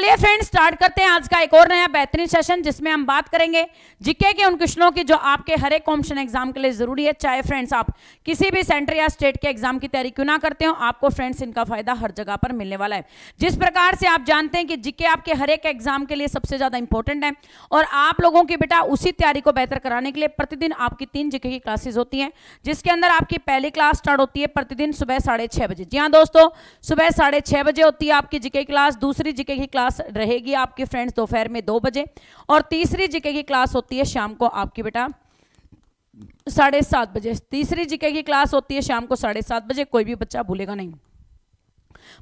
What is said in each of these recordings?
चलिए friend start करते हैं आज का एक और नया बेहतरीन सेशन जिसमें हम बात करेंगे जीके के उन क्वेश्चनों की जो आपके हर एक कॉम्पिटिशन एग्जाम के लिए जरूरी है चाहे फ्रेंड्स आप किसी भी सेंटर या स्टेट के एग्जाम की तैयारी क्यों ना करते हो आपको फ्रेंड्स इनका फायदा हर जगह पर मिलने वाला है जिस प्रकार से आप जानते हैं कि जीके आपके हर एक एग्जाम के लिए सबसे ज्यादा इंपॉर्टेंट है और आप लोगों की बेटा उसी तैयारी को बेहतर कराने के लिए प्रतिदिन आपकी तीन जीके की क्लासेज होती है जिसके अंदर आपकी पहली क्लास स्टार्ट होती है प्रतिदिन सुबह साढ़े बजे जी हाँ दोस्तों सुबह साढ़े बजे होती है आपकी जीके क्लास दूसरी जीके की क्लास क्लास रहेगी आपकी फ्रेंड्स दोपहर में दो बजे और तीसरी जीके की क्लास होती है शाम को आपकी बेटा साढ़े सात बजे तीसरी जीके की क्लास होती है शाम को साढ़े सात बजे कोई भी बच्चा भूलेगा नहीं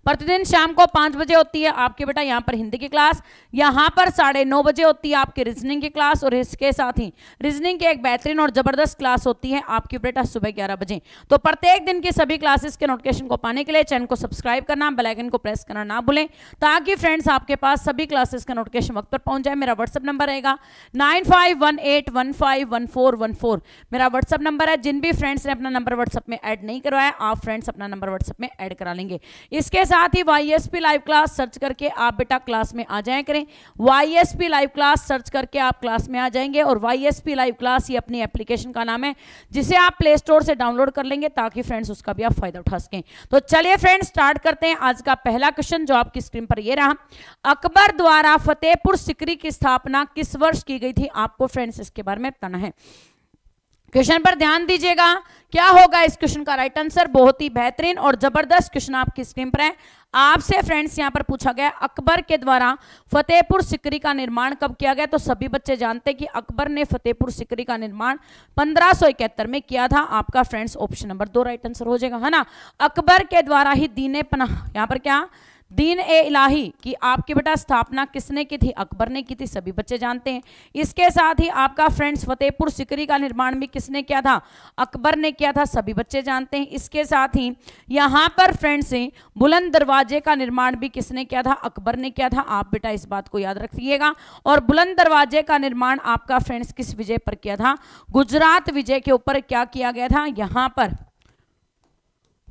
प्रतिदिन शाम को पाँच बजे होती है आपके बेटा यहाँ पर हिंदी की क्लास यहाँ पर साढ़े नौ बजे होती है आपकी रीजनिंग की क्लास और इसके साथ ही रीजनिंग की एक बेहतरीन और ज़बरदस्त क्लास होती है आपकी बेटा सुबह ग्यारह बजे तो प्रत्येक दिन की सभी क्लासेस के नोटिफिकेशन को पाने के लिए चैनल को सब्सक्राइब करना बेलाइकन को प्रेस करना ना भूलें ताकि फ्रेंड्स आपके पास सभी क्लासेस का नोटिफिकेशन वक्त पर पहुंच जाए मेरा व्हाट्सअप नंबर रहेगा nine five one eight one five one four one four मेरा व्हाट्सअप नंबर है जिन भी फ्रेंड्स ने अपना नंबर व्हाट्सअप में ऐड नहीं करवाया आप फ्रेंड्स अपना नंबर व्हाट्सअप में ऐड करा लेंगे इसके साथ ही Y S P live class search करके आप बेटा क्लास में आ जाए करें Y S P live class search करके आप क्लास में आ जाएंगे और Y S P live class ये अपनी एप्लीकेशन का नाम है जिसे आप प्ले स्टोर से डाउनलोड कर लेंगे ताकि फ्रेंड्स उसका भी आप फायदा उठा सकें तो चलिए फ्रेंड्स स्टार्ट करते हैं आज का पहला क्वेश्चन जो आपकी स्क्रीन पर यह रहा अकबर द्वारा फतेहपुर सिकरी की स्थापना किस वर्ष की गई थी आपको फ्रेंड्स इसके बारे में बताना है क्वेश्चन पर ध्यान दीजिएगा क्या होगा इस क्वेश्चन का राइट आंसर बहुत ही बेहतरीन और जबरदस्त क्वेश्चन आपकी स्क्रीन पर है आपसे फ्रेंड्स यहां पर पूछा गया अकबर के द्वारा फतेहपुर सिकरी का निर्माण कब किया गया तो सभी बच्चे जानते हैं कि अकबर ने फतेहपुर सिकरी का निर्माण पंद्रह में किया था आपका फ्रेंड्स ऑप्शन नंबर दो राइट आंसर हो जाएगा है ना अकबर के द्वारा ही दीने पना यहाँ पर क्या दीन ए इलाही कि आपकी बेटा स्थापना किसने की थी अकबर ने की थी सभी बच्चे जानते हैं इसके साथ ही आपका फ्रेंड्स फतेहपुर सिकरी का निर्माण भी किसने किया था अकबर ने किया था सभी बच्चे जानते हैं इसके साथ ही यहाँ पर फ्रेंड्स बुलंद दरवाजे का निर्माण भी किसने किया था अकबर ने किया था आप बेटा इस बात को याद रखिएगा और बुलंद दरवाजे का निर्माण आपका फ्रेंड्स किस विजय पर किया था गुजरात विजय के ऊपर क्या किया गया था यहाँ पर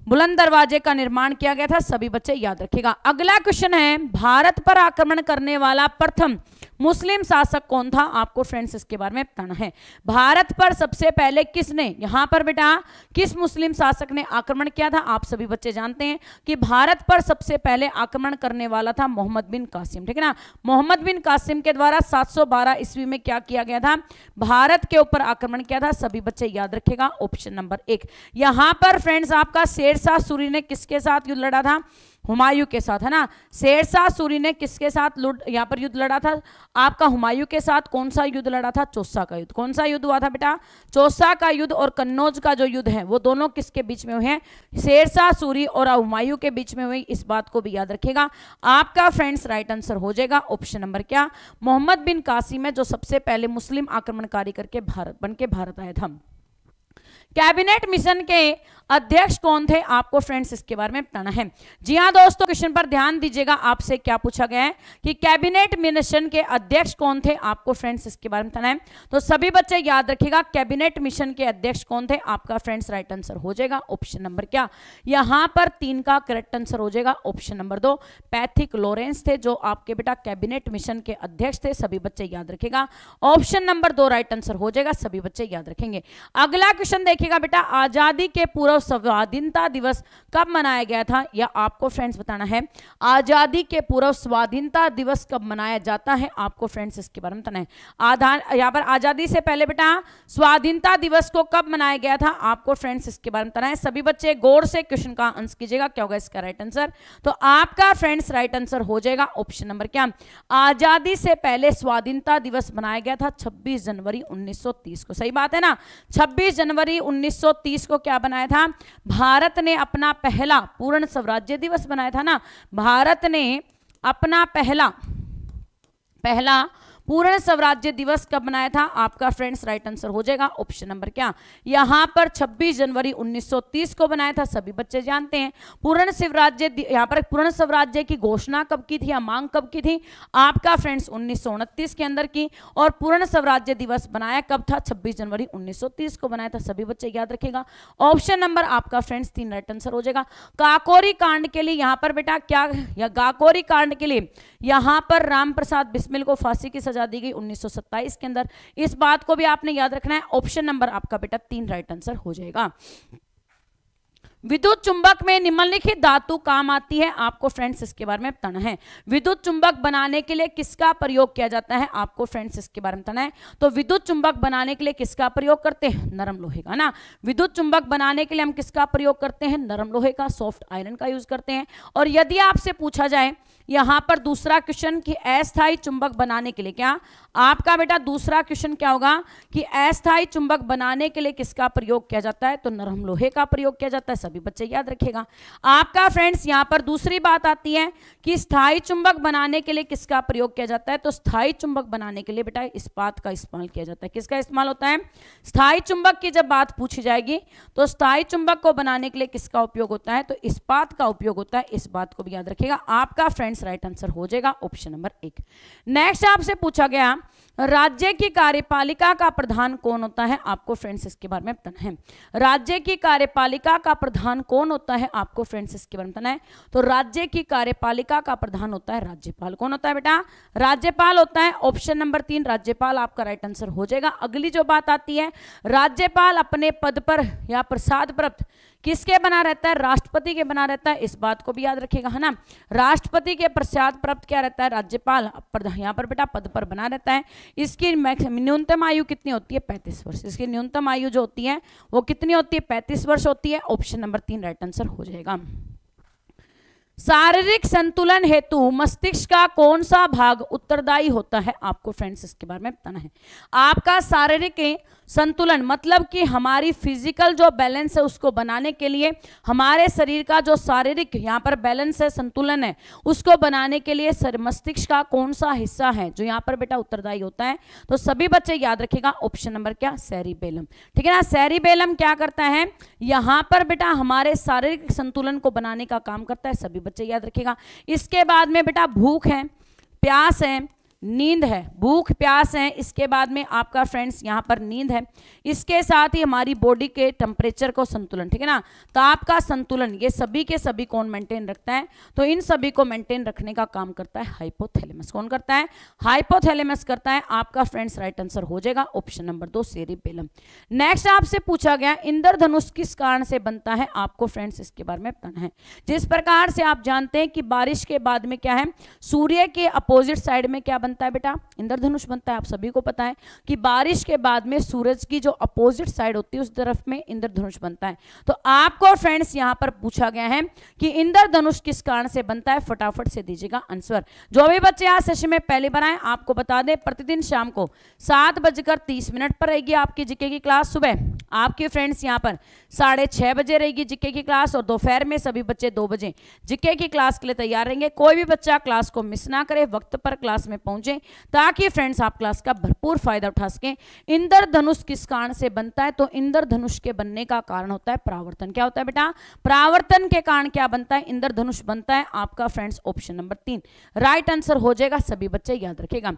बुलंद दरवाजे का निर्माण किया गया था सभी बच्चे याद रखेगा अगला क्वेश्चन है भारत पर आक्रमण करने वाला प्रथम मुस्लिम शासक कौन था आपको फ्रेंड्स इसके बारे में बताना है भारत पर सबसे पहले किसने यहां पर बेटा किस मुस्लिम शासक ने आक्रमण किया था आप सभी बच्चे जानते हैं कि भारत पर सबसे पहले आक्रमण करने वाला था मोहम्मद बिन कासिम ठीक है ना मोहम्मद बिन कासिम के द्वारा 712 ईस्वी में क्या किया गया था भारत के ऊपर आक्रमण किया था सभी बच्चे याद रखेगा ऑप्शन नंबर एक यहां पर फ्रेंड्स आपका शेरशाह सूरी ने किसके साथ युद्ध लड़ा था हुमायूं के साथ है ना शेरशाह सूरी ने किसके साथ लुट यहाँ पर युद्ध लड़ा था आपका हुमायूं के साथ कौन सा युद्ध लड़ा था चौसा का युद्ध कौन सा युद्ध हुआ था बेटा चौसा का युद्ध और कन्नौज का जो युद्ध है वो दोनों किसके बीच में हुए हैं शेरशाह सूरी और हुमायूं के बीच में हुई इस बात को भी याद रखेगा आपका फ्रेंड्स राइट आंसर हो जाएगा ऑप्शन नंबर क्या मोहम्मद बिन कासिम है जो सबसे पहले मुस्लिम आक्रमणकारी करके भारत बन के भारत आया था कैबिनेट मिशन के अध्यक्ष कौन थे आपको फ्रेंड्स इसके बारे में बताना है जी हाँ दोस्तों क्वेश्चन पर ध्यान दीजिएगा आपसे क्या पूछा गया है कि कैबिनेट मिशन के अध्यक्ष कौन थे आपको फ्रेंड्स इसके बारे में बताना है तो सभी बच्चे याद रखिएगा कैबिनेट मिशन के अध्यक्ष कौन थे आपका फ्रेंड्स राइट आंसर हो जाएगा ऑप्शन नंबर क्या यहां पर तीन का करेक्ट आंसर हो जाएगा ऑप्शन नंबर दो पैथिक लॉरेंस थे जो आपके बेटा कैबिनेट मिशन के अध्यक्ष थे सभी बच्चे याद रखेगा ऑप्शन नंबर दो राइट आंसर हो जाएगा सभी बच्चे याद रखेंगे अगला क्वेश्चन देखिएगा बेटा आजादी के पूर्व और स्वाधीनता दिवस कब मनाया गया था यह आपको फ्रेंड्स बताना है आज़ादी के पूर्व स्वाधीनता दिवस कब मनाया जाता है आपको फ्रेंड्स इसके बारे में बताना है आधार यहाँ पर आज़ादी से पहले बेटा स्वाधीनता दिवस को कब मनाया गया था आपको फ्रेंड्स इसके बारे में बताना है सभी बच्चे गौर से क्वेश्चन का आंसर कीजिएगा क्या होगा इसका राइट आंसर तो आपका फ्रेंड्स राइट आंसर हो जाएगा ऑप्शन नंबर क्या आज़ादी से पहले स्वाधीनता दिवस मनाया गया था छब्बीस जनवरी उन्नीस को सही बात है ना छब्बीस जनवरी 1930 को क्या बनाया था ना भारत ने अपना पहला पूर्ण स्वराज्य दिवस बनाया था ना भारत ने अपना पहला पहला पूर्ण स्वराज्य दिवस कब मनाया था आपका फ्रेंड्स राइट आंसर हो जाएगा ऑप्शन नंबर क्या यहाँ पर 26 जनवरी 1930 को बनाया था सभी बच्चे जानते हैं पूर्ण स्वराज्य यहां पर पूर्ण स्वराज्य की घोषणा कब की थी या मांग कब की थी आपका फ्रेंड्स उन्नीस के अंदर की और पूर्ण स्वराज्य दिवस बनाया कब था छब्बीस जनवरी उन्नीस को बनाया था सभी बच्चे याद रखेगा ऑप्शन नंबर आपका फ्रेंड्स तीन राइट आंसर हो जाएगा काकोरी कांड के लिए यहाँ पर बेटा क्या या गाकोरी कांड के लिए यहां पर राम प्रसाद बिस्मिल को फांसी की सजा सजा दी गई 1927 के अंदर इस बात को भी आपने याद रखना है ऑप्शन नंबर आपका बेटा तीन राइट आंसर हो जाएगा विद्युत चुंबक में निम्नलिखित धातु काम आती है आपको फ्रेंड्स इसके बारे में बताना है विद्युत चुंबक बनाने के लिए किसका प्रयोग किया जाता है आपको फ्रेंड्स इसके बारे में बताना है तो विद्युत चुंबक बनाने के लिए किसका प्रयोग करते हैं नरम लोहे का ना विद्युत चुंबक बनाने के लिए हम किसका प्रयोग करते हैं नरम लोहे का सॉफ्ट आयरन का यूज करते हैं और यदि आपसे पूछा जाए यहाँ पर दूसरा क्वेश्चन की अस्थायी चुंबक बनाने के लिए क्या आपका बेटा दूसरा क्वेश्चन क्या होगा कि अस्थाई चुंबक बनाने के लिए किसका प्रयोग किया जाता है तो नरम लोहे का प्रयोग किया जाता है सभी बच्चे याद रखेगा आपका फ्रेंड्स यहां पर दूसरी बात आती है कि स्थाई चुंबक बनाने के लिए किसका प्रयोग किया जाता है तो स्थाई चुंबक बनाने के लिए बेटा इस्पात का इस्तेमाल किया जाता है किसका इस्तेमाल होता है स्थायी चुंबक की जब बात पूछी जाएगी तो स्थायी चुंबक को बनाने के लिए किसका उपयोग होता है तो इस्पात का उपयोग होता है इस बात को भी याद रखेगा आपका फ्रेंड्स राइट आंसर हो जाएगा ऑप्शन नंबर एक नेक्स्ट आपसे पूछा गया राज्य की कार्यपालिका का प्रधान कौन होता है आपको फ्रेंड्स इसके बारे में बताना है राज्य की कार्यपालिका का प्रधान कौन होता है आपको फ्रेंड्स इसके बारे में बताना है तो राज्य की कार्यपालिका का प्रधान होता है राज्यपाल कौन होता है बेटा राज्यपाल होता है ऑप्शन नंबर तीन राज्यपाल आपका राइट आंसर हो जाएगा अगली जो बात आती है राज्यपाल अपने पद पर या प्रसाद प्राप्त किसके बना रहता है राष्ट्रपति के बना रहता है इस बात को भी याद रखेगा है ना राष्ट्रपति के प्रसाद प्राप्त क्या रहता है राज्यपाल यहाँ पर बेटा पद पर बना रहता है इसकी न्यूनतम आयु कितनी होती है पैंतीस वर्ष इसकी न्यूनतम आयु जो होती है वो कितनी होती है पैंतीस वर्ष होती है ऑप्शन नंबर तीन राइट आंसर हो जाएगा शारीरिक संतुलन हेतु मस्तिष्क का कौन सा भाग उत्तरदायी होता है आपको फ्रेंड्स इसके बारे में बताना है आपका शारीरिक संतुलन मतलब कि हमारी फिजिकल जो बैलेंस है उसको बनाने के लिए हमारे शरीर का जो शारीरिक यहाँ पर बैलेंस है संतुलन है उसको बनाने के लिए मस्तिष्क का कौन सा हिस्सा है जो यहाँ पर बेटा उत्तरदायी होता है तो सभी बच्चे याद रखेगा ऑप्शन नंबर क्या बेलम ठीक है ना बेलम क्या करता है यहाँ पर बेटा हमारे शारीरिक संतुलन को बनाने का काम करता है सभी बच्चे याद रखेगा इसके बाद में बेटा भूख है प्यास है नींद है भूख प्यास है इसके बाद में आपका फ्रेंड्स यहाँ पर नींद है इसके साथ ही हमारी बॉडी के टेम्परेचर को संतुलन ठीक है ना तो आपका संतुलन ये सभी के सभी कौन मेंटेन रखता है तो इन सभी को मेंटेन रखने का काम करता है हाइपोथैलेमस कौन करता है हाइपोथैलेमस करता है आपका फ्रेंड्स राइट आंसर हो जाएगा ऑप्शन नंबर दो सेरिबेलम नेक्स्ट आपसे पूछा गया इंद्रधनुष किस कारण से बनता है आपको फ्रेंड्स इसके बारे में बताना है जिस प्रकार से आप जानते हैं कि बारिश के बाद में क्या है सूर्य के अपोजिट साइड में क्या बनता है बेटा इंद्रधनुष बनता है आप सभी को पता है कि बारिश के बाद में सूरज की जो अपोजिट साइड होती है उस तरफ में इंद्रधनुष बनता है तो आपको फ्रेंड्स यहां पर पूछा गया है कि इंद्रधनुष किस कारण से बनता है फटाफट से दीजिएगा आंसर जो भी बच्चे आज सेशन में पहली बार आए आपको बता दें प्रतिदिन शाम को सात बजकर तीस मिनट पर रहेगी आपकी जीके की क्लास सुबह आपके फ्रेंड्स यहाँ पर साढ़े छः बजे रहेगी जीके की क्लास और दोपहर में सभी बच्चे दो बजे जीके की क्लास के लिए तैयार रहेंगे कोई भी बच्चा क्लास को मिस ना करे वक्त पर क्लास में पहुंच पहुंचे ताकि फ्रेंड्स आप क्लास का भरपूर फायदा उठा सकें इंदर धनुष किस कारण से बनता है तो इंदर धनुष के बनने का कारण होता है प्रावर्तन क्या होता है बेटा प्रावर्तन के कारण क्या बनता है इंद्र धनुष बनता है आपका फ्रेंड्स ऑप्शन नंबर तीन राइट आंसर हो जाएगा सभी बच्चे याद रखेगा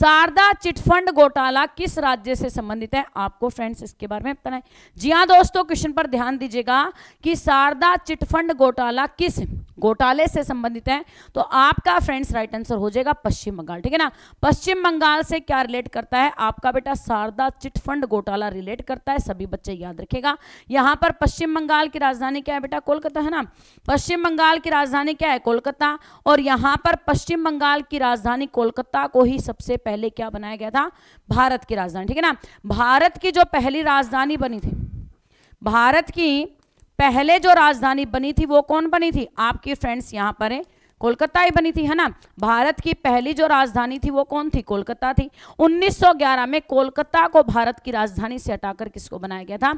शारदा चिटफंड घोटाला किस राज्य से संबंधित है आपको फ्रेंड्स इसके बारे में बताना है जी हाँ दोस्तों क्वेश्चन पर ध्यान दीजिएगा कि शारदा चिटफंड घोटाला किस घोटाले से संबंधित है तो आपका फ्रेंड्स राइट आंसर हो जाएगा पश्चिम बंगाल ठीक है ना ना पश्चिम बंगाल से क्या रिलेट करता है आपका बेटा शारदा चिटफंड घोटाला रिलेट करता है सभी बच्चे याद रखेगा यहां पर पश्चिम बंगाल की राजधानी क्या है बेटा कोलकाता है ना पश्चिम बंगाल की राजधानी क्या है कोलकाता और यहां पर पश्चिम बंगाल की राजधानी कोलकाता को ही सबसे पहले क्या बनाया गया था भारत की राजधानी ठीक है ना भारत की जो पहली राजधानी बनी थी भारत की पहले जो राजधानी बनी थी वो कौन बनी थी आपकी फ्रेंड्स यहां पर है कोलकाता ही बनी थी है ना भारत की पहली जो राजधानी थी वो कौन थी कोलकाता थी 1911 में कोलकाता को भारत की राजधानी से हटाकर किसको बनाया गया था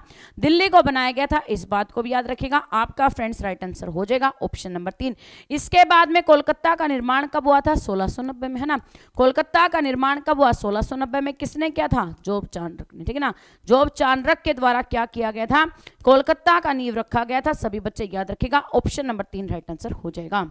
दिल्ली को बनाया गया था इस बात को भी याद रखेगा आपका फ्रेंड्स राइट आंसर हो जाएगा ऑप्शन नंबर तीन इसके बाद में कोलकाता का निर्माण कब हुआ था सोलह में है ना कोलकाता का निर्माण कब हुआ सोलह में किसने किया था जोब चांद्रक ने ठीक है ना जोब चांद्रक के द्वारा क्या किया गया था कोलकाता का नींव रखा गया था सभी बच्चे याद रखेगा ऑप्शन नंबर तीन राइट आंसर हो जाएगा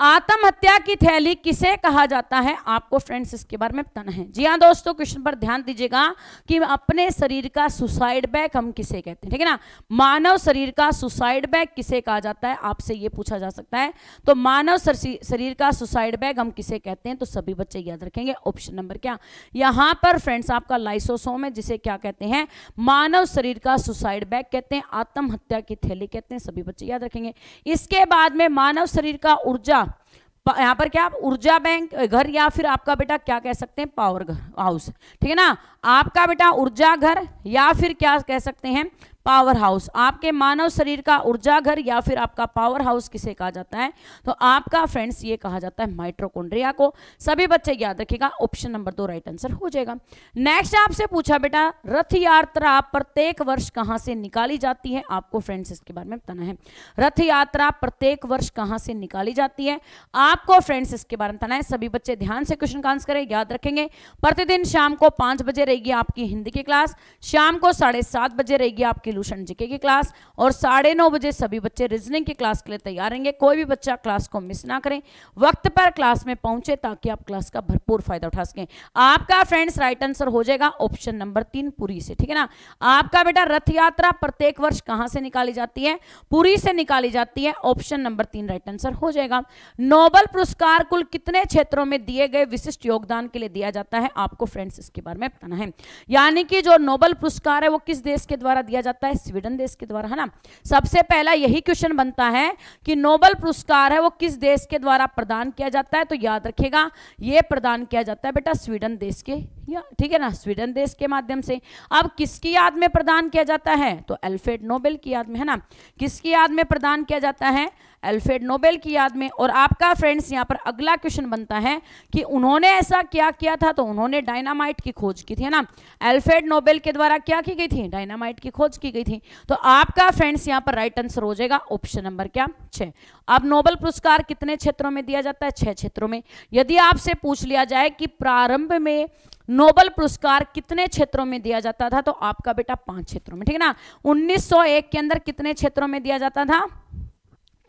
आत्महत्या की थैली किसे कहा जाता है आपको फ्रेंड्स इसके बारे में पता है जी हाँ दोस्तों क्वेश्चन पर ध्यान दीजिएगा कि अपने शरीर का सुसाइड बैग हम किसे कहते हैं ठीक है ना मानव शरीर का सुसाइड बैग किसे कहा जाता है आपसे ये पूछा जा सकता है तो मानव शरीर का सुसाइड बैग हम किसे कहते हैं तो सभी बच्चे याद रखेंगे ऑप्शन नंबर क्या यहाँ पर फ्रेंड्स आपका लाइसोसोम है जिसे क्या कहते हैं मानव शरीर का सुसाइड बैग कहते हैं आत्महत्या की थैली कहते हैं सभी बच्चे याद रखेंगे इसके बाद में मानव शरीर का ऊर्जा यहां पर क्या आप ऊर्जा बैंक घर या फिर आपका बेटा क्या कह सकते हैं पावर हाउस ठीक है ना आपका बेटा ऊर्जा घर या फिर क्या कह सकते हैं पावर हाउस आपके मानव शरीर का ऊर्जा घर या फिर आपका पावर हाउस किसे कहा जाता है तो आपका फ्रेंड्स ये कहा जाता है माइट्रोकोन्ड्रिया को सभी बच्चे याद रखेगा ऑप्शन नंबर दो राइट आंसर हो जाएगा नेक्स्ट आपसे पूछा बेटा रथ यात्रा प्रत्येक वर्ष कहाँ से निकाली जाती है आपको फ्रेंड्स इसके बारे में बताना है रथ यात्रा प्रत्येक वर्ष कहाँ से निकाली जाती है आपको फ्रेंड्स इसके बारे में बताना है सभी बच्चे ध्यान से क्वेश्चन का आंसर याद रखेंगे प्रतिदिन शाम को पांच बजे रहेगी आपकी हिंदी की क्लास शाम को साढ़े बजे रहेगी आपकी सोल्यूशन जीके की क्लास और साढ़े नौ बजे सभी बच्चे रीजनिंग की क्लास के लिए तैयार रहेंगे कोई भी बच्चा क्लास को मिस ना करें वक्त पर क्लास में पहुंचे ताकि आप क्लास का भरपूर फायदा उठा सकें आपका फ्रेंड्स राइट आंसर हो जाएगा ऑप्शन नंबर तीन पूरी से ठीक है ना आपका बेटा रथ यात्रा प्रत्येक वर्ष कहां से निकाली जाती है पूरी से निकाली जाती है ऑप्शन नंबर तीन राइट आंसर हो जाएगा नोबल पुरस्कार कुल कितने क्षेत्रों में दिए गए विशिष्ट योगदान के लिए दिया जाता है आपको फ्रेंड्स इसके बारे में बताना है यानी कि जो नोबल पुरस्कार है वो किस देश के द्वारा दिया जाता है लगता है स्वीडन देश के द्वारा है ना सबसे पहला यही क्वेश्चन बनता है कि नोबल पुरस्कार है वो किस देश के द्वारा प्रदान किया जाता है तो याद रखेगा ये प्रदान किया जाता है बेटा स्वीडन देश के या ठीक है ना स्वीडन देश के माध्यम से अब किसकी याद में प्रदान किया जाता है तो एल्फेड नोबेल की याद में है ना किसकी याद में प्रदान किया जाता है एल्फ्रेड नोबेल की याद में और आपका फ्रेंड्स यहाँ पर अगला क्वेश्चन बनता है कि उन्होंने ऐसा क्या किया था तो उन्होंने डायनामाइट की खोज की थी ना एल्फ्रेड नोबेल के द्वारा क्या की गई थी डायनामाइट की खोज की गई थी तो आपका फ्रेंड्स यहाँ पर राइट आंसर हो जाएगा ऑप्शन नंबर क्या छः अब नोबल पुरस्कार कितने क्षेत्रों में दिया जाता है छः क्षेत्रों में यदि आपसे पूछ लिया जाए कि प्रारंभ में नोबल पुरस्कार कितने क्षेत्रों में दिया जाता था तो आपका बेटा पांच क्षेत्रों में ठीक है ना 1901 के अंदर कितने क्षेत्रों में दिया जाता था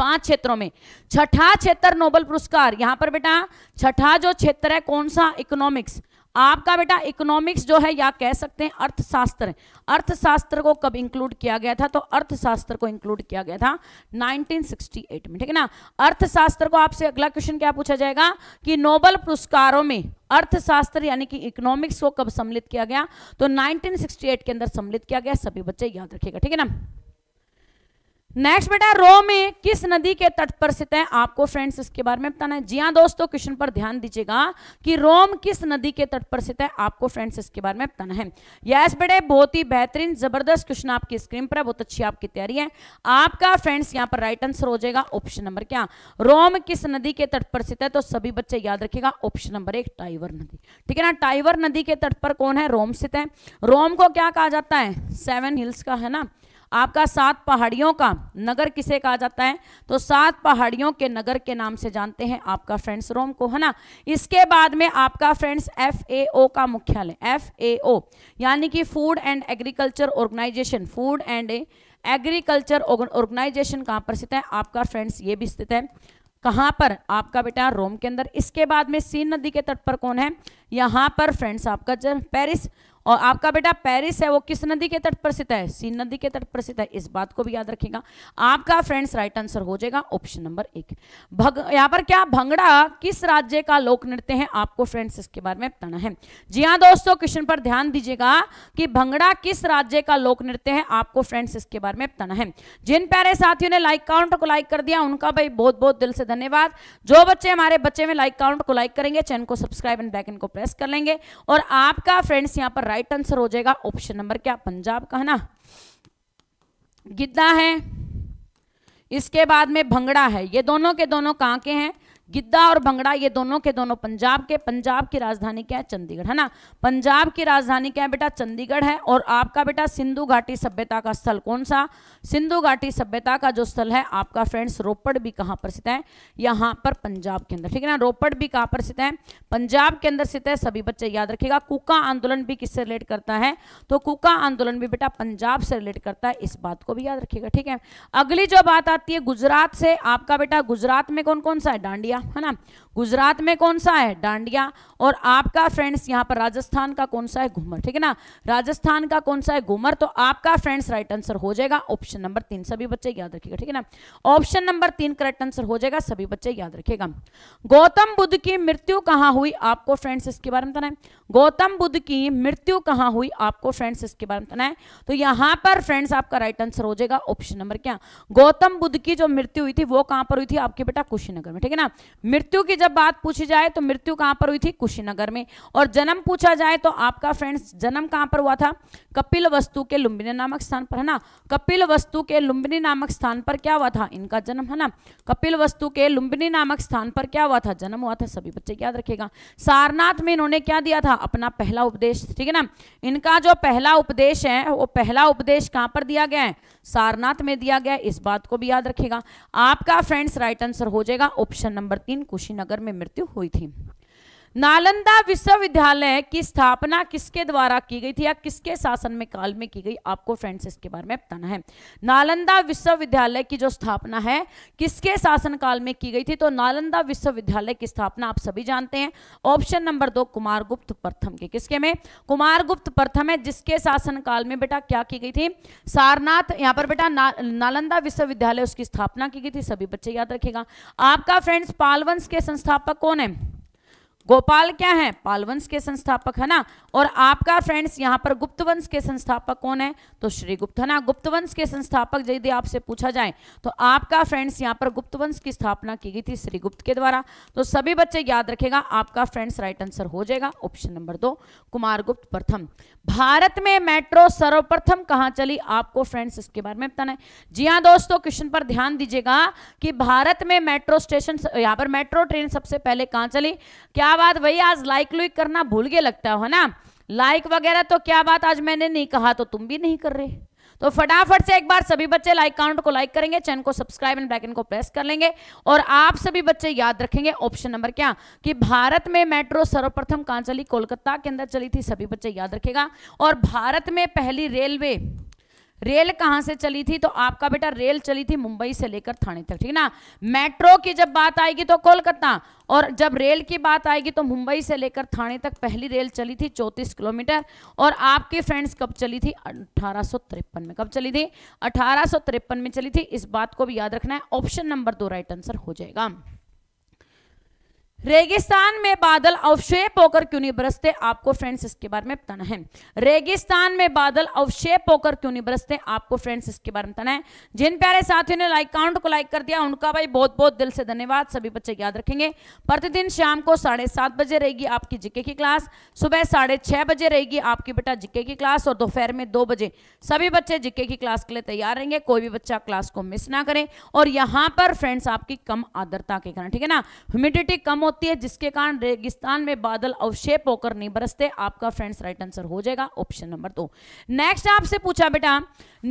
पांच क्षेत्रों में छठा क्षेत्र नोबल पुरस्कार यहां पर बेटा छठा जो क्षेत्र है कौन सा इकोनॉमिक्स आपका बेटा इकोनॉमिक्स जो है या कह सकते हैं अर्थशास्त्र अर्थशास्त्र को कब इंक्लूड किया गया था तो अर्थशास्त्र को इंक्लूड किया गया था 1968 में ठीक है ना अर्थशास्त्र को आपसे अगला क्वेश्चन क्या पूछा जाएगा कि नोबल पुरस्कारों में अर्थशास्त्र यानी कि इकोनॉमिक्स को कब सम्मिलित किया गया तो नाइनटीन के अंदर सम्मिलित किया गया सभी बच्चे याद रखेगा ठीक है ना नेक्स्ट बेटा रो में किस नदी के तट पर स्थित है आपको फ्रेंड्स इसके बारे में बताना है जी हाँ दोस्तों क्वेश्चन पर ध्यान दीजिएगा कि रोम किस नदी के तट पर स्थित है आपको फ्रेंड्स इसके बारे में बताना है यस बेटे बहुत ही बेहतरीन जबरदस्त क्वेश्चन आपकी स्क्रीन पर है बहुत अच्छी आपकी तैयारी है आपका फ्रेंड्स यहाँ पर राइट आंसर हो जाएगा ऑप्शन नंबर क्या रोम किस नदी के तट पर स्थित है तो सभी बच्चे याद रखेगा ऑप्शन नंबर एक टाइवर नदी ठीक है ना टाइवर नदी के तट पर कौन है रोम स्थित है रोम को क्या कहा जाता है सेवन हिल्स का है ना आपका सात पहाड़ियों का नगर किसे कहा जाता है तो सात पहाड़ियों के नगर के नाम से जानते हैं आपका फ्रेंड्स रोम को है ना इसके बाद में आपका फ्रेंड्स एफ ए ओ का मुख्यालय एफ ए ओ यानी कि food and agriculture organisation food and agriculture organisation कहाँ पर स्थित है आपका फ्रेंड्स ये भी स्थित है कहाँ पर आपका बेटा रोम के अंदर इसके बाद में सीन नदी के तट पर कौन है यहाँ पर फ्रेंड्स आपका पेरिस और आपका बेटा पेरिस है वो किस नदी के तट पर स्थित है सीन नदी के तट पर स्थित है इस बात को भी याद रखेगा आपका फ्रेंड्स राइट आंसर हो जाएगा ऑप्शन नंबर एक भग यहाँ पर क्या भंगड़ा किस राज्य का लोक नृत्य है आपको फ्रेंड्स इसके बारे में बताना है जी हाँ दोस्तों क्वेश्चन पर ध्यान दीजिएगा कि भंगड़ा किस राज्य का लोक नृत्य है आपको फ्रेंड्स इसके बारे में बताना है जिन प्यारे साथियों ने लाइक काउंट को लाइक कर दिया उनका भाई बहुत बहुत दिल से धन्यवाद जो बच्चे हमारे बच्चे में लाइक काउंट को लाइक करेंगे चैनल को सब्सक्राइब एंड बैकन को प्रेस कर लेंगे और आपका फ्रेंड्स यहाँ पर राइट आंसर हो जाएगा ऑप्शन नंबर क्या पंजाब का है ना गिद्दा है इसके बाद में भंगड़ा है ये दोनों के दोनों कहाँ के हैं गिद्दा और भंगड़ा ये दोनों के दोनों पंजाब के पंजाब की राजधानी क्या है चंडीगढ़ है ना पंजाब की राजधानी क्या है बेटा चंडीगढ़ है और आपका बेटा सिंधु घाटी सभ्यता का स्थल कौन सा सिंधु घाटी सभ्यता का जो स्थल है आपका फ्रेंड्स रोपड़ भी कहाँ पर स्थित है यहाँ पर पंजाब के अंदर ठीक है ना रोपड़ भी कहाँ पर स्थित है पंजाब के अंदर स्थित है सभी बच्चे याद रखेगा कुका आंदोलन भी किससे रिलेट करता है तो कुका आंदोलन भी बेटा पंजाब से रिलेट करता है इस बात को भी याद रखिएगा ठीक है अगली जो बात आती है गुजरात से आपका बेटा गुजरात में कौन कौन सा है डांडिया hana गुजरात में कौन सा है डांडिया और आपका फ्रेंड्स यहाँ पर राजस्थान का कौन सा है घूमर ठीक है ना राजस्थान का कौन सा है घूमर तो आपका फ्रेंड्स राइट आंसर हो जाएगा ऑप्शन नंबर तीन सभी बच्चे याद रखिएगा ठीक है ना ऑप्शन नंबर तीन करेक्ट आंसर हो जाएगा सभी बच्चे याद रखिएगा गौतम बुद्ध की मृत्यु कहाँ हुई आपको फ्रेंड्स इसके बारे में बताना है गौतम बुद्ध की मृत्यु कहाँ हुई आपको फ्रेंड्स इसके बारे में बताना है तो यहाँ पर फ्रेंड्स आपका राइट आंसर हो जाएगा ऑप्शन नंबर क्या गौतम बुद्ध की जो मृत्यु हुई थी वो कहाँ पर हुई थी आपके बेटा कुशीनगर में ठीक है ना मृत्यु की जब बात पूछी जाए तो मृत्यु कहां पर हुई थी कुशीनगर में और जन्म पूछा जाए तो आपका फ्रेंड्स जन्म कहां पर हुआ था कपिल वस्तु के लुम्बिनी नामक स्थान पर है ना कपिल वस्तु के लुम्बिनी नामक स्थान पर क्या हुआ था इनका जन्म है ना कपिल वस्तु के लुम्बिनी नामक स्थान पर क्या हुआ था जन्म हुआ था सभी बच्चे याद रखेगा सारनाथ में इन्होंने क्या दिया था अपना पहला उपदेश ठीक है ना इनका जो पहला उपदेश है वो पहला उपदेश कहां पर दिया गया है सारनाथ में दिया गया इस बात को भी याद रखेगा आपका फ्रेंड्स राइट आंसर हो जाएगा ऑप्शन नंबर तीन कुशीनगर में मृत्यु हुई थी नालंदा विश्वविद्यालय की स्थापना किसके द्वारा की गई थी या किसके शासन में काल में की गई आपको फ्रेंड्स इसके बारे में बताना है नालंदा विश्वविद्यालय की जो स्थापना है किसके शासन काल में की गई थी तो नालंदा विश्वविद्यालय की स्थापना आप सभी जानते हैं ऑप्शन नंबर दो कुमार गुप्त प्रथम के किसके में कुमार गुप्त प्रथम है जिसके शासन काल में बेटा क्या की गई थी सारनाथ यहाँ पर बेटा ना, नालंदा विश्वविद्यालय उसकी स्थापना की गई थी सभी बच्चे याद रखेगा आपका फ्रेंड्स पालवंश के संस्थापक कौन है गोपाल क्या है पालवंश के संस्थापक है ना और आपका फ्रेंड्स यहाँ पर गुप्त वंश के संस्थापक कौन है तो श्री गुप्त है ना गुप्त वंश के संस्थापक यदि आपसे पूछा जाए तो आपका फ्रेंड्स यहाँ पर गुप्त वंश की स्थापना की गई थी श्री गुप्त के द्वारा तो सभी बच्चे याद रखेगा आपका फ्रेंड्स राइट आंसर हो जाएगा ऑप्शन नंबर दो कुमार गुप्त प्रथम भारत में मेट्रो सर्वप्रथम कहाँ चली आपको फ्रेंड्स इसके बारे में बताना है जी हाँ दोस्तों क्वेश्चन पर ध्यान दीजिएगा कि भारत में मेट्रो स्टेशन यहाँ पर मेट्रो ट्रेन सबसे पहले कहाँ चली क्या क्या बात भाई आज लाइक लुइक करना भूल गए लगता हो ना लाइक वगैरह तो क्या बात आज मैंने नहीं कहा तो तुम भी नहीं कर रहे तो फटाफट से एक बार सभी बच्चे लाइक काउंट को लाइक करेंगे चैनल को सब्सक्राइब एंड बैकन को प्रेस कर लेंगे और आप सभी बच्चे याद रखेंगे ऑप्शन नंबर क्या कि भारत में मेट्रो सर्वप्रथम कहां चली कोलकाता के अंदर चली थी सभी बच्चे याद रखेगा और भारत में पहली रेलवे रेल कहाँ से चली थी तो आपका बेटा रेल चली थी मुंबई से लेकर थाने तक ठीक ना मेट्रो की जब बात आएगी तो कोलकाता और जब रेल की बात आएगी तो मुंबई से लेकर थाने तक पहली रेल चली थी चौंतीस किलोमीटर और आपकी फ्रेंड्स कब चली थी अठारह में कब चली थी अठारह में चली थी इस बात को भी याद रखना है ऑप्शन नंबर दो राइट आंसर हो जाएगा रेगिस्तान में बादल अवशेप होकर क्यों नहीं बरसते आपको फ्रेंड्स इसके बारे में बताना है रेगिस्तान में बादल अवशेप होकर क्यों नहीं बरसते आपको फ्रेंड्स इसके बारे में बताना है जिन प्यारे साथियों ने लाइक काउंट को लाइक कर दिया उनका भाई बहुत बहुत दिल से धन्यवाद सभी बच्चे याद रखेंगे प्रतिदिन शाम को साढ़े सात बजे रहेगी आपकी जिके की क्लास सुबह साढ़े बजे रहेगी आपकी बेटा जिके की क्लास और दोपहर में दो बजे सभी बच्चे जिके की क्लास के लिए तैयार रहेंगे कोई भी बच्चा क्लास को मिस ना करें और यहाँ पर फ्रेंड्स आपकी कम आदरता के कारण ठीक है ना ह्यूमिडिटी कम हो होती है जिसके कारण रेगिस्तान में बादल अवशेप होकर नहीं बरसते आपका फ्रेंड्स राइट आंसर हो जाएगा ऑप्शन नंबर दो नेक्स्ट आपसे पूछा बेटा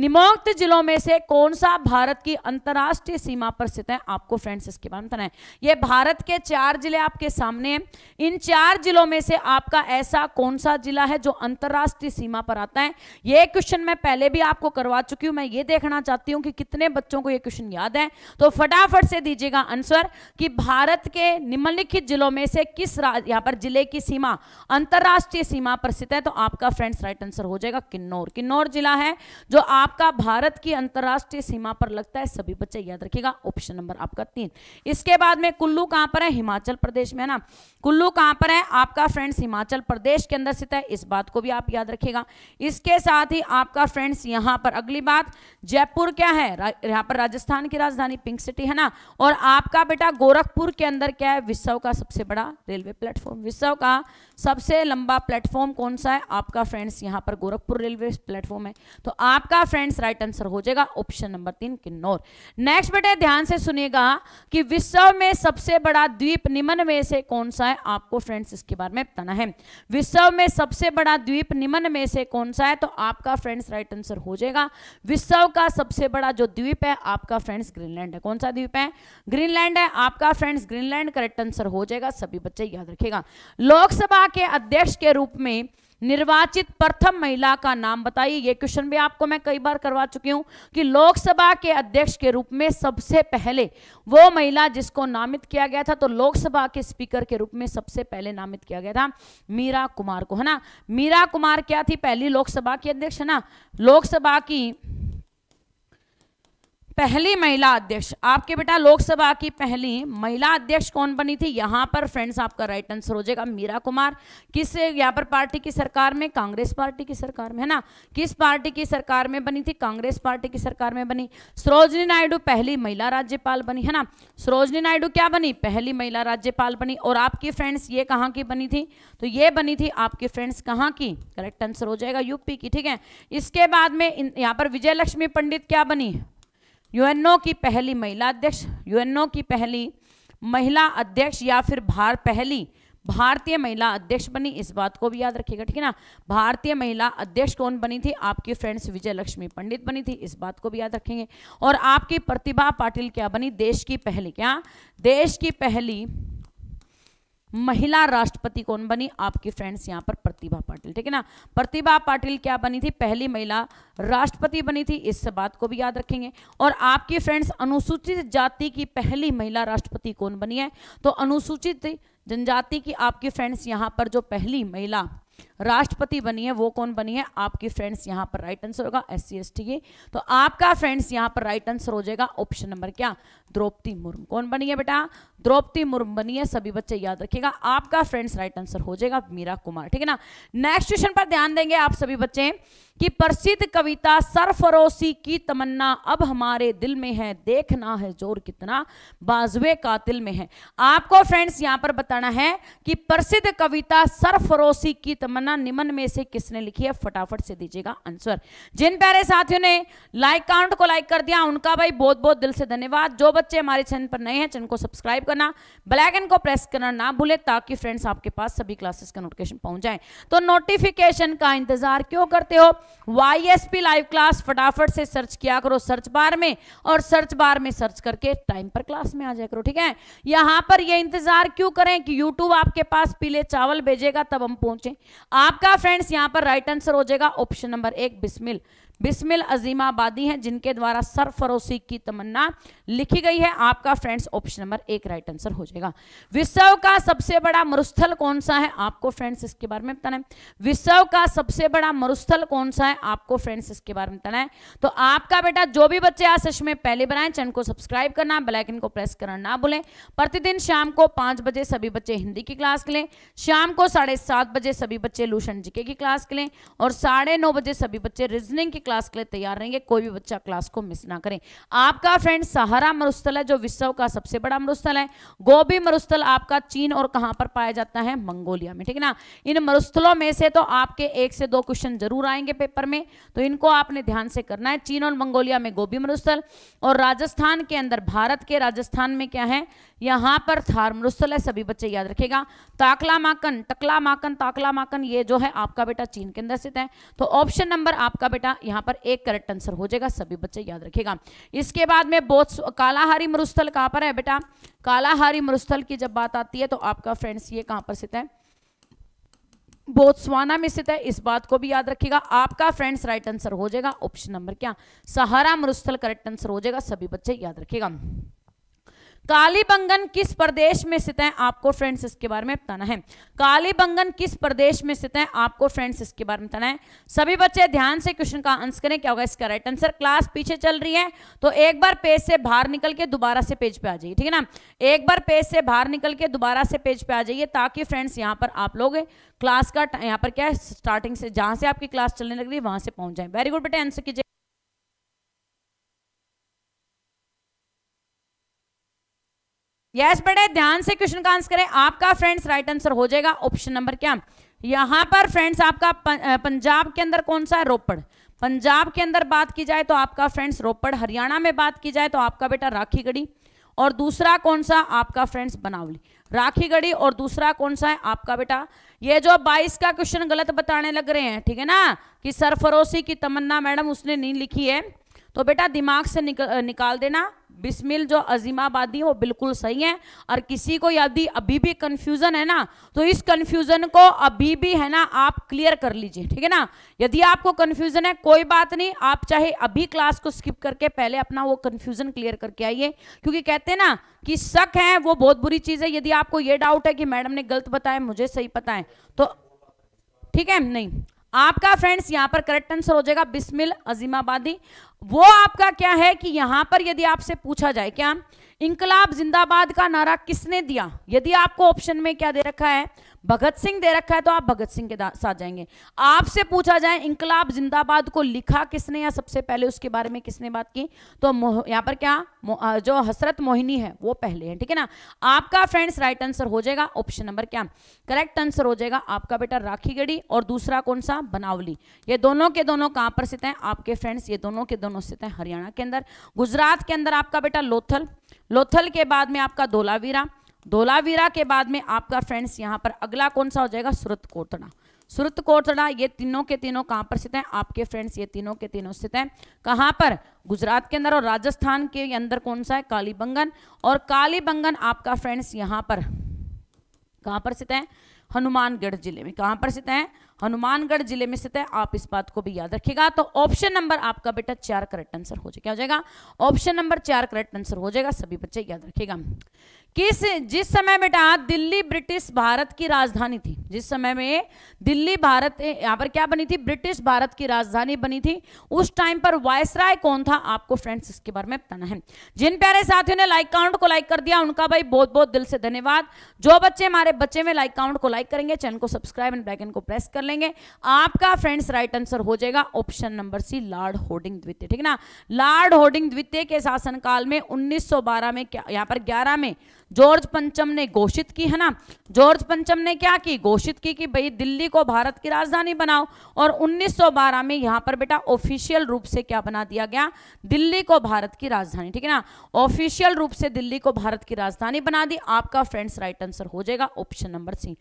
निमोक्त जिलों में से कौन सा भारत की अंतरराष्ट्रीय सीमा पर स्थित है आपको फ्रेंड्स इसके बारे में बताना है ये भारत के चार जिले आपके सामने हैं इन चार जिलों में से आपका ऐसा कौन सा जिला है जो अंतर्राष्ट्रीय सीमा पर आता है ये क्वेश्चन मैं पहले भी आपको करवा चुकी हूं मैं ये देखना चाहती हूँ कि कितने बच्चों को ये क्वेश्चन याद है तो फटाफट से दीजिएगा आंसर कि भारत के निम्नलिखित निम्नलिखित जिलों में से किस यहाँ पर जिले की सीमा अंतरराष्ट्रीय सीमा पर स्थित है तो आपका फ्रेंड्स राइट आंसर हो जाएगा किन्नौर किन्नौर जिला है जो आपका भारत की अंतरराष्ट्रीय सीमा पर लगता है सभी बच्चे याद रखिएगा ऑप्शन नंबर आपका तीन इसके बाद में कुल्लू कहां पर है हिमाचल प्रदेश में है ना कुल्लू कहां पर है आपका फ्रेंड्स हिमाचल प्रदेश के अंदर स्थित है इस बात को भी आप याद रखिएगा इसके साथ ही आपका फ्रेंड्स यहां पर अगली बात जयपुर क्या है यहाँ पर राजस्थान की राजधानी पिंक सिटी है ना और आपका बेटा गोरखपुर के अंदर क्या है विश्व का सबसे बड़ा रेलवे प्लेटफॉर्म विश्व का सबसे लंबा प्लेटफॉर्म कौन सा है आपका फ्रेंड्स यहाँ पर गोरखपुर रेलवे प्लेटफॉर्म है तो आपका फ्रेंड्स राइट आंसर हो जाएगा ऑप्शन नंबर तीन किन्नौर नेक्स्ट बेटे ध्यान से सुनिएगा कि विश्व में सबसे बड़ा द्वीप निमन में से कौन सा है आपको फ्रेंड्स इसके बारे में बताना है विश्व में सबसे बड़ा द्वीप निमन में से कौन सा है तो आपका फ्रेंड्स राइट आंसर हो जाएगा विश्व का सबसे बड़ा जो द्वीप है आपका फ्रेंड्स ग्रीनलैंड है कौन सा द्वीप है ग्रीनलैंड है आपका friends Greenland correct answer answer हो जाएगा सभी बच्चे याद रखेगा लोकसभा के अध्यक्ष के रूप में निर्वाचित प्रथम महिला का नाम बताइए ये क्वेश्चन भी आपको मैं कई बार करवा चुकी हूं कि लोकसभा के अध्यक्ष के रूप में सबसे पहले वो महिला जिसको नामित किया गया था तो लोकसभा के स्पीकर के रूप में सबसे पहले नामित किया गया था मीरा कुमार को है ना मीरा कुमार क्या थी पहली लोकसभा की अध्यक्ष है ना लोकसभा की पहली महिला अध्यक्ष आपके बेटा लोकसभा की पहली महिला अध्यक्ष कौन बनी थी यहाँ पर फ्रेंड्स आपका राइट आंसर हो जाएगा मीरा कुमार किस यहाँ पर पार्टी की सरकार में कांग्रेस पार्टी की सरकार में है ना किस पार्टी की सरकार में बनी थी कांग्रेस पार्टी की सरकार में बनी सरोजनी नायडू पहली महिला राज्यपाल बनी है ना सरोजनी नायडू क्या बनी पहली महिला राज्यपाल बनी और आपकी फ्रेंड्स ये कहाँ की बनी थी तो ये बनी थी आपकी फ्रेंड्स कहाँ की करेक्ट आंसर हो जाएगा यूपी की ठीक है इसके बाद में यहाँ पर विजयलक्ष्मी पंडित क्या बनी यूएनओ की पहली महिला अध्यक्ष यूएनओ की पहली महिला अध्यक्ष या फिर भार पहली भारतीय महिला अध्यक्ष बनी इस बात को भी याद रखिएगा ठीक है ना भारतीय महिला अध्यक्ष कौन बनी थी आपकी फ्रेंड्स विजय लक्ष्मी पंडित बनी थी इस बात को भी याद रखेंगे और आपकी प्रतिभा पाटिल क्या बनी देश की पहली क्या देश की पहली महिला राष्ट्रपति कौन बनी आपकी फ्रेंड्स यहाँ पर प्रतिभा पाटिल ठीक है ना प्रतिभा पाटिल क्या बनी थी पहली महिला राष्ट्रपति बनी थी इस बात को भी याद रखेंगे और आपकी फ्रेंड्स अनुसूचित जाति की पहली महिला राष्ट्रपति कौन बनी है तो अनुसूचित जनजाति की आपकी फ्रेंड्स यहां पर जो पहली महिला राष्ट्रपति बनी है वो कौन बनी है आपकी फ्रेंड्स यहाँ पर राइट आंसर होगा एस सी एस टी की तो आपका फ्रेंड्स यहाँ पर राइट आंसर हो जाएगा ऑप्शन नंबर क्या द्रौपदी मुर्मू कौन बनी है बेटा द्रौपदी मुर्मू बनी है सभी बच्चे याद रखिएगा आपका फ्रेंड्स राइट आंसर हो जाएगा मीरा कुमार ठीक है ना नेक्स्ट क्वेश्चन पर ध्यान देंगे आप सभी बच्चे कि प्रसिद्ध कविता सरफरोशी की तमन्ना अब हमारे दिल में है देखना है जोर कितना बाजुए कातिल में है आपको फ्रेंड्स यहां पर बताना है कि प्रसिद्ध कविता सरफरोशी की तमन्ना रचना निमन में से किसने लिखी है फटाफट से दीजिएगा आंसर जिन प्यारे साथियों ने लाइक काउंट को लाइक कर दिया उनका भाई बहुत बहुत दिल से धन्यवाद जो बच्चे हमारे चैनल पर नए हैं चैनल को सब्सक्राइब करना ब्लैकन को प्रेस करना ना भूले ताकि फ्रेंड्स आपके पास सभी क्लासेस का नोटिफिकेशन पहुंच जाए तो नोटिफिकेशन का इंतजार क्यों करते हो वाई लाइव क्लास फटाफट से सर्च किया करो सर्च बार में और सर्च बार में सर्च करके टाइम पर क्लास में आ जाए करो ठीक है यहां पर यह इंतजार क्यों करें कि यूट्यूब आपके पास पीले चावल भेजेगा तब हम पहुंचे आपका फ्रेंड्स यहां पर राइट आंसर हो जाएगा ऑप्शन नंबर एक बिस्मिल बिस्मिल अजीमाबादी हैं जिनके द्वारा सरफरोशी की तमन्ना लिखी गई है आपका फ्रेंड्स ऑप्शन नंबर एक राइट आंसर हो जाएगा विश्व का सबसे बड़ा मरुस्थल कौन सा है आपको फ्रेंड्स इसके बारे में बताना है विश्व का सबसे बड़ा मरुस्थल कौन सा है आपको फ्रेंड्स इसके बारे में बताना है तो आपका बेटा जो भी बच्चे आज सेशन में पहले बनाए चैनल को सब्सक्राइब करना बेलाइकन को प्रेस करना ना भूलें प्रतिदिन शाम को पांच बजे सभी बच्चे हिंदी की क्लास के लें शाम को साढ़े बजे सभी बच्चे लूशन जीके की क्लास के लें और साढ़े बजे सभी बच्चे रीजनिंग की क्लास के लिए तैयार रहेंगे कोई भी बच्चा क्लास को मिस ना करें आपका फ्रेंड सहारा मरुस्थल है जो विश्व का सबसे बड़ा मरुस्थल है गोभी मरुस्थल आपका चीन और कहां पर पाया जाता है मंगोलिया में ठीक है ना इन मरुस्थलों में से तो आपके एक से दो क्वेश्चन जरूर आएंगे पेपर में तो इनको आपने ध्यान से करना है चीन और मंगोलिया में गोभी मरुस्थल और राजस्थान के अंदर भारत के राजस्थान में क्या है यहाँ पर थार मरुस्थल है सभी बच्चे याद रखेगा ताकला माकन टकला माकन ताकला माकन ये जो है आपका बेटा चीन के अंदर स्थित है तो ऑप्शन नंबर आपका बेटा यहाँ पर एक करेक्ट आंसर हो जाएगा सभी बच्चे याद रखेगा इसके बाद में बोथ कालाहारी मरुस्थल कहां पर है बेटा कालाहारी मरुस्थल की जब बात आती है तो आपका फ्रेंड्स ये कहां पर स्थित है बोत्सवाना में स्थित है इस बात को भी याद रखिएगा आपका फ्रेंड्स राइट आंसर हो जाएगा ऑप्शन नंबर क्या सहारा मरुस्थल करेक्ट आंसर हो जाएगा सभी बच्चे याद रखिएगा कालीबंगन किस प्रदेश में स्थित है आपको फ्रेंड्स इसके बारे में बताना है कालीबंगन किस प्रदेश में स्थित है आपको फ्रेंड्स इसके बारे में बताना है सभी बच्चे ध्यान से क्वेश्चन का आंसर करें क्या होगा इसका राइट आंसर क्लास पीछे चल रही है तो एक बार पेज से बाहर निकल के दोबारा से पेज पे आ जाइए ठीक है ना एक बार पेज से बाहर निकल के दोबारा से पेज पे आ जाइए ताकि फ्रेंड्स यहाँ पर आप लोग क्लास का यहाँ पर क्या है स्टार्टिंग से जहां से आपकी क्लास चलने लग रही है वहां से पहुंच जाए वेरी गुड बेटे आंसर कीजिए यस बेटे ध्यान से क्वेश्चन का आंसर करें आपका फ्रेंड्स राइट आंसर हो जाएगा ऑप्शन नंबर क्या यहां पर फ्रेंड्स आपका पंजाब के अंदर कौन सा है रोपड़ पंजाब के अंदर बात की जाए तो आपका फ्रेंड्स रोपड़ हरियाणा में बात की जाए तो आपका बेटा राखीगढ़ी और दूसरा कौन सा आपका फ्रेंड्स बनावली राखीगढ़ी और दूसरा कौन सा है आपका बेटा ये जो 22 का क्वेश्चन गलत बताने लग रहे हैं ठीक है ना कि सरफरोशी की तमन्ना मैडम उसने नहीं लिखी है तो बेटा दिमाग से निक, निकाल देना बिस्मिल जो अजीमाबादी वो बिल्कुल सही है और किसी को यदि अभी भी कन्फ्यूज़न है ना तो इस कन्फ्यूज़न को अभी भी है ना आप क्लियर कर लीजिए ठीक है ना यदि आपको कन्फ्यूज़न है कोई बात नहीं आप चाहे अभी क्लास को स्किप करके पहले अपना वो कन्फ्यूज़न क्लियर करके आइए क्योंकि कहते हैं ना कि शक है वो बहुत बुरी चीज़ है यदि आपको ये डाउट है कि मैडम ने गलत बताया मुझे सही पता है तो ठीक है नहीं आपका फ्रेंड्स यहां पर करेक्ट आंसर हो जाएगा बिस्मिल अजीमाबादी वो आपका क्या है कि यहां पर यदि आपसे पूछा जाए क्या इंकलाब जिंदाबाद का नारा किसने दिया यदि आपको ऑप्शन में क्या दे रखा है भगत सिंह दे रखा है तो आप भगत सिंह के साथ जाएंगे आपसे पूछा जाए इंकलाब जिंदाबाद को लिखा किसने या सबसे पहले उसके बारे में किसने बात की तो यहाँ पर क्या जो हसरत मोहिनी है वो पहले है ठीक है ना आपका फ्रेंड्स राइट आंसर हो जाएगा ऑप्शन नंबर क्या करेक्ट आंसर हो जाएगा आपका बेटा राखी गढ़ी और दूसरा कौन सा बनावली ये दोनों के दोनों कहाँ पर स्थित है आपके फ्रेंड्स ये दोनों के दोनों स्थित है हरियाणा के अंदर गुजरात के अंदर आपका बेटा लोथल लोथल के बाद में आपका धोलावीरा धोलावीरा के बाद में आपका फ्रेंड्स यहाँ पर अगला कौन सा हो जाएगा सुरत कोटना सुरत कोटड़ा ये तीनों के तीनों कहाँ पर स्थित हैं आपके फ्रेंड्स ये तीनों के तीनों स्थित हैं कहाँ पर गुजरात के अंदर और राजस्थान के अंदर कौन सा है कालीबंगन और कालीबंगन आपका फ्रेंड्स यहाँ पर कहाँ पर स्थित है हनुमानगढ़ जिले में कहाँ पर स्थित है हनुमानगढ़ जिले में स्थित है आप इस बात को भी याद रखिएगा तो ऑप्शन नंबर आपका बेटा चार करेक्ट आंसर हो जाएगा क्या हो जाएगा ऑप्शन नंबर चार करेक्ट आंसर हो जाएगा सभी बच्चे याद रखिएगा किस जिस समय बेटा दिल्ली ब्रिटिश भारत की राजधानी थी जिस समय में दिल्ली भारत यहां पर क्या बनी थी ब्रिटिश भारत की राजधानी बनी थी उस टाइम पर वायसराय कौन था आपको फ्रेंड्स इसके बारे में बताना है जिन प्यारे साथियों ने लाइक काउंट को लाइक कर दिया उनका भाई बहुत बहुत दिल से धन्यवाद जो बच्चे हमारे बच्चे में लाइक काउंट को लाइक करेंगे चैनल को सब्सक्राइब एंड बैकन को प्रेस कर लेंगे आपका फ्रेंड्स राइट आंसर हो जाएगा option number C Lord Hardinge द्वितीय ठीक है ना लार्ड होर्डिंग द्वितीय के शासनकाल में उन्नीस में क्या यहाँ पर ग्यारह में जॉर्ज पंचम ने घोषित की है ना जॉर्ज पंचम ने क्या की घोषित की कि भाई दिल्ली को भारत की राजधानी बनाओ और 1912 में यहां पर बेटा ऑफिशियल रूप से क्या बना दिया गया दिल्ली को भारत की राजधानी ठीक है ना ऑफिशियल रूप से दिल्ली को भारत की राजधानी बना दी आपका फ्रेंड्स राइट आंसर हो जाएगा ऑप्शन नंबर सी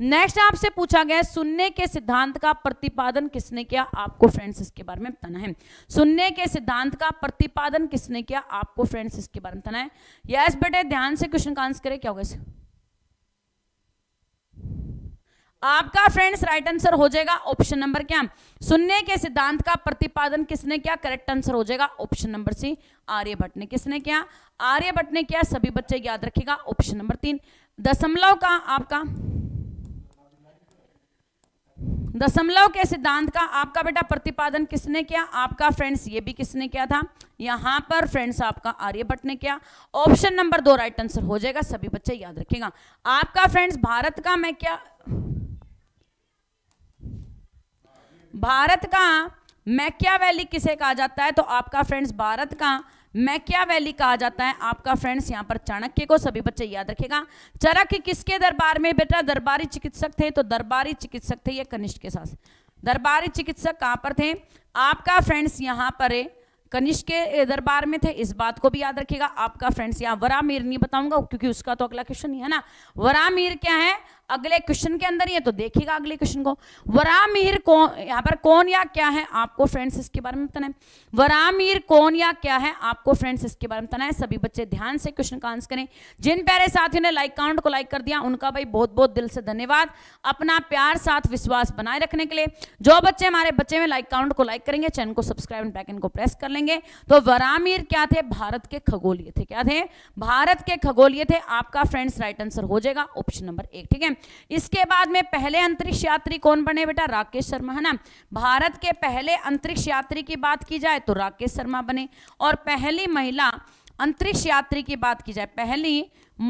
नेक्स्ट आपसे पूछा गया सुनने के सिद्धांत का प्रतिपादन किसने किया आपको फ्रेंड्स इसके बारे में बताना है सुनने के सिद्धांत का प्रतिपादन किसने किया आपको फ्रेंड्स इसके बारे में बताना है यस बेटे ध्यान से क्वेश्चन का आंसर करें क्या होगा आपका फ्रेंड्स राइट आंसर हो जाएगा ऑप्शन नंबर क्या सुनने के सिद्धांत का प्रतिपादन किसने किया करेक्ट आंसर हो जाएगा ऑप्शन नंबर सी आर्यभट्ट ने किसने किया आर्यभट्ट ने किया सभी बच्चे याद रखेगा ऑप्शन नंबर तीन दशमलव का आपका दशमलव के सिद्धांत का आपका बेटा प्रतिपादन किसने किया आपका फ्रेंड्स ये भी किसने किया था यहां पर फ्रेंड्स आपका आर्यभट्ट ने किया ऑप्शन नंबर दो राइट आंसर हो जाएगा सभी बच्चे याद रखेगा आपका फ्रेंड्स भारत का मैं क्या भारत का मैक्यावेली वैली किसे कहा जाता है तो आपका फ्रेंड्स भारत का मैकिया वैली कहा जाता है आपका फ्रेंड्स यहाँ पर चाणक्य को सभी बच्चे याद रखेगा चरक किसके दरबार में बेटा दरबारी चिकित्सक थे तो दरबारी चिकित्सक थे ये कनिष्ठ के साथ दरबारी चिकित्सक कहाँ पर थे आपका फ्रेंड्स यहाँ पर है कनिष्क के दरबार में थे इस बात को भी याद रखिएगा आपका फ्रेंड्स यहाँ वरामीर नहीं बताऊंगा क्योंकि उसका तो अगला क्वेश्चन ही है ना वरामीर क्या है अगले क्वेश्चन के अंदर ये तो देखिएगा अगले क्वेश्चन को वरामीर कौन यहाँ पर कौन या क्या है आपको फ्रेंड्स इसके बारे में बताना है वरामीर कौन या क्या है आपको फ्रेंड्स इसके बारे में बताना है सभी बच्चे ध्यान से क्वेश्चन का आंसर करें जिन प्यारे साथियों ने लाइक काउंट को लाइक कर दिया उनका भाई बहुत बहुत दिल से धन्यवाद अपना प्यार साथ विश्वास बनाए रखने के लिए जो बच्चे हमारे बच्चे में लाइक काउंट को लाइक करेंगे चैनल को सब्सक्राइब एंड बैकन को प्रेस कर लेंगे तो वरामीर क्या थे भारत के खगोलिए थे क्या थे भारत के खगोलिए थे आपका फ्रेंड्स राइट आंसर हो जाएगा ऑप्शन नंबर एक ठीक है इसके बाद में पहले अंतरिक्ष यात्री कौन बने बेटा राकेश शर्मा है ना भारत के पहले अंतरिक्ष यात्री की बात की जाए तो राकेश शर्मा बने और पहली महिला अंतरिक्ष यात्री की बात की जाए पहली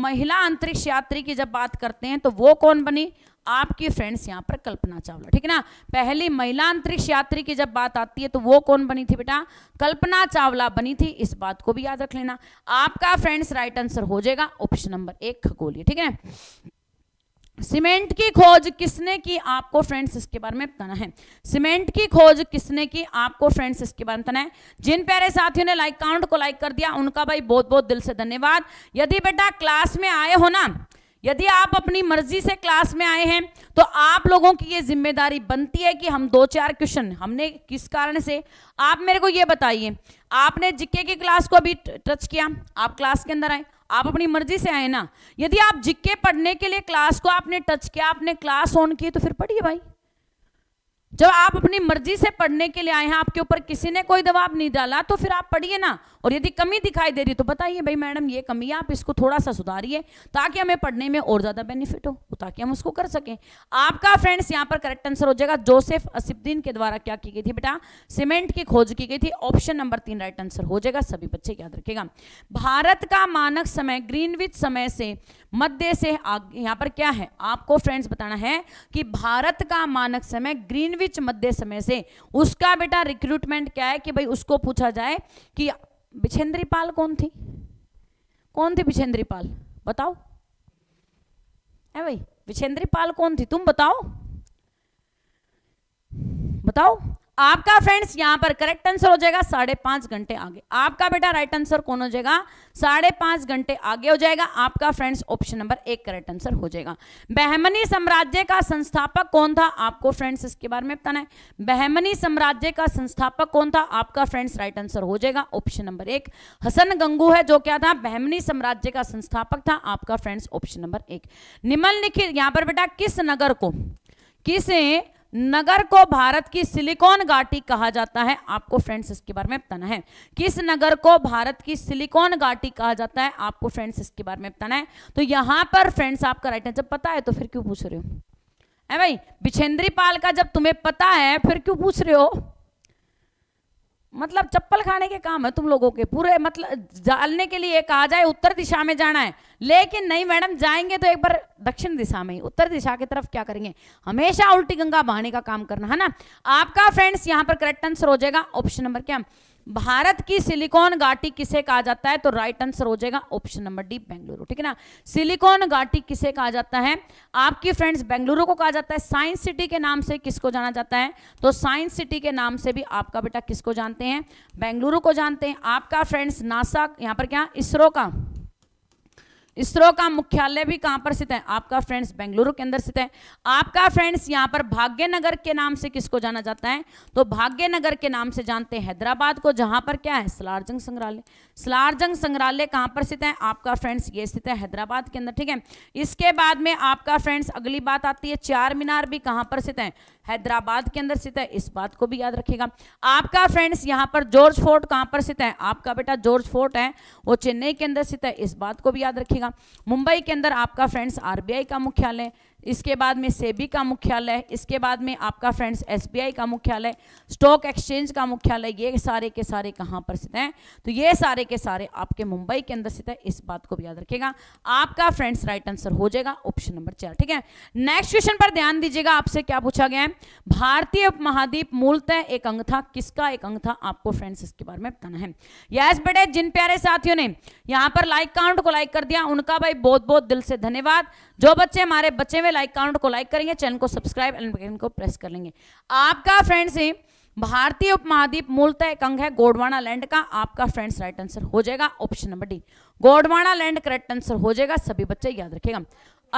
महिला अंतरिक्ष यात्री की जब बात करते हैं तो वो कौन बनी आपकी फ्रेंड्स यहां पर कल्पना चावला ठीक है ना पहली महिला अंतरिक्ष यात्री की जब बात आती है तो वो कौन बनी थी बेटा कल्पना चावला बनी थी इस बात को भी याद रख लेना आपका फ्रेंड्स राइट आंसर हो जाएगा ऑप्शन नंबर एक खगोलिए ठीक है सीमेंट की खोज किसने की आपको फ्रेंड्स इसके बारे में बताना है सीमेंट की खोज किसने की आपको फ्रेंड्स इसके बारे में बताना है जिन प्यारे साथियों ने लाइक काउंट को लाइक कर दिया उनका भाई बहुत बहुत दिल से धन्यवाद यदि बेटा क्लास में आए हो ना यदि आप अपनी मर्जी से क्लास में आए हैं तो आप लोगों की ये जिम्मेदारी बनती है कि हम दो चार क्वेश्चन हमने किस कारण से आप मेरे को ये बताइए आपने जिक्के की क्लास को अभी टच किया आप क्लास के अंदर आए आप अपनी मर्जी से आए ना यदि आप जिक्के पढ़ने के लिए क्लास को आपने टच किया आपने क्लास ऑन की तो फिर पढ़िए भाई जब आप अपनी मर्जी से पढ़ने के लिए आए हैं आपके ऊपर किसी ने कोई दबाव नहीं डाला तो फिर आप पढ़िए ना और यदि कमी दिखाई दे रही तो बताइए भाई मैडम ये कमी है आप इसको थोड़ा सा सुधारिए ताकि हमें पढ़ने में और ज़्यादा बेनिफिट हो ताकि हम उसको कर सकें आपका फ्रेंड्स यहाँ पर करेक्ट आंसर हो जाएगा जोसेफ असिफ्दीन के द्वारा क्या की गई थी बेटा सीमेंट की खोज की गई थी ऑप्शन नंबर तीन राइट आंसर हो जाएगा सभी बच्चे याद रखेगा भारत का मानक समय ग्रीनविच समय से मध्य से यहाँ पर क्या है आपको फ्रेंड्स बताना है कि भारत का मानक समय ग्रीनविच बीच मध्य समय से उसका बेटा रिक्रूटमेंट क्या है कि भाई उसको पूछा जाए कि बिछेंद्री पाल कौन थी कौन थी बिछेंद्री पाल बताओ है भाई बिछेंद्री पाल कौन थी तुम बताओ बताओ आपका फ्रेंड्स यहां पर करेक्ट आंसर हो जाएगा साढ़े पांच घंटे आगे आपका बेटा राइट आंसर कौन हो जाएगा साढ़े पांच घंटे आगे हो जाएगा आपका फ्रेंड्स ऑप्शन नंबर एक करेक्ट आंसर हो जाएगा बहमनी साम्राज्य का संस्थापक कौन था आपको फ्रेंड्स इसके बारे में बताना है बहमनी साम्राज्य का संस्थापक कौन था आपका फ्रेंड्स राइट आंसर हो जाएगा ऑप्शन नंबर एक हसन गंगू है जो क्या था बहमनी साम्राज्य का संस्थापक था आपका फ्रेंड्स ऑप्शन नंबर एक निम्नलिखित यहां पर बेटा किस नगर को किस नगर को भारत की सिलिकॉन घाटी कहा जाता है आपको फ्रेंड्स इसके बारे में बताना है किस नगर को भारत की सिलिकॉन घाटी कहा जाता है आपको फ्रेंड्स इसके बारे में बताना है तो यहां पर फ्रेंड्स आपका राइट आंसर पता है तो फिर क्यों पूछ रहे हो भाई बिछेंद्री पाल का जब तुम्हें पता है फिर क्यों पूछ रहे हो मतलब चप्पल खाने के काम है तुम लोगों के पूरे मतलब जालने के लिए कहा जाए उत्तर दिशा में जाना है लेकिन नहीं मैडम जाएंगे तो एक बार दक्षिण दिशा में उत्तर दिशा की तरफ क्या करेंगे हमेशा उल्टी गंगा बहाने का काम करना है ना आपका फ्रेंड्स यहाँ पर करेक्ट आंसर हो जाएगा ऑप्शन नंबर क्या भारत की सिलिकॉन घाटी किसे कहा जाता है तो राइट आंसर हो जाएगा ऑप्शन नंबर डी बेंगलुरु ठीक है ना सिलिकॉन घाटी किसे कहा जाता है आपकी फ्रेंड्स बेंगलुरु को कहा जाता है साइंस सिटी के नाम से किसको जाना जाता है तो साइंस सिटी के नाम से भी आपका बेटा किसको जानते हैं बेंगलुरु को जानते हैं आपका फ्रेंड्स नासा यहां पर क्या इसरो का इसरो का मुख्यालय भी कहां पर स्थित है आपका फ्रेंड्स बेंगलुरु के अंदर स्थित है आपका फ्रेंड्स यहाँ पर भाग्यनगर के नाम से किसको जाना जाता है तो भाग्यनगर के नाम से जानते हैं हैदराबाद को जहां पर क्या है सलारजंग संग्रहालय सलारजंग संग्रहालय कहाँ पर स्थित है आपका फ्रेंड्स ये स्थित है हैदराबाद के अंदर ठीक है इसके बाद में आपका फ्रेंड्स अगली बात आती है चार मीनार भी कहां पर स्थित है हैदराबाद के अंदर स्थित है इस बात को भी याद रखिएगा आपका फ्रेंड्स यहाँ पर जॉर्ज फोर्ट कहाँ पर स्थित है आपका बेटा जॉर्ज फोर्ट है वो चेन्नई के अंदर स्थित है इस बात को भी याद रखिएगा मुंबई के अंदर आपका फ्रेंड्स आरबीआई का मुख्यालय इसके बाद में सेबी का मुख्यालय इसके बाद में आपका फ्रेंड्स एसबीआई का मुख्यालय स्टॉक एक्सचेंज का मुख्यालय ये सारे के सारे कहाँ पर स्थित हैं तो ये सारे के सारे आपके मुंबई के अंदर स्थित है इस बात को भी याद रखेगा आपका फ्रेंड्स राइट आंसर हो जाएगा ऑप्शन नंबर चार ठीक है नेक्स्ट क्वेश्चन पर ध्यान दीजिएगा आपसे क्या पूछा गया है भारतीय उपमहाद्वीप मूलतः एक अंग था किसका एक अंग था आपको फ्रेंड्स इसके बारे में बताना है यस बेटे जिन प्यारे साथियों ने यहाँ पर लाइक काउंट को लाइक कर दिया उनका भाई बहुत बहुत दिल से धन्यवाद जो बच्चे हमारे बच्चे में लाइक काउंट को लाइक करेंगे चैनल को सब्सक्राइब एंड बेल को प्रेस कर लेंगे आपका फ्रेंड्स है भारतीय उपमहाद्वीप मूलतः एक अंग है गोडवाना लैंड का आपका फ्रेंड्स राइट आंसर हो जाएगा option number D Gondwanaland correct answer हो जाएगा सभी बच्चे याद रखेगा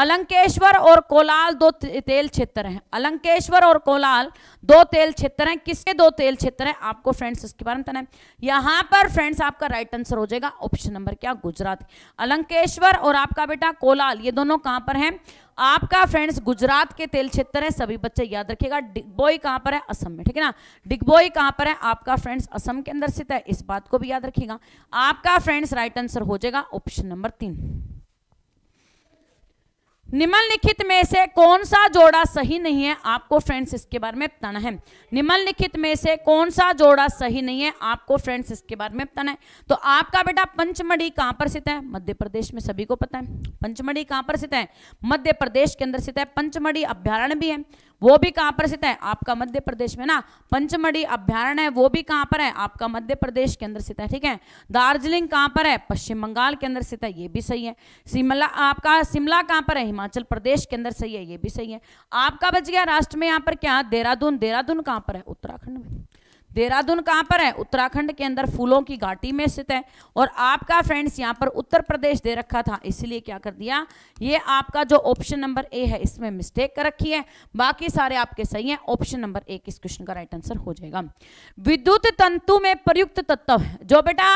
अलंकेश्वर और कोलाल दो तेल क्षेत्र हैं अलंकेश्वर और कोलाल दो तेल क्षेत्र हैं किसके दो तेल क्षेत्र हैं आपको फ्रेंड्स इसके बारे में बताना है यहाँ पर फ्रेंड्स आपका राइट आंसर हो जाएगा ऑप्शन नंबर क्या गुजरात अलंकेश्वर और आपका बेटा कोलाल ये दोनों कहाँ पर हैं आपका फ्रेंड्स गुजरात के तेल क्षेत्र है सभी बच्चे याद रखिएगा डिगबोई कहां पर है असम में ठीक है ना डिगबोई कहां पर है आपका फ्रेंड्स असम के अंदर स्थित है इस बात को भी याद रखिएगा आपका फ्रेंड्स राइट आंसर हो जाएगा ऑप्शन नंबर तीन निम्नलिखित में से कौन सा जोड़ा सही नहीं है आपको फ्रेंड्स इसके बारे में बताना है निम्नलिखित में से कौन सा जोड़ा सही नहीं है आपको फ्रेंड्स इसके बारे में बताना है तो आपका बेटा पंचमढ़ी कहां पर स्थित है मध्य प्रदेश में सभी को पता है पंचमढ़ी कहां पर स्थित है मध्य प्रदेश के अंदर स्थित है पंचमढ़ी अभ्यारण भी है वो भी कहां पर स्थित है आपका मध्य प्रदेश में ना पंचमढ़ी अभ्यारण्य है वो भी कहाँ पर है आपका मध्य प्रदेश के अंदर स्थित है ठीक है दार्जिलिंग कहाँ पर है पश्चिम बंगाल के अंदर स्थित है ये भी सही है शिमला आपका शिमला कहाँ पर है हिमाचल प्रदेश के अंदर सही है ये भी सही है आपका बच गया राष्ट्र में यहाँ पर क्या देहरादून देहरादून कहाँ पर है उत्तराखंड में देहरादून कहाँ पर है उत्तराखंड के अंदर फूलों की घाटी में स्थित है और आपका फ्रेंड्स यहाँ पर उत्तर प्रदेश दे रखा था इसलिए क्या कर दिया ये आपका जो ऑप्शन नंबर ए है इसमें मिस्टेक कर रखी है बाकी सारे आपके सही हैं ऑप्शन नंबर एक इस क्वेश्चन का राइट आंसर हो जाएगा विद्युत तंतु में प्रयुक्त तत्व जो बेटा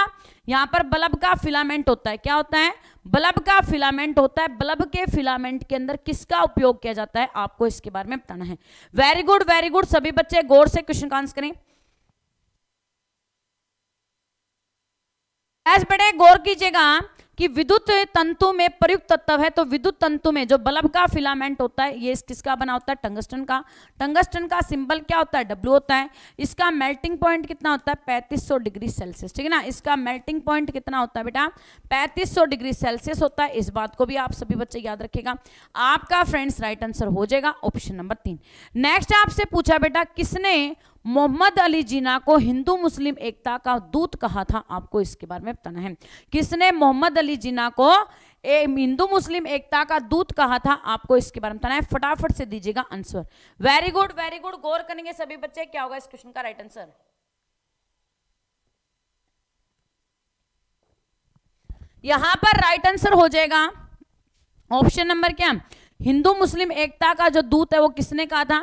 यहाँ पर बल्ब का फिलामेंट होता है क्या होता है बल्ब का फिलामेंट होता है बल्ब के फिलामेंट के अंदर किसका उपयोग किया जाता है आपको इसके बारे में बताना है वेरी गुड वेरी गुड सभी बच्चे गौर से क्वेश्चन का आंसर करें एस बेटे गौर कीजिएगा कि विद्युत तंतु में प्रयुक्त तत्व है तो विद्युत तंतु में जो बल्ब का फिलामेंट होता है ये किसका बना होता है टंगस्टन का टंगस्टन का सिंबल क्या होता है डब्ल्यू होता है इसका मेल्टिंग पॉइंट कितना होता है 3500 डिग्री सेल्सियस ठीक है ना इसका मेल्टिंग पॉइंट कितना होता है बेटा 3500 डिग्री सेल्सियस होता है इस बात को भी आप सभी बच्चे याद रखेगा आपका फ्रेंड्स राइट आंसर हो जाएगा ऑप्शन नंबर तीन नेक्स्ट आपसे पूछा बेटा किसने मोहम्मद अली जिना को हिंदू मुस्लिम एकता का दूत कहा था आपको इसके बारे में बताना है किसने मोहम्मद अली जिना को हिंदू मुस्लिम एकता का दूत कहा था आपको इसके बारे में बताना है फटाफट से दीजिएगा answer very good very good गौर करेंगे सभी बच्चे क्या होगा इस क्वेश्चन का राइट आंसर यहां पर राइट आंसर हो जाएगा ऑप्शन नंबर क्या हिंदू मुस्लिम एकता का जो दूत है वो किसने कहा था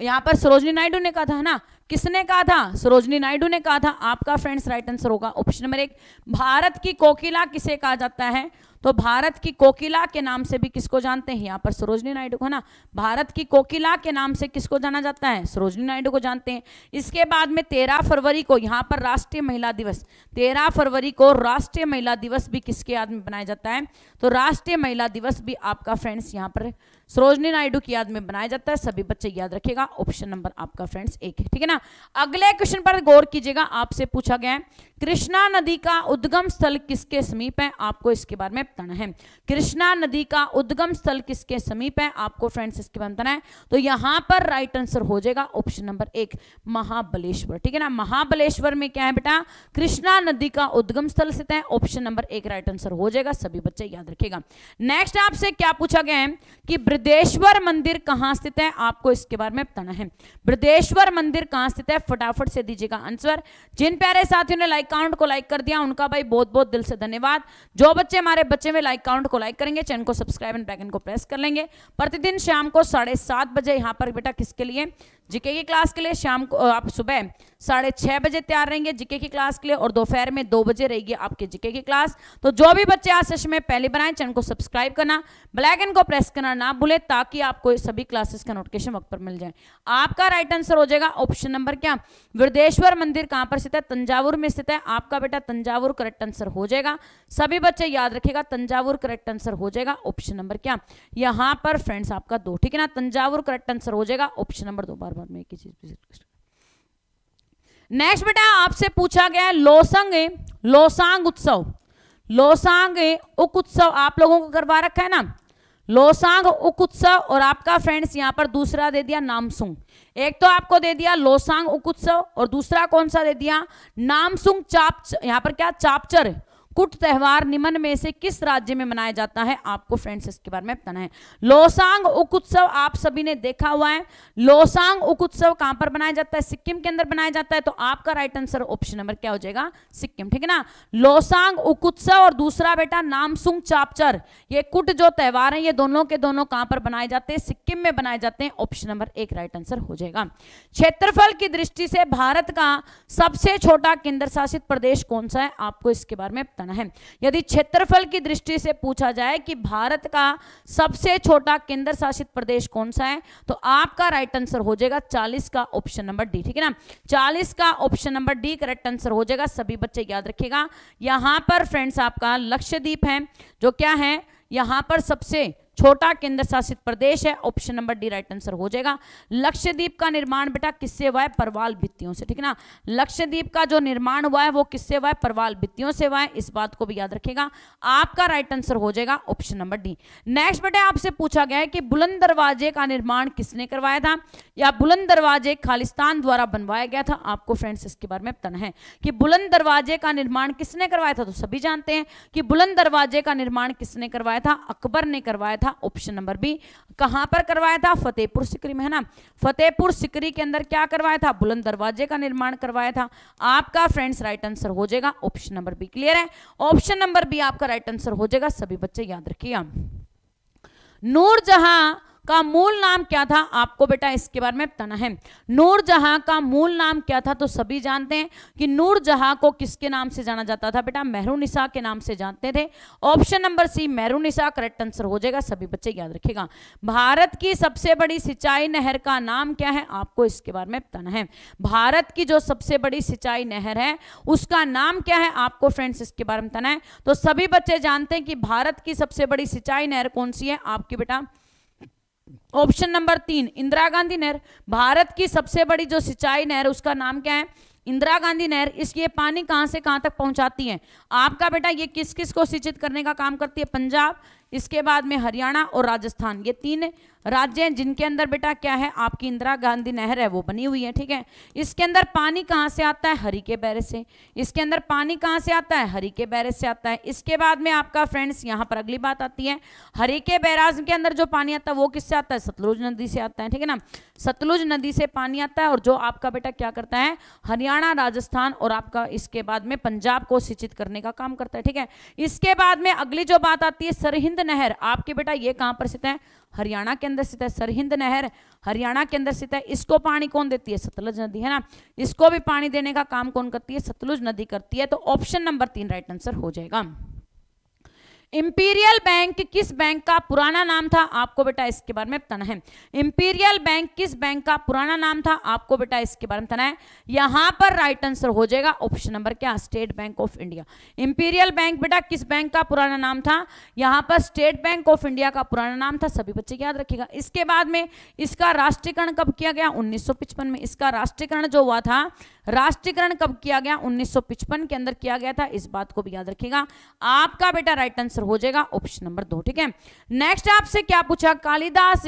यहां पर सरोजनी नायडू ने कहा था ना किसने कहा था सरोजनी नायडू ने कहा था आपका फ्रेंड्स राइट आंसर होगा ऑप्शन नंबर एक भारत की कोकिला किसे कहा जाता है तो भारत की कोकिला के नाम से भी किसको जानते हैं यहाँ पर सरोजनी नायडू को ना भारत की कोकिला के नाम से किसको जाना जाता है सरोजनी नायडू को जानते हैं इसके बाद में तेरह फरवरी को यहाँ पर राष्ट्रीय महिला दिवस तेरह फरवरी को राष्ट्रीय महिला दिवस भी किसके याद में बनाया जाता है तो राष्ट्रीय महिला दिवस भी आपका फ्रेंड्स यहाँ पर सरोजनी नायडू की याद में बनाया जाता है सभी बच्चे याद रखेगा ऑप्शन नंबर आपका फ्रेंड्स एक है ठीक है ना अगले क्वेश्चन पर गौर कीजिएगा आपसे पूछा गया है कृष्णा नदी का उद्गम स्थल किसके समीप है आपको इसके बारे में बताना है कृष्णा नदी का उद्गम स्थल किसके समीप है आपको फ्रेंड्स इसके बारे में बताना है तो यहां पर राइट आंसर हो जाएगा ऑप्शन नंबर एक महाबलेश्वर ठीक है ना महाबलेश्वर में क्या है बेटा कृष्णा नदी का उद्गम स्थल स्थित है ऑप्शन नंबर एक राइट आंसर हो जाएगा सभी बच्चे याद रखेगा नेक्स्ट आपसे क्या पूछा गया है कि ब्रदेश्वर मंदिर कहाँ स्थित है आपको इसके बारे में बताना है ब्रदेश्वर मंदिर कहाँ स्थित है फटाफट से दीजिएगा आंसर जिन प्यारे साथियों ने लाइक काउंट को लाइक कर दिया उनका भाई बहुत बहुत दिल से धन्यवाद जो बच्चे हमारे बच्चे में लाइक काउंट को लाइक करेंगे चैनल को सब्सक्राइब एंड बैकन को प्रेस कर लेंगे प्रतिदिन शाम को साढ़े बजे यहाँ पर बेटा किसके लिए जीके की क्लास के लिए शाम को आप सुबह साढ़े छः बजे तैयार रहेंगे जीके की क्लास के लिए और दोपहर में दो बजे रहेगी आपके जीके की क्लास तो जो भी बच्चे आज सेशन में पहले बनाए चैनल को सब्सक्राइब करना एंड को प्रेस करना ना भूले ताकि आपको सभी क्लासेस का नोटिफिकेशन वक्त पर मिल जाए आपका राइट आंसर हो जाएगा ऑप्शन नंबर क्या वृद्धेश्वर मंदिर कहाँ पर स्थित है तंजावुर में स्थित है आपका बेटा तंजावुर करेक्ट आंसर हो जाएगा सभी बच्चे याद रखेगा तंजावुर करेक्ट आंसर हो जाएगा ऑप्शन नंबर क्या यहाँ पर फ्रेंड्स आपका दो ठीक है ना तंजावुर करेक्ट आंसर हो जाएगा ऑप्शन नंबर दो बार बार मैं एक ही चीज नेक्स्ट बेटा आपसे पूछा गया है लोसंग लोसांग उत्सव लोसांग उक उत्सव आप लोगों को करवा रखा है ना लोसांग उक उत्सव और आपका फ्रेंड्स यहाँ पर दूसरा दे दिया नामसुंग एक तो आपको दे दिया लोसांग उक उत्सव और दूसरा कौन सा दे दिया नामसुंग चाप यहाँ पर क्या चापचर कुट त्यौहार निम्न में से किस राज्य में मनाया जाता है आपको फ्रेंड्स इसके बारे में बताना है लोसांग उक उत्सव आप सभी ने देखा हुआ है लोसांग उक उत्सव कहां पर बनाया जाता है सिक्किम के अंदर बनाया जाता है तो आपका राइट आंसर ऑप्शन नंबर क्या हो जाएगा सिक्किम ठीक है ना लोसांग उक उत्सव और दूसरा बेटा नामसुंग चापचर ये कुट जो त्यौहार है ये दोनों के दोनों कहां पर बनाए जाते हैं सिक्किम में बनाए जाते हैं ऑप्शन नंबर एक राइट आंसर हो जाएगा क्षेत्रफल की दृष्टि से भारत का सबसे छोटा केंद्र शासित प्रदेश कौन सा है आपको इसके बारे में बताना जाना है यदि क्षेत्रफल की दृष्टि से पूछा जाए कि भारत का सबसे छोटा केंद्र शासित प्रदेश कौन सा है तो आपका राइट आंसर हो जाएगा चालीस का ऑप्शन नंबर डी ठीक है ना चालीस का option number D correct answer हो जाएगा सभी बच्चे याद रखेगा यहां पर फ्रेंड्स आपका लक्ष्यद्वीप है जो क्या है यहां पर सबसे छोटा केंद्र शासित प्रदेश है option number D right answer हो जाएगा लक्षद्वीप का निर्माण बेटा किससे हुआ है परवाल भित्तियों से ठीक ना लक्षद्वीप का जो निर्माण हुआ है वो किससे हुआ है परवाल भित्तियों से हुआ है इस बात को भी याद रखेगा आपका राइट आंसर हो जाएगा ऑप्शन नंबर डी नेक्स्ट बेटा आपसे पूछा गया है कि बुलंद दरवाजे का निर्माण किसने करवाया था या बुलंद दरवाजे खालिस्तान द्वारा बनवाया गया था आपको फ्रेंड्स इसके बारे में बताना है कि बुलंद दरवाजे का निर्माण किसने करवाया था तो सभी जानते हैं कि बुलंद दरवाजे का निर्माण किसने करवाया था अकबर ने करवाया था था ऑप्शन नंबर बी कहां पर करवाया था फतेहपुर सिकरी में है ना फतेहपुर सिकरी के अंदर क्या करवाया था बुलंद दरवाजे का निर्माण करवाया था आपका फ्रेंड्स राइट आंसर हो जाएगा ऑप्शन नंबर बी क्लियर है ऑप्शन नंबर बी आपका राइट आंसर हो जाएगा सभी बच्चे याद रखिए नूरजहां का मूल नाम क्या था आपको बेटा इसके बारे में बताना है नूरजहां का मूल नाम क्या था तो सभी जानते हैं कि नूरजहां को किसके नाम से जाना जाता था बेटा निशा के नाम से जानते थे option number C Mehrunnisa correct answer हो जाएगा सभी बच्चे याद रखेगा भारत की सबसे बड़ी सिंचाई नहर का नाम क्या है आपको इसके बारे में बताना है भारत की जो सबसे बड़ी सिंचाई नहर है उसका नाम क्या है आपको फ्रेंड्स इसके बारे में बताना है तो सभी बच्चे जानते हैं कि भारत की सबसे बड़ी सिंचाई नहर कौन सी है आपकी बेटा ऑप्शन नंबर तीन इंदिरा गांधी नहर भारत की सबसे बड़ी जो सिंचाई नहर उसका नाम क्या है इंदिरा गांधी नहर इसके पानी कहां से कहां तक पहुंचाती है आपका बेटा ये किस किस को सिंचित करने का काम करती है पंजाब इसके बाद में हरियाणा और राजस्थान ये तीन राज्य हैं जिनके अंदर बेटा क्या है आपकी इंदिरा गांधी नहर है वो बनी हुई है ठीक है इसके अंदर पानी कहाँ से आता है हरी के बैरे से इसके अंदर पानी कहाँ से आता है हरी के बैरे से आता है इसके बाद में आपका फ्रेंड्स यहाँ पर अगली बात आती है हरी के बैराज के अंदर जो पानी आता है वो किससे आता है सतलुज नदी से आता है ठीक है ना सतलुज नदी से पानी आता है और जो आपका बेटा क्या करता है हरियाणा राजस्थान और आपका इसके बाद में पंजाब को सिंचित करने का काम करता है ठीक है इसके बाद में अगली जो बात आती है सरहिंद नहर आपके बेटा ये कहाँ पर स्थित है हरियाणा के अंदर स्थित है सरहिंद नहर हरियाणा के अंदर स्थित है इसको पानी कौन देती है सतलुज नदी है ना इसको भी पानी देने का काम कौन करती है सतलुज नदी करती है तो ऑप्शन नंबर तीन राइट आंसर हो जाएगा इंपीरियल बैंक किस बैंक का पुराना नाम था आपको बेटा इसके बारे में बताना है इंपीरियल बैंक किस बैंक का पुराना नाम था आपको बेटा इसके बारे में बताना है यहां पर राइट आंसर हो जाएगा ऑप्शन नंबर क्या State Bank of India Imperial Bank बेटा किस बैंक का पुराना नाम था यहां पर स्टेट बैंक ऑफ इंडिया का पुराना नाम था सभी बच्चे याद रखेगा इसके बाद में इसका राष्ट्रीयकरण कब किया गया उन्नीस में इसका राष्ट्रीयकरण जो हुआ था राष्ट्रीयकरण कब किया गया 1955 के अंदर किया गया था इस बात को भी याद रखिएगा आपका बेटा राइट आंसर हो जाएगा ऑप्शन नंबर दो ठीक है नेक्स्ट आपसे क्या पूछा कालिदास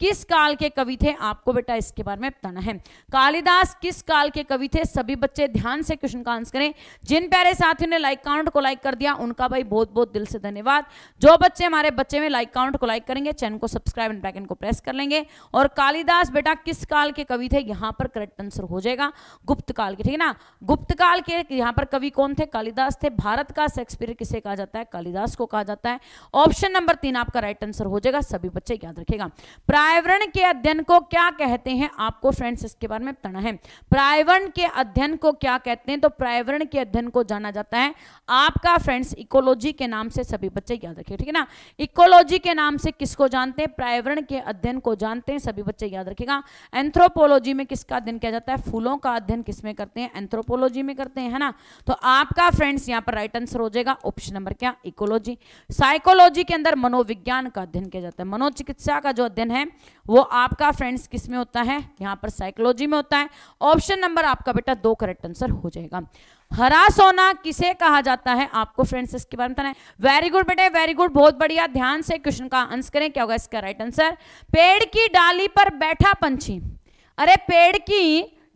किस काल के कवि थे आपको बेटा इसके बारे में बताना है कालिदास किस काल के कवि थे सभी बच्चे ध्यान से क्वेश्चन का आंसर करें जिन प्यारे साथियों ने लाइक काउंट को लाइक कर दिया उनका भाई बहुत बहुत दिल से धन्यवाद जो बच्चे हमारे बच्चे में लाइक काउंट को लाइक करेंगे चैनल को सब्सक्राइब एंड बैकन को प्रेस कर लेंगे और कालिदास बेटा किस काल के कवि थे यहाँ पर करेक्ट आंसर हो जाएगा गुप्त काल के ठीक है ना गुप्त काल के यहाँ पर कवि कौन थे कालिदास थे भारत का शेक्सपियर किसे कहा जाता है कालिदास को कहा जाता है ऑप्शन नंबर तीन आपका राइट आंसर हो जाएगा सभी बच्चे याद रखेगा प्राय प्रायवरण के अध्ययन को क्या कहते हैं आपको फ्रेंड्स इसके बारे में बताना है प्रायवरण के अध्ययन को क्या कहते हैं तो प्रायवरण के अध्ययन को जाना जाता है आपका फ्रेंड्स इकोलॉजी के नाम से सभी बच्चे याद रखिए ठीक है ना इकोलॉजी के नाम से किसको जानते हैं प्रायवरण के अध्ययन को जानते हैं सभी बच्चे याद रखेगा एंथ्रोपोलॉजी में किसका अध्ययन किया जाता है फूलों का अध्ययन किसमें करते हैं एंथ्रोपोलॉजी में करते हैं है ना तो आपका फ्रेंड्स यहाँ पर राइट आंसर हो जाएगा ऑप्शन नंबर क्या इकोलॉजी साइकोलॉजी के अंदर मनोविज्ञान का अध्ययन किया जाता है मनोचिकित्सा का जो अध्ययन है वो आपका फ्रेंड्स किस में होता है यहाँ पर साइकोलॉजी में होता है ऑप्शन नंबर आपका बेटा दो करेक्ट आंसर हो जाएगा हरा सोना किसे कहा जाता है आपको फ्रेंड्स इसके बारे में बताना है वेरी गुड बेटे वेरी गुड बहुत बढ़िया ध्यान से क्वेश्चन का आंसर करें क्या होगा इसका राइट आंसर पेड़ की डाली पर बैठा पंछी अरे पेड़ की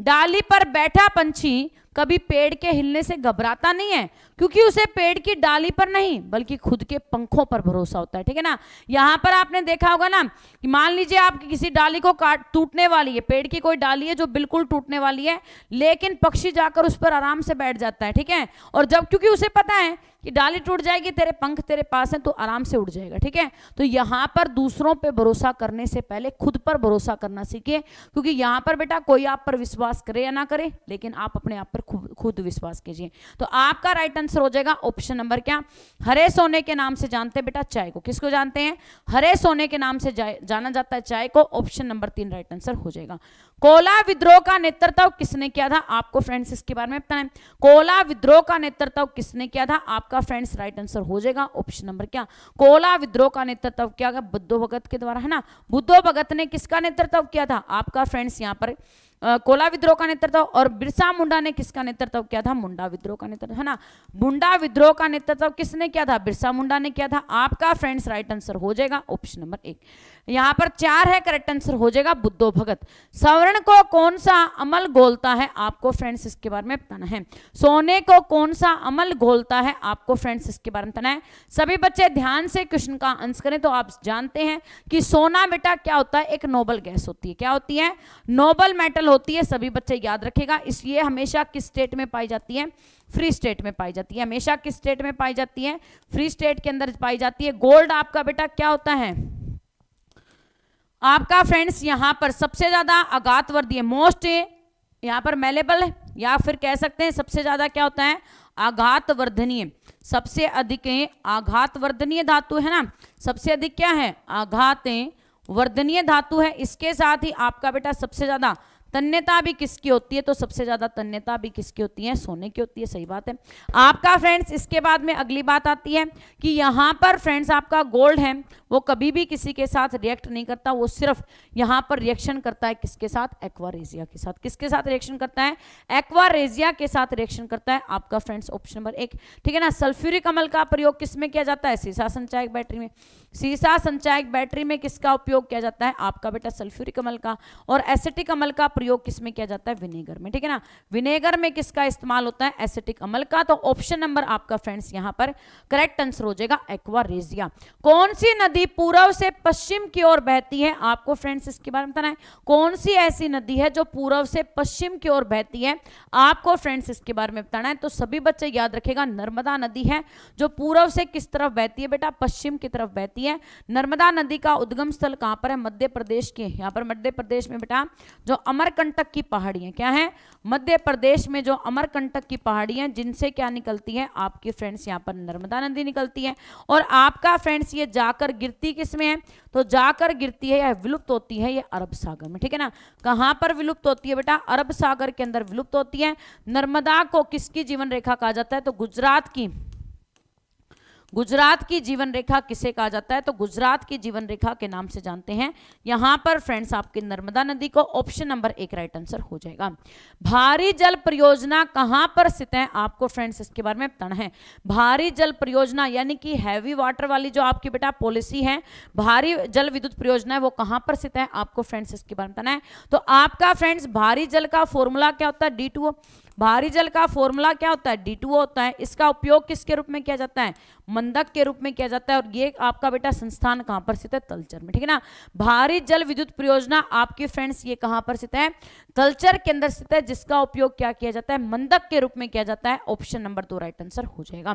डाली पर बैठा पंछी कभी पेड़ के हिलने से घबराता नहीं है क्योंकि उसे पेड़ की डाली पर नहीं बल्कि खुद के पंखों पर भरोसा होता है ठीक है ना यहाँ पर आपने देखा होगा ना कि मान लीजिए आप किसी डाली को काट टूटने वाली है पेड़ की कोई डाली है जो बिल्कुल टूटने वाली है लेकिन पक्षी जाकर उस पर आराम से बैठ जाता है ठीक है और जब क्योंकि उसे पता है कि डाली टूट जाएगी तेरे पंख तेरे पास है तो आराम से उड़ जाएगा ठीक है तो यहाँ पर दूसरों पर भरोसा करने से पहले खुद पर भरोसा करना सीखे क्योंकि यहां पर बेटा कोई आप पर विश्वास करे या ना करे लेकिन आप अपने आप पर खुद विश्वास कीजिए तो आपका राइट आंसर हो जाएगा ऑप्शन नंबर क्या हरे सोने के नाम से जानते हैं बेटा चाय को किसको जानते हैं हरे सोने के नाम से जाना जाता है चाय को ऑप्शन नंबर तीन राइट आंसर हो जाएगा कोला विद्रोह का नेतृत्व किसने किया था आपको फ्रेंड्स इसके बारे में बताएं कोला विद्रोह का नेतृत्व किसने किया था आपका फ्रेंड्स राइट आंसर हो जाएगा ऑप्शन नंबर क्या कोला विद्रोह का नेतृत्व किया गया बुद्धो भगत के द्वारा है ना बुद्धो भगत ने किसका नेतृत्व किया था आपका फ्रेंड्स यहाँ पर कोला विद्रोह का नेतृत्व और बिरसा मुंडा ने किसका नेतृत्व किया था मुंडा विद्रोह का नेतृत्व है ना मुंडा विद्रोह का नेतृत्व किसने किया था बिरसा मुंडा ने किया था आपका फ्रेंड्स राइट आंसर हो जाएगा ऑप्शन नंबर एक यहाँ पर चार है करेक्ट आंसर हो जाएगा बुद्धो भगत सवर्ण को कौन सा अमल घोलता है आपको फ्रेंड्स इसके बारे में बताना है सोने को कौन सा अमल घोलता है आपको फ्रेंड्स इसके बारे में बताना है सभी बच्चे ध्यान से क्वेश्चन का आंसर करें तो आप जानते हैं कि सोना बेटा क्या होता है एक नोबल गैस होती है क्या होती है नोबल मेटल होती है सभी बच्चे याद रखेगा इसलिए हमेशा किस स्टेट में पाई जाती है फ्री स्टेट में पाई जाती है हमेशा किस स्टेट में पाई जाती है फ्री स्टेट के अंदर पाई जाती है गोल्ड आपका बेटा क्या होता है आपका फ्रेंड्स यहां पर सबसे ज्यादा अगात वर्दी है मोस्ट यहां पर मेलेबल है या फिर कह सकते हैं सबसे ज्यादा क्या होता है आघात वर्धनीय सबसे अधिक आघात वर्धनीय धातु है ना सबसे अधिक क्या है आघात वर्धनीय धातु है इसके साथ ही आपका बेटा सबसे ज्यादा तन्यता भी किसकी होती है तो सबसे ज़्यादा तन्यता भी किसकी होती है सोने की होती है सही बात है आपका फ्रेंड्स इसके बाद में अगली बात आती है कि यहाँ पर फ्रेंड्स आपका गोल्ड है वो कभी भी किसी के साथ रिएक्ट नहीं करता वो सिर्फ यहाँ पर रिएक्शन करता है किसके साथ एक्वारेजिया के साथ किसके साथ रिएक्शन करता है एक्वारेजिया के साथ रिएक्शन करता है आपका फ्रेंड्स ऑप्शन नंबर एक ठीक है ना सल्फ्यूरिक अमल का प्रयोग किस में किया जाता है सीसा संचायक बैटरी में सीसा संचायक बैटरी में किसका उपयोग किया जाता है आपका बेटा सल्फ्यूरिक अमल का और एसिटिक अमल का प्रयोग किसमें किया जाता है विनेगर में ठीक है ना विनेगर में किसका इस्तेमाल होता है एसिटिक अमल का तो ऑप्शन नंबर आपका फ्रेंड्स यहाँ पर करेक्ट आंसर हो जाएगा एक्वारेजिया कौन सी नदी पूर्व से पश्चिम की ओर बहती है आपको फ्रेंड्स इसके बारे में बताना है कौन सी ऐसी नदी है जो पूर्व से पश्चिम की ओर बहती है आपको फ्रेंड्स इसके बारे में बताना है तो सभी बच्चे याद रखेगा नर्मदा नदी है जो पूर्व से किस तरफ बहती है बेटा पश्चिम की तरफ बहती है नर्मदा नदी का उद्गम स्थल कहां पर है मध्य प्रदेश के यहां पर मध्य प्रदेश में बेटा जो अमर अमरकंटक की पहाड़ियाँ क्या हैं मध्य प्रदेश में जो अमरकंटक की पहाड़ियाँ जिनसे क्या निकलती हैं आपकी फ्रेंड्स यहाँ पर नर्मदा नदी निकलती है और आपका फ्रेंड्स ये जाकर गिरती किस में है तो जाकर गिरती है या विलुप्त होती है ये अरब सागर में ठीक है ना कहाँ पर विलुप्त होती है बेटा अरब सागर के अंदर विलुप्त होती है नर्मदा को किसकी जीवन रेखा कहा जाता है तो गुजरात की गुजरात की जीवन रेखा किसे कहा जाता है तो गुजरात की जीवन रेखा के नाम से जानते हैं यहां पर फ्रेंड्स आपके नर्मदा नदी को ऑप्शन नंबर एक राइट आंसर हो जाएगा भारी जल परियोजना कहां पर स्थित है आपको फ्रेंड्स इसके बारे में बताना है भारी जल परियोजना यानी कि हैवी वाटर वाली जो आपकी बेटा पॉलिसी है भारी जल विद्युत परियोजना है वो कहां पर स्थित है आपको फ्रेंड्स इसके बारे में बताना है तो आपका फ्रेंड्स भारी जल का फॉर्मूला क्या होता है डी भारी जल का फॉर्मूला क्या होता है डी होता है इसका उपयोग किसके रूप में किया जाता है मंदक के रूप में किया जाता है और ये आपका बेटा संस्थान कहां पर स्थित है तलचर में ठीक है ना भारी जल विद्युत परियोजना आपके फ्रेंड्स ये कहां पर स्थित है तलचर के अंदर स्थित है जिसका उपयोग क्या किया जाता है मंदक के रूप में किया जाता है ऑप्शन नंबर दो राइट आंसर हो जाएगा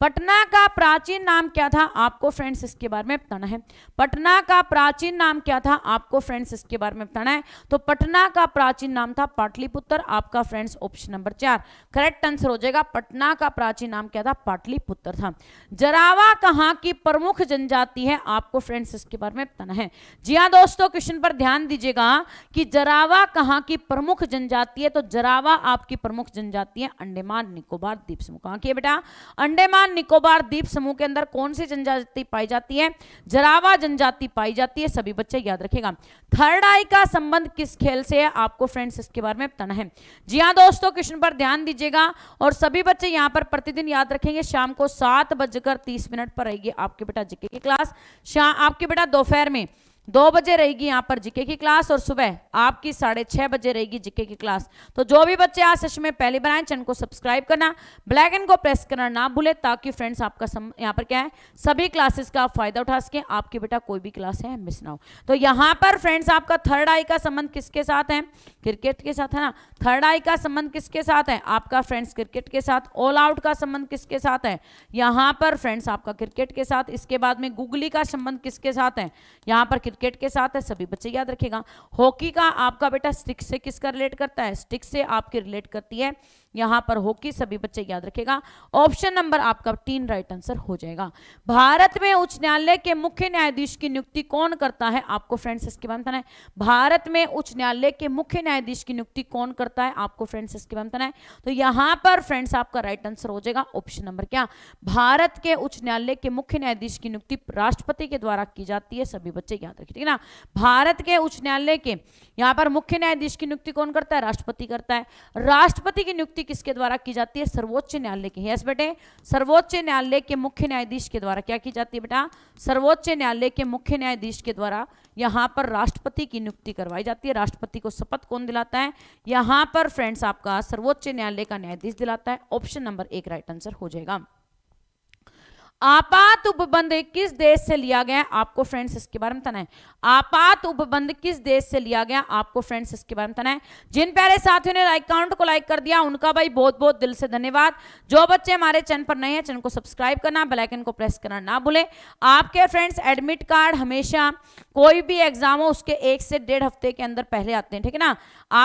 पटना का प्राचीन नाम क्या था आपको फ्रेंड्स इसके बारे में बताना है पटना का प्राचीन नाम क्या था आपको फ्रेंड्स इसके बारे में बताना है तो पटना का प्राचीन नाम था पाटलिपुत्र आपका फ्रेंड्स ऑप्शन नंबर चार करेक्ट आंसर हो जाएगा पटना का प्राचीन नाम क्या था पाटलिपुत्र था जरावा कहाँ की प्रमुख जनजाति है आपको फ्रेंड्स इसके बारे में बताना है जी हाँ दोस्तों क्वेश्चन पर ध्यान दीजिएगा कि जरावा कहाँ की प्रमुख जनजाति है तो जरावा आपकी प्रमुख जनजाति है अंडेमान निकोबार द्वीप समूह कहाँ की बेटा अंडेमान निकोबार द्वीप समूह के अंदर कौन सी जनजाति पाई जाती है जरावा जनजाति पाई जाती है सभी बच्चे याद रखेगा थर्ड आई का संबंध किस खेल से है आपको फ्रेंड्स इसके बारे में बताना है जी हाँ दोस्तों क्वेश्चन पर ध्यान दीजिएगा और सभी बच्चे यहाँ पर प्रतिदिन याद रखेंगे शाम को सात बजे बजकर तीस मिनट पर रहेगी आपके बेटा जीके की क्लास शाम आपके बेटा दोपहर में दो बजे रहेगी यहाँ पर जीके की क्लास और सुबह आपकी साढ़े छह बजे रहेगी जीके की क्लास तो जो भी बच्चे आज सेशन में पहली बनाए चैनल को सब्सक्राइब करना ब्लैक एंड को प्रेस करना ना भूले ताकि फ्रेंड्स आपका सम यहाँ पर क्या है सभी क्लासेस का फायदा उठा सके आपके बेटा कोई भी क्लास है मिस ना हो तो यहाँ पर फ्रेंड्स आपका थर्ड आई का संबंध किसके साथ है क्रिकेट के साथ है ना थर्ड आई का संबंध किसके साथ है आपका फ्रेंड्स क्रिकेट के साथ ऑल आउट का संबंध किसके साथ है यहाँ पर फ्रेंड्स आपका क्रिकेट के साथ इसके बाद में गुगली का संबंध किसके साथ है यहाँ पर क्रिकेट के साथ है सभी बच्चे याद रखेगा हॉकी का आपका बेटा स्टिक से किसका रिलेट करता है स्टिक से आपके रिलेट करती है यहां पर कि सभी बच्चे याद रखेगा ऑप्शन नंबर आपका तीन राइट आंसर हो जाएगा भारत में उच्च न्यायालय के मुख्य न्यायाधीश की नियुक्ति कौन करता है आपको फ्रेंड्स इसके बारे में बताना है भारत में उच्च न्यायालय के मुख्य न्यायाधीश की नियुक्ति कौन करता है आपको फ्रेंड्स इसके बारे में बताना है तो यहां पर फ्रेंड्स आपका राइट आंसर हो जाएगा ऑप्शन नंबर क्या भारत के उच्च न्यायालय के मुख्य न्यायाधीश की नियुक्ति राष्ट्रपति के द्वारा की जाती है सभी बच्चे याद रखिए ठीक है ना भारत के उच्च न्यायालय के यहां पर मुख्य न्यायाधीश की नियुक्ति कौन करता है राष्ट्रपति करता है राष्ट्रपति की नियुक्ति नियुक्ति किसके द्वारा की जाती है सर्वोच्च न्यायालय के यस बेटे सर्वोच्च न्यायालय के मुख्य न्यायाधीश के द्वारा क्या की जाती है बेटा सर्वोच्च न्यायालय के मुख्य न्यायाधीश के द्वारा यहाँ पर राष्ट्रपति की नियुक्ति करवाई जाती है राष्ट्रपति को शपथ कौन दिलाता है यहाँ पर फ्रेंड्स आपका सर्वोच्च न्यायालय का न्यायाधीश दिलाता है ऑप्शन नंबर एक राइट आंसर हो जाएगा आपात उपबंध किस देश से लिया गया आपको फ्रेंड्स इसके बारे में बताना है आपात उपबंध किस देश से लिया गया आपको फ्रेंड्स इसके बारे में बताना है जिन प्यारे साथियों ने लाइक काउंट को लाइक कर दिया उनका भाई बहुत बहुत दिल से धन्यवाद जो बच्चे हमारे चैनल पर नए हैं चैनल को सब्सक्राइब करना बेलाइकन को प्रेस करना ना भूले आपके फ्रेंड्स एडमिट कार्ड हमेशा कोई भी एग्जाम हो उसके एक से डेढ़ हफ्ते के अंदर पहले आते हैं ठीक है ना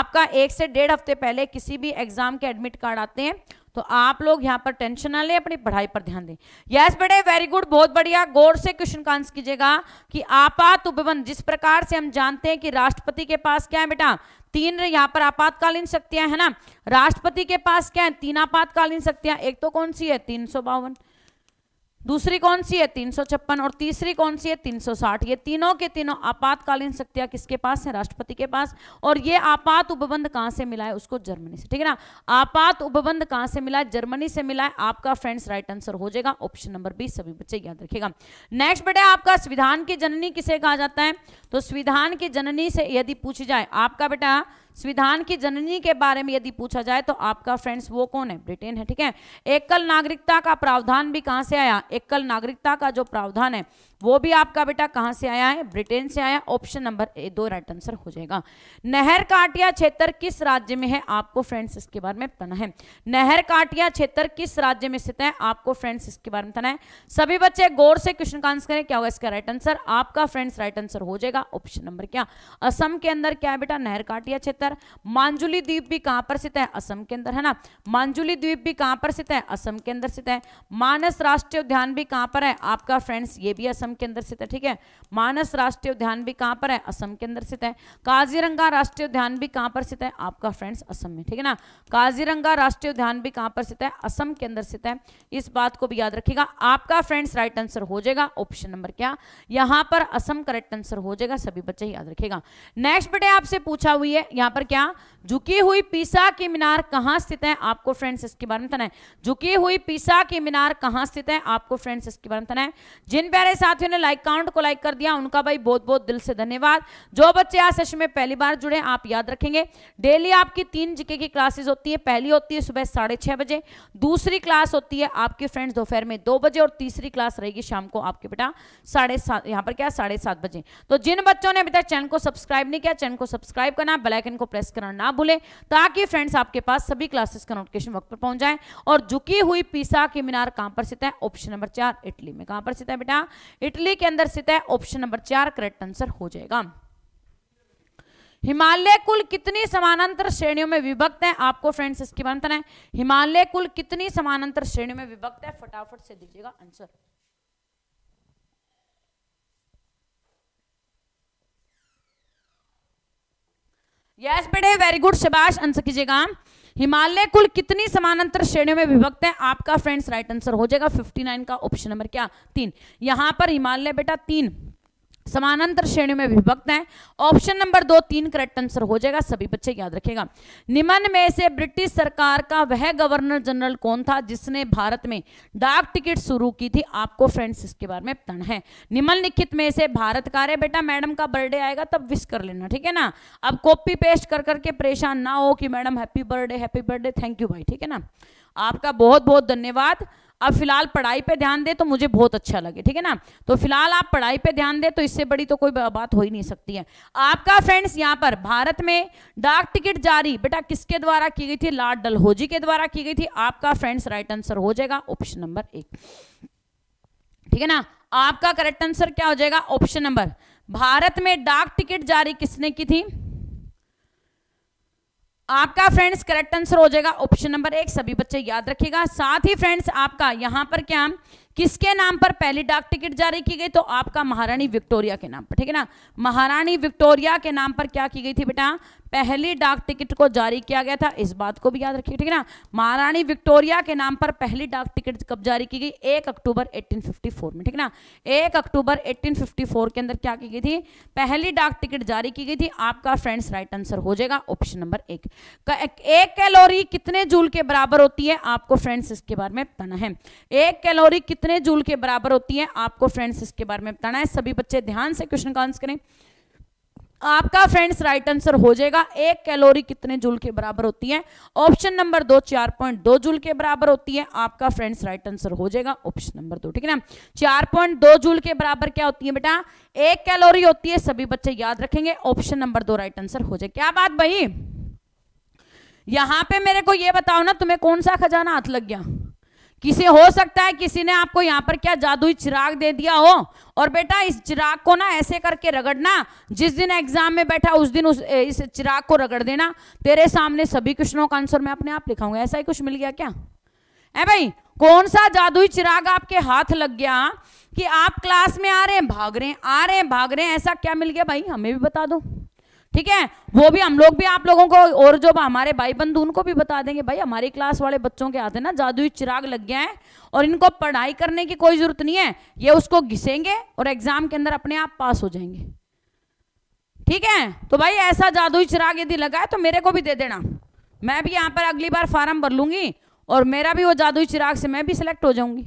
आपका एक से डेढ़ हफ्ते पहले किसी भी एग्जाम के एडमिट कार्ड आते हैं तो आप लोग यहाँ पर टेंशन ना लें अपनी पढ़ाई पर ध्यान दें यस बेटे वेरी गुड बहुत बढ़िया गौर से क्वेश्चन का आंसर कीजिएगा कि आपात उपवन जिस प्रकार से हम जानते हैं कि राष्ट्रपति के पास क्या है बेटा तीन यहाँ पर आपातकालीन शक्तियां है ना राष्ट्रपति के पास क्या है तीन आपातकालीन शक्तियां एक तो कौन सी है तीन सौ बावन दूसरी कौन सी है तीन और तीसरी कौन सी है 360 ये तीनों के तीनों आपातकालीन शक्तियां किसके पास है राष्ट्रपति के पास और ये आपात उपबंध कहां से मिला है उसको जर्मनी से ठीक है ना आपात उपबंध कहां से मिला है जर्मनी से मिला है आपका फ्रेंड्स राइट आंसर हो जाएगा ऑप्शन नंबर बी सभी बच्चे याद रखेगा नेक्स्ट बेटा आपका संविधान की जननी किसे कहा जाता है तो संविधान की जननी से यदि पूछ जाए आपका बेटा संविधान की जननी के बारे में यदि पूछा जाए तो आपका फ्रेंड्स वो कौन है ब्रिटेन है ठीक है एकल नागरिकता का प्रावधान भी कहां से आया एकल नागरिकता का जो प्रावधान है वो भी आपका बेटा कहां से आया है ब्रिटेन से आया ऑप्शन नंबर ए दो राइट आंसर हो जाएगा नहर काटिया क्षेत्र किस राज्य में है आपको फ्रेंड्स इसके बारे में बताना है नहर काटिया क्षेत्र किस राज्य में स्थित है आपको फ्रेंड्स इसके बारे में बताना है सभी बच्चे गौर से क्वेश्चन का आंसर करें क्या होगा इसका राइट आंसर आपका फ्रेंड्स राइट आंसर हो जाएगा ऑप्शन नंबर क्या असम के अंदर क्या है बेटा नहर काटिया क्षेत्र मांजुली द्वीप भी कहां पर स्थित है असम के अंदर है ना मांजुली द्वीप भी कहां पर स्थित है असम के अंदर स्थित है मानस राष्ट्रीय उद्यान भी कहां पर है आपका फ्रेंड्स ये भी असम के अंदर स्थित है ठीक है मानस राष्ट्रीय उद्यान भी कहां पर है असम के अंदर स्थित है काजीरंगा राष्ट्रीय उद्यान भी कहां पर स्थित है आपका फ्रेंड्स असम में ठीक है ना काजीरंगा राष्ट्रीय उद्यान भी कहां पर स्थित है असम के अंदर स्थित है इस बात को भी याद रखेगा आपका फ्रेंड्स राइट आंसर हो जाएगा ऑप्शन नंबर क्या यहां पर असम करेक्ट आंसर हो जाएगा सभी बच्चे याद रखेगा नेक्स्ट बेटे आपसे पूछा हुई है यहां पर क्या झुकी हुई पीसा की मीनार कहाँ स्थित है आपको फ्रेंड्स इसके बारे में बताना है झुकी हुई पीसा की मीनार कहाँ स्थित है आपको फ्रेंड्स इसके बारे में बताना है जिन प्यारे साथियों ने लाइक काउंट को लाइक कर दिया उनका भाई बहुत बहुत दिल से धन्यवाद जो बच्चे आज सेशन में पहली बार जुड़े आप याद रखेंगे डेली आपकी तीन जीके की क्लासेज होती है पहली होती है सुबह साढ़े बजे दूसरी क्लास होती है आपके फ्रेंड्स दोपहर में दो बजे और तीसरी क्लास रहेगी शाम को आपके बेटा साढ़े सात पर क्या साढ़े सात बजे तो जिन बच्चों ने अभी तक चैनल को सब्सक्राइब नहीं किया चैनल को सब्सक्राइब करना बेलाइकन को प्रेस करना ना भूलें ताकि फ्रेंड्स आपके पास सभी क्लासेस का नोटिफिकेशन वक्त पर पहुंच जाए और झुकी हुई पीसा की मीनार कहां पर स्थित है ऑप्शन नंबर चार इटली में कहां पर स्थित है बेटा इटली के अंदर स्थित है ऑप्शन नंबर चार करेक्ट आंसर हो जाएगा हिमालय कुल कितनी समानांतर श्रेणियों में विभक्त है आपको फ्रेंड्स इसकी बनता है हिमालय कुल कितनी समानांतर श्रेणियों में विभक्त है फटाफट से दीजिएगा आंसर यस बेटे वेरी गुड शबाश आंसर कीजिएगा हिमालय कुल कितनी समानांतर श्रेणियों में विभक्त है आपका फ्रेंड्स राइट आंसर हो जाएगा 59 का ऑप्शन नंबर क्या तीन यहां पर हिमालय बेटा तीन समानांतर श्रेणियों में विभक्त हैं ऑप्शन नंबर दो तीन करेक्ट आंसर हो जाएगा सभी बच्चे याद रखेगा निम्न में से ब्रिटिश सरकार का वह गवर्नर जनरल कौन था जिसने भारत में डाक टिकट शुरू की थी आपको फ्रेंड्स इसके बारे में पता है निम्नलिखित में से भारत का रे बेटा मैडम का बर्थडे आएगा तब विश कर लेना ठीक है ना अब कॉपी पेस्ट कर करके परेशान ना हो कि madam happy birthday happy birthday thank you भाई ठीक है ना आपका बहुत बहुत धन्यवाद अब फिलहाल पढ़ाई पे ध्यान दे तो मुझे बहुत अच्छा लगे ठीक है ना तो फिलहाल आप पढ़ाई पे ध्यान दे तो इससे बड़ी तो कोई बात हो ही नहीं सकती है आपका फ्रेंड्स यहाँ पर भारत में डाक टिकट जारी बेटा किसके द्वारा की गई थी लॉर्ड डलहोजी के द्वारा की गई थी आपका फ्रेंड्स राइट आंसर हो जाएगा ऑप्शन नंबर एक ठीक है ना आपका करेक्ट आंसर क्या हो जाएगा ऑप्शन नंबर भारत में डाक टिकट जारी किसने की थी आपका फ्रेंड्स करेक्ट आंसर हो जाएगा ऑप्शन नंबर एक सभी बच्चे याद रखिएगा साथ ही फ्रेंड्स आपका यहाँ पर क्या किसके नाम पर पहली डाक टिकट जारी की गई तो आपका महारानी विक्टोरिया के नाम पर ठीक है ना महारानी विक्टोरिया के नाम पर क्या की गई थी बेटा पहली डाक टिकट को जारी किया गया था इस बात को भी याद रखिए ठीक है ना महारानी विक्टोरिया के नाम पर पहली डाक टिकट कब जारी की गई एक अक्टूबर 1854 में ठीक ना एक अक्टूबर 1854 के अंदर क्या की गई थी पहली डाक टिकट जारी की गई थी आपका फ्रेंड्स राइट आंसर हो जाएगा ऑप्शन नंबर एक एक कैलोरी कितने जूल के बराबर होती है आपको फ्रेंड्स इसके बारे में बताना है एक कैलोरी कितने जूल के बराबर होती है आपको फ्रेंड्स इसके बारे में बताना है सभी बच्चे ध्यान से क्वेश्चन का आंसर करें आपका फ्रेंड्स राइट आंसर हो जाएगा एक कैलोरी कितने जूल के बराबर होती है ऑप्शन नंबर दो चार पॉइंट दो जूल के बराबर होती है आपका फ्रेंड्स राइट आंसर हो जाएगा ऑप्शन नंबर दो ठीक है ना चार पॉइंट दो जूल के बराबर क्या होती है बेटा एक कैलोरी होती है सभी बच्चे याद रखेंगे ऑप्शन नंबर दो राइट आंसर हो जाए क्या बात भाई यहां पर मेरे को यह बताओ ना तुम्हें कौन सा खजाना हाथ लग गया किसी हो सकता है किसी ने आपको यहाँ पर क्या जादुई चिराग दे दिया हो और बेटा इस चिराग को ना ऐसे करके रगड़ना जिस दिन एग्जाम में बैठा उस दिन उस इस चिराग को रगड़ देना तेरे सामने सभी क्वेश्चनों का आंसर मैं अपने आप लिखाऊंगा ऐसा ही कुछ मिल गया क्या है भाई कौन सा जादुई चिराग आपके हाथ लग गया कि आप क्लास में आ रहे हैं भाग रहे हैं आ रहे हैं भाग रहे हैं ऐसा क्या मिल गया भाई हमें भी बता दो ठीक है वो भी हम लोग भी आप लोगों को और जो हमारे भाई बंधु उनको भी बता देंगे भाई हमारी क्लास वाले बच्चों के आते ना जादुई चिराग लग गया है और इनको पढ़ाई करने की कोई जरूरत नहीं है ये उसको घिसेंगे और एग्जाम के अंदर अपने आप पास हो जाएंगे ठीक है तो भाई ऐसा जादुई चिराग यदि लगा है तो मेरे को भी दे देना मैं भी यहाँ पर अगली बार फार्म भर लूंगी और मेरा भी वो जादुई चिराग से मैं भी सिलेक्ट हो जाऊंगी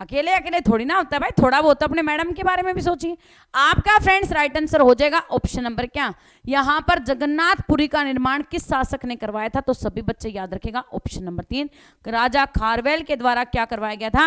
अकेले अकेले थोड़ी ना होता है भाई थोड़ा बहुत तो अपने मैडम के बारे में भी सोचिए आपका फ्रेंड्स राइट आंसर हो जाएगा ऑप्शन नंबर क्या यहां पर जगन्नाथपुरी का निर्माण किस शासक ने करवाया था तो सभी बच्चे याद रखेगा ऑप्शन नंबर तीन राजा खारवेल के द्वारा क्या करवाया गया था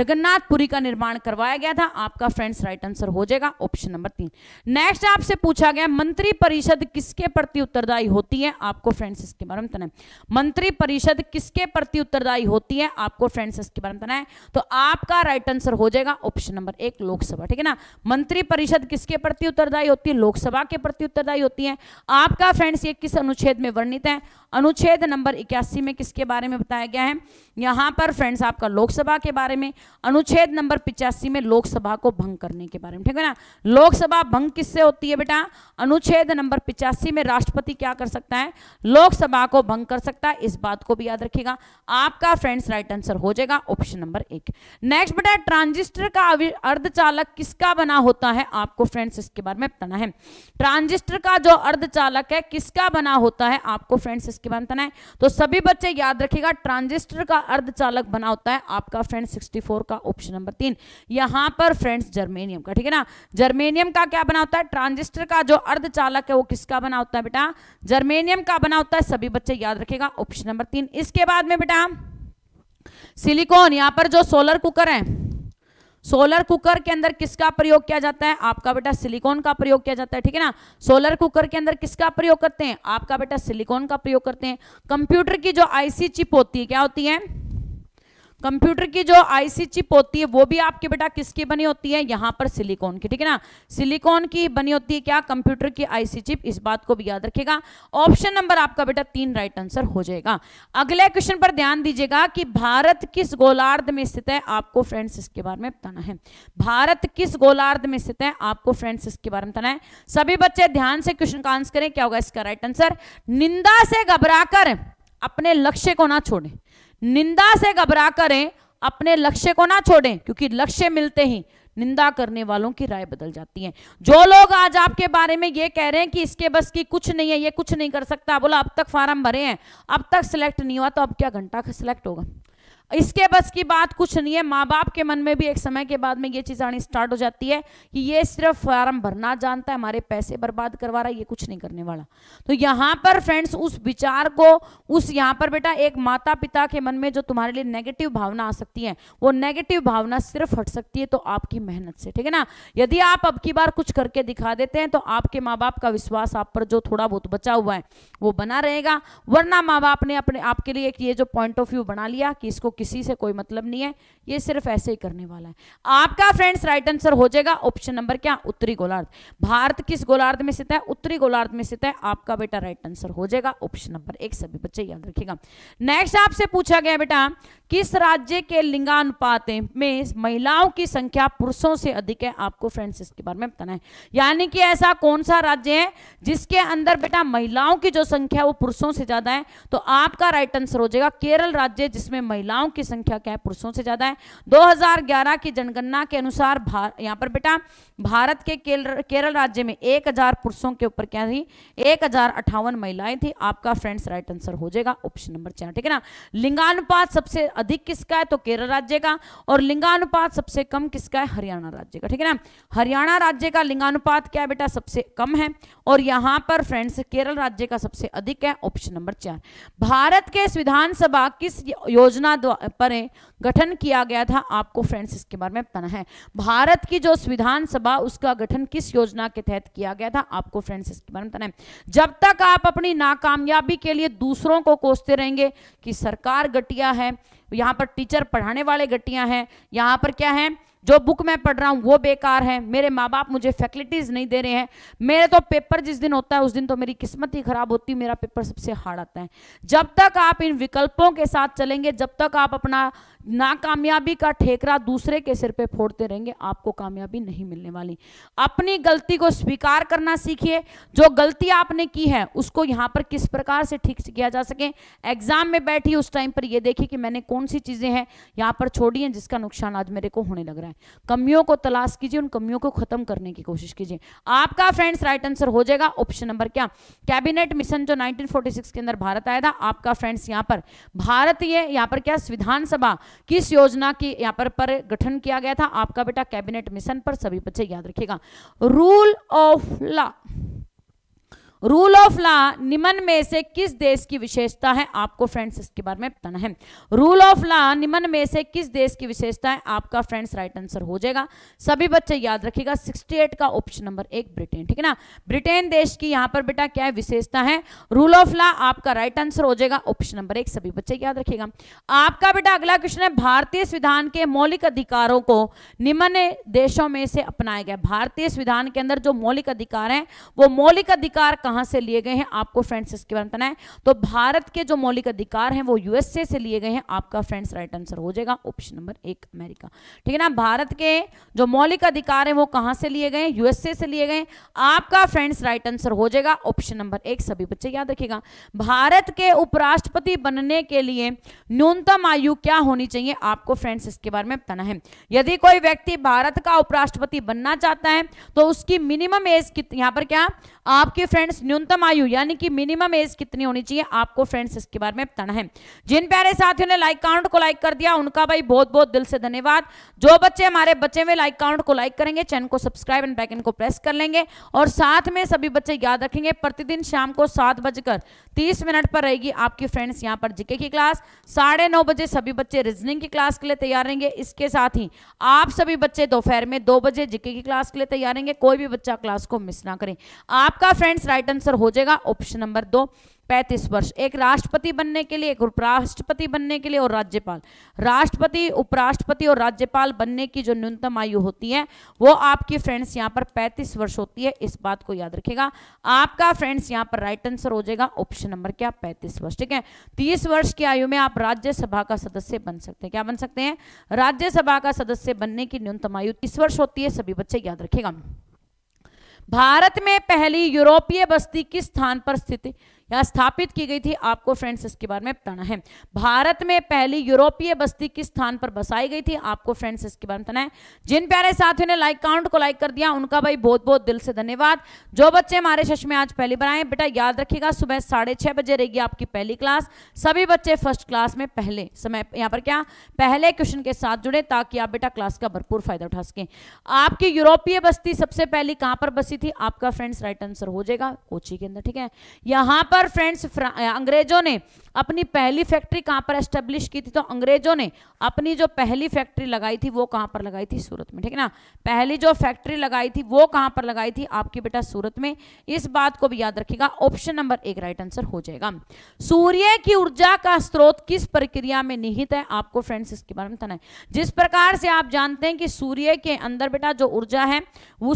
जगन्नाथपुरी का निर्माण करवाया गया था आपका फ्रेंड्स राइट आंसर हो जाएगा ऑप्शन नंबर तीन नेक्स्ट आपसे पूछा गया मंत्री परिषद किसके प्रति उत्तरदायी होती है आपको फ्रेंड्स इसके बारे में तना मंत्री परिषद किसके प्रति उत्तरदायी होती है आपको फ्रेंड्स इसके बारे में तना तो आपका राइट आंसर हो जाएगा ऑप्शन नंबर एक लोकसभा ठीक है ना मंत्री परिषद किसके प्रति उत्तरदायी होती है लोकसभा के प्रति उत्तरदायी होती है नहीं है आपका फ्रेंड्स ये किस अनुच्छेद में वर्णित है अनुच्छेद नंबर इक्यासी में किसके बारे में बताया गया है यहाँ पर फ्रेंड्स आपका लोकसभा के बारे में अनुच्छेद नंबर पिचासी में लोकसभा को भंग करने के बारे में ठीक है ना लोकसभा भंग किससे होती है बेटा अनुच्छेद नंबर पिचासी में राष्ट्रपति क्या कर सकता है लोकसभा को भंग कर सकता है इस बात को भी याद रखिएगा आपका फ्रेंड्स राइट आंसर हो जाएगा ऑप्शन नंबर एक नेक्स्ट बेटा ट्रांजिस्टर का अर्धचालक किसका बना होता है आपको फ्रेंड्स इसके बारे में बताना है ट्रांजिस्टर का जो अर्धचालक है किसका बना होता है आपको फ्रेंड्स इसके बाद में बताना है तो सभी बच्चे याद रखिएगा ट्रांजिस्टर का अर्धचालक बना होता है आपका फ्रेंड 64 का ऑप्शन नंबर तीन यहां पर फ्रेंड्स जर्मेनियम का ठीक है ना जर्मेनियम का क्या बना होता है ट्रांजिस्टर का जो अर्धचालक है वो किसका बना होता है बेटा जर्मेनियम का बना होता है सभी बच्चे याद रखेगा ऑप्शन नंबर तीन इसके बाद में बेटा सिलिकॉन यहां पर जो सोलर कुकर है सोलर कुकर के अंदर किसका प्रयोग किया जाता है आपका बेटा सिलिकॉन का प्रयोग किया जाता है ठीक है ना सोलर कुकर के अंदर किसका प्रयोग करते हैं आपका बेटा सिलिकॉन का प्रयोग करते हैं कंप्यूटर की जो आईसी चिप होती है क्या होती है कंप्यूटर की जो आईसी चिप होती है वो भी आपके बेटा किसकी बनी होती है यहां पर सिलिकॉन की ठीक है ना सिलिकॉन की बनी होती है क्या कंप्यूटर की आईसी चिप इस बात को भी याद रखेगा ऑप्शन नंबर आपका बेटा तीन राइट आंसर हो जाएगा अगले क्वेश्चन पर ध्यान दीजिएगा कि भारत किस गोलार्ध में स्थित है आपको फ्रेंड्स इसके बारे में बताना है भारत किस गोलार्ध में स्थित है आपको फ्रेंड्स इसके बारे में बताना है सभी बच्चे ध्यान से क्वेश्चन का आंसर करें क्या होगा इसका राइट आंसर निंदा से घबराकर अपने लक्ष्य को ना छोड़ें निंदा से घबरा करें अपने लक्ष्य को ना छोड़ें क्योंकि लक्ष्य मिलते ही निंदा करने वालों की राय बदल जाती है जो लोग आज आपके बारे में ये कह रहे हैं कि इसके बस की कुछ नहीं है ये कुछ नहीं कर सकता बोला अब तक फार्म भरे हैं अब तक सिलेक्ट नहीं हुआ तो अब क्या घंटा सिलेक्ट होगा इसके बस की बात कुछ नहीं है माँ बाप के मन में भी एक समय के बाद में ये चीज़ आनी स्टार्ट हो जाती है कि ये सिर्फ फॉर्म भरना जानता है हमारे पैसे बर्बाद करवा रहा है ये कुछ नहीं करने वाला तो यहाँ पर फ्रेंड्स उस विचार को उस यहाँ पर बेटा एक माता पिता के मन में जो तुम्हारे लिए नेगेटिव भावना आ सकती है वो नेगेटिव भावना सिर्फ हट सकती है तो आपकी मेहनत से ठीक है ना यदि आप अब की बार कुछ करके दिखा देते हैं तो आपके माँ बाप का विश्वास आप पर जो थोड़ा बहुत बचा हुआ है वो बना रहेगा वरना माँ बाप ने अपने आपके लिए एक ये जो पॉइंट ऑफ व्यू बना लिया कि इसको किसी से कोई मतलब नहीं है ये सिर्फ ऐसे ही करने वाला है आपका फ्रेंड्स राइट आंसर हो जाएगा ऑप्शन नंबर क्या उत्तरी गोलार्ध भारत किस गोलार्ध में स्थित है उत्तरी गोलार्ध में स्थित है आपका बेटा राइट आंसर हो जाएगा ऑप्शन नंबर एक सभी बच्चे याद रखेगा नेक्स्ट आपसे पूछा गया बेटा किस राज्य के लिंगानुपात में महिलाओं की संख्या पुरुषों से अधिक है आपको फ्रेंड्स इसके बारे में बताना है यानी कि ऐसा कौन सा राज्य है जिसके अंदर बेटा महिलाओं की जो संख्या है वो पुरुषों से ज्यादा है तो आपका राइट आंसर हो जाएगा केरल राज्य जिसमें महिलाओं महिलाओं की संख्या क्या है पुरुषों से ज़्यादा है 2011 की जनगणना के अनुसार यहाँ पर बेटा भारत के केरल राज्य में 1000 पुरुषों के ऊपर क्या थी एक महिलाएं थी आपका फ्रेंड्स राइट आंसर हो जाएगा ऑप्शन नंबर चार ठीक है ना लिंगानुपात सबसे अधिक किसका है तो केरल राज्य का और लिंगानुपात सबसे कम किसका है हरियाणा राज्य का ठीक है ना हरियाणा राज्य का लिंगानुपात क्या बेटा सबसे कम है और यहां पर फ्रेंड्स केरल राज्य का सबसे अधिक है ऑप्शन नंबर चार भारत के संविधान सभा किस योजना परे गठन किया गया था आपको फ्रेंड्स इसके बारे में पता है भारत की जो संविधान सभा उसका गठन किस योजना के तहत किया गया था आपको फ्रेंड्स इसके बारे में पता है जब तक आप अपनी नाकामयाबी के लिए दूसरों को कोसते रहेंगे कि सरकार गटिया है यहाँ पर टीचर पढ़ाने वाले गटिया हैं यहाँ पर क्या है जो बुक मैं पढ़ रहा हूँ वो बेकार है मेरे माँ बाप मुझे फैकल्टीज़ नहीं दे रहे हैं मेरे तो पेपर जिस दिन होता है उस दिन तो मेरी किस्मत ही ख़राब होती है मेरा पेपर सबसे हार्ड आता है जब तक आप इन विकल्पों के साथ चलेंगे जब तक आप अपना नाकामयाबी का ठेकरा दूसरे के सिर पे फोड़ते रहेंगे आपको कामयाबी नहीं मिलने वाली अपनी गलती को स्वीकार करना सीखिए जो गलती आपने की है उसको यहाँ पर किस प्रकार से ठीक से किया जा सके एग्जाम में बैठी उस टाइम पर ये देखिए कि मैंने कौन सी चीज़ें हैं यहाँ पर छोड़ी हैं जिसका नुकसान आज मेरे को होने लग रहा है कमियों को तलाश कीजिए उन कमियों को खत्म करने की कोशिश कीजिए आपका फ्रेंड्स राइट आंसर हो जाएगा ऑप्शन नंबर क्या कैबिनेट मिशन जो नाइनटीन के अंदर भारत आया था आपका फ्रेंड्स यहाँ पर भारतीय यहाँ पर क्या विधानसभा किस योजना के यहाँ पर, पर गठन किया गया था आपका बेटा कैबिनेट मिशन पर सभी बच्चे याद रखेगा rule of law rule of law निम्न में से किस देश की विशेषता है आपको फ्रेंड्स इसके बारे में बताना है रूल ऑफ लॉ निम्न में से किस देश की विशेषता है आपका फ्रेंड्स राइट आंसर हो जाएगा सभी बच्चे याद रखिएगा 68 का ऑप्शन नंबर एक ब्रिटेन ठीक है ना ब्रिटेन देश की यहां पर बेटा क्या है विशेषता है रूल ऑफ लॉ आपका राइट आंसर हो जाएगा ऑप्शन नंबर एक सभी बच्चे याद रखेगा आपका बेटा अगला क्वेश्चन है भारतीय संविधान के मौलिक अधिकारों को निम्न देशों में से अपनाया गया भारतीय संविधान के अंदर जो मौलिक अधिकार है वो मौलिक अधिकार कहां से लिए गए हैं आपको फ्रेंड्स इसके बारे में बताना है तो भारत के जो मौलिक अधिकार हैं वो यूएसए से लिए गए हैं आपका फ्रेंड्स राइट आंसर हो जाएगा ऑप्शन नंबर एक अमेरिका ठीक है ना भारत के जो मौलिक अधिकार हैं वो कहां से लिए गए यूएसए से लिए गए आपका फ्रेंड्स राइट आंसर हो जाएगा ऑप्शन नंबर एक सभी बच्चे याद रखेगा भारत के उपराष्ट्रपति बनने के लिए न्यूनतम आयु क्या होनी चाहिए आपको फ्रेंड्स इसके बारे में बताना है यदि कोई व्यक्ति भारत का उपराष्ट्रपति बनना चाहता है तो उसकी मिनिमम एज यहां पर क्या आपकी फ्रेंड्स फ्रेंड्स न्यूनतम आयु यानी कि मिनिमम एज कितनी होनी चाहिए आपको फ्रेंड्स इसके बारे में बताना है जिन प्यारे साथियों ने लाइक काउंट को लाइक कर दिया उनका भाई बहुत बहुत दिल से धन्यवाद जो बच्चे हमारे बच्चे में लाइक काउंट को लाइक करेंगे चैनल को सब्सक्राइब एंड बैकन को प्रेस कर लेंगे और साथ में सभी बच्चे याद रखेंगे प्रतिदिन शाम को सात बजकर तीस मिनट पर रहेगी आपकी फ्रेंड्स यहाँ पर जीके की क्लास साढ़े नौ बजे सभी बच्चे रीजनिंग की क्लास के लिए तैयार रहेंगे इसके साथ ही आप सभी बच्चे दोपहर में दो बजे जीके की क्लास के लिए तैयार रहेंगे कोई भी बच्चा क्लास को मिस ना करें आपका फ्रेंड्स राइट राइट आंसर हो जाएगा ऑप्शन नंबर दो पैंतीस वर्ष एक राष्ट्रपति बनने के लिए एक उपराष्ट्रपति बनने के लिए और राज्यपाल राष्ट्रपति उपराष्ट्रपति और राज्यपाल बनने की जो न्यूनतम आयु होती है वो आपकी फ्रेंड्स यहाँ पर पैंतीस वर्ष होती है इस बात को याद रखेगा आपका फ्रेंड्स यहाँ पर राइट आंसर हो जाएगा ऑप्शन नंबर क्या पैंतीस वर्ष ठीक है तीस वर्ष की आयु में आप राज्यसभा का सदस्य बन सकते हैं क्या बन सकते हैं राज्यसभा का सदस्य बनने की न्यूनतम आयु तीस वर्ष होती है सभी बच्चे याद रखेगा भारत में पहली यूरोपीय बस्ती किस स्थान पर स्थित या स्थापित की गई थी आपको फ्रेंड्स इसके बारे में बताना है भारत में पहली यूरोपीय बस्ती किस स्थान पर बसाई गई थी आपको फ्रेंड्स इसके बारे में बताना है जिन प्यारे साथियों ने लाइक काउंट को लाइक कर दिया उनका भाई बहुत बहुत दिल से धन्यवाद जो बच्चे हमारे सेश में आज पहली बार आए बेटा याद रखेगा सुबह साढ़े छह बजे रहेगी आपकी पहली क्लास सभी बच्चे फर्स्ट क्लास में पहले समय यहाँ पर क्या पहले क्वेश्चन के साथ जुड़े ताकि आप बेटा क्लास का भरपूर फायदा उठा सकें आपकी यूरोपीय बस्ती सबसे पहली कहां पर बसी थी आपका फ्रेंड्स राइट आंसर हो जाएगा कोची के अंदर ठीक है यहां पर पर फ्रेंड्स अंग्रेजों ने अपनी पहली फैक्ट्री कहाँ पर एस्टेब्लिश की थी तो अंग्रेजों ने अपनी जो पहली फैक्ट्री लगाई थी वो कहाँ पर लगाई थी सूरत में ठीक है ना पहली जो फैक्ट्री लगाई थी वो कहाँ पर लगाई थी आपकी बेटा सूरत में इस बात को भी याद रखिएगा ऑप्शन नंबर एक राइट आंसर हो जाएगा सूर्य की ऊर्जा का स्रोत किस प्रक्रिया में निहित है आपको फ्रेंड्स इसके बारे में बताना है जिस प्रकार से आप जानते हैं कि सूर्य के अंदर बेटा जो ऊर्जा है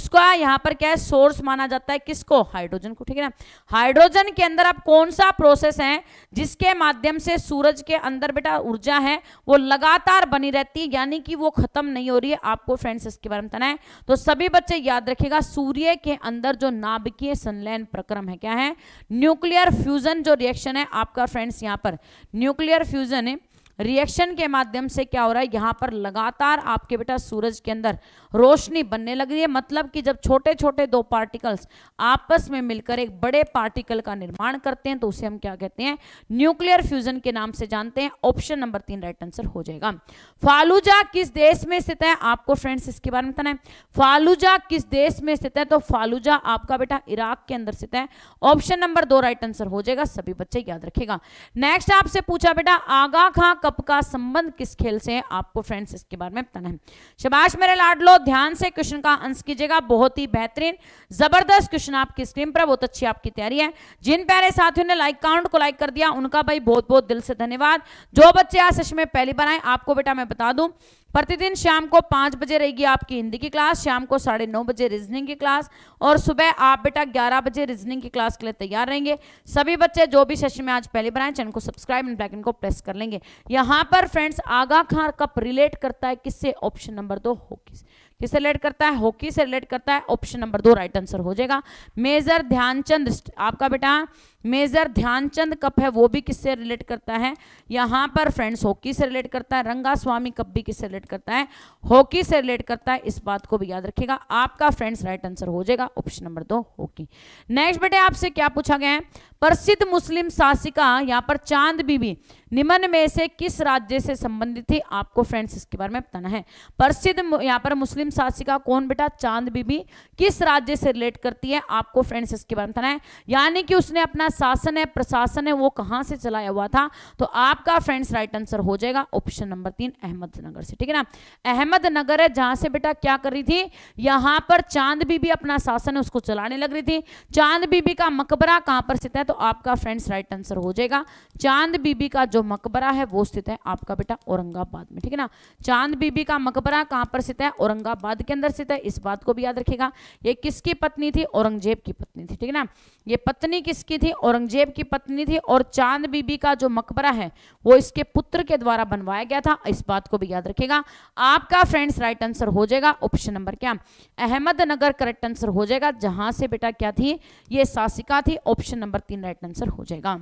उसका यहाँ पर क्या है सोर्स माना जाता है किसको हाइड्रोजन को ठीक है ना हाइड्रोजन के अंदर साहब कौन सा प्रोसेस है जिसके माध्यम से सूरज के अंदर बेटा ऊर्जा है वो लगातार बनी रहती है यानी कि वो खत्म नहीं हो रही है आपको फ्रेंड्स इसके बारे में बताना है तो सभी बच्चे याद रखिएगा सूर्य के अंदर जो नाभिकीय संलयन प्रक्रम है क्या है न्यूक्लियर फ्यूजन जो रिएक्शन है आपका फ्रेंड्स यहाँ पर न्यूक्लियर फ्यूजन है रिएक्शन के माध्यम से क्या हो रहा है यहाँ पर लगातार आपके बेटा सूरज के अंदर रोशनी बनने लग रही है मतलब कि जब छोटे छोटे दो पार्टिकल्स आपस में मिलकर एक बड़े पार्टिकल का निर्माण करते हैं तो उसे हम क्या कहते हैं न्यूक्लियर फ्यूजन के नाम से जानते हैं ऑप्शन नंबर तीन राइट आंसर हो जाएगा फालूजा किस देश में स्थित है आपको फ्रेंड्स इसके बारे में बताना है फालूजा किस देश में स्थित है तो फालूजा आपका बेटा इराक के अंदर स्थित है ऑप्शन नंबर दो राइट आंसर हो जाएगा सभी बच्चे याद रखेगा नेक्स्ट आपसे पूछा बेटा आगा खां कप का संबंध किस खेल से है आपको फ्रेंड्स इसके बारे में बताना है शबाश मेरे लाडलो ध्यान से क्वेश्चन का आंसर कीजिएगा बहुत ही बेहतरीन जबरदस्त क्वेश्चन आपकी स्क्रीन पर बहुत अच्छी आपकी तैयारी है जिन प्यारे साथियों ने लाइक काउंट को लाइक कर दिया उनका भाई बहुत बहुत दिल से धन्यवाद जो बच्चे आज सच में पहली बार आए आपको बेटा मैं बता दूं प्रतिदिन शाम को पाँच बजे रहेगी आपकी हिंदी की क्लास शाम को साढ़े नौ बजे रीजनिंग की क्लास और सुबह आप बेटा ग्यारह बजे रीजनिंग की क्लास के लिए तैयार रहेंगे सभी बच्चे जो भी सेशन में आज पहले बनाए चैनल को सब्सक्राइब एंड बैकन को प्रेस कर लेंगे यहाँ पर friends Aga Khan cup relate करता है किससे ऑप्शन नंबर दो हॉकी किससे रिलेट करता है हॉकी से रिलेट करता है ऑप्शन नंबर दो राइट आंसर हो जाएगा मेजर ध्यानचंद आपका बेटा मेजर ध्यानचंद कप है वो भी किससे रिलेट करता है यहाँ पर फ्रेंड्स हॉकी से रिलेट करता है रंगा स्वामी कप भी किससे रिलेट करता है हॉकी से रिलेट करता है इस बात को भी याद रखिएगा आपका फ्रेंड्स राइट आंसर हो जाएगा ऑप्शन नंबर दो हॉकी नेक्स्ट बेटे आपसे क्या पूछा गया है प्रसिद्ध मुस्लिम शासिका यहाँ पर चांद बीबी निम्न में से किस राज्य से संबंधित थी आपको फ्रेंड्स इसके बारे में बताना है प्रसिद्ध यहाँ पर मुस्लिम शासिका कौन बेटा चांद बीबी किस राज्य से रिलेट करती है आपको फ्रेंड्स इसके बारे में बताना है यानी कि उसने अपना अपना शासन है प्रशासन है वो कहां से चलाया हुआ था तो आपका फ्रेंड्स राइट आंसर हो जाएगा ऑप्शन नंबर तीन अहमदनगर से ठीक है ना अहमदनगर है जहां से बेटा क्या कर रही थी यहां पर चांद बीबी अपना शासन है उसको चलाने लग रही थी चांद बीबी का मकबरा कहां पर स्थित है तो आपका फ्रेंड्स राइट आंसर हो जाएगा चांद बीबी का जो मकबरा है वो स्थित है आपका बेटा औरंगाबाद में ठीक है ना चांद बीबी का मकबरा कहां पर स्थित है औरंगाबाद के अंदर स्थित है इस बात को भी याद रखेगा ये किसकी पत्नी थी औरंगजेब की पत्नी थी ठीक है ना ये पत्नी किसकी थी औरंगजेब की पत्नी थी और चांद बीबी का जो मकबरा है वो इसके पुत्र के द्वारा बनवाया गया था इस बात को भी याद रखेगा आपका फ्रेंड्स राइट आंसर हो जाएगा ऑप्शन नंबर क्या अहमदनगर करेक्ट आंसर हो जाएगा जहां से बेटा क्या थी ये शासिका थी ऑप्शन नंबर तीन राइट आंसर हो जाएगा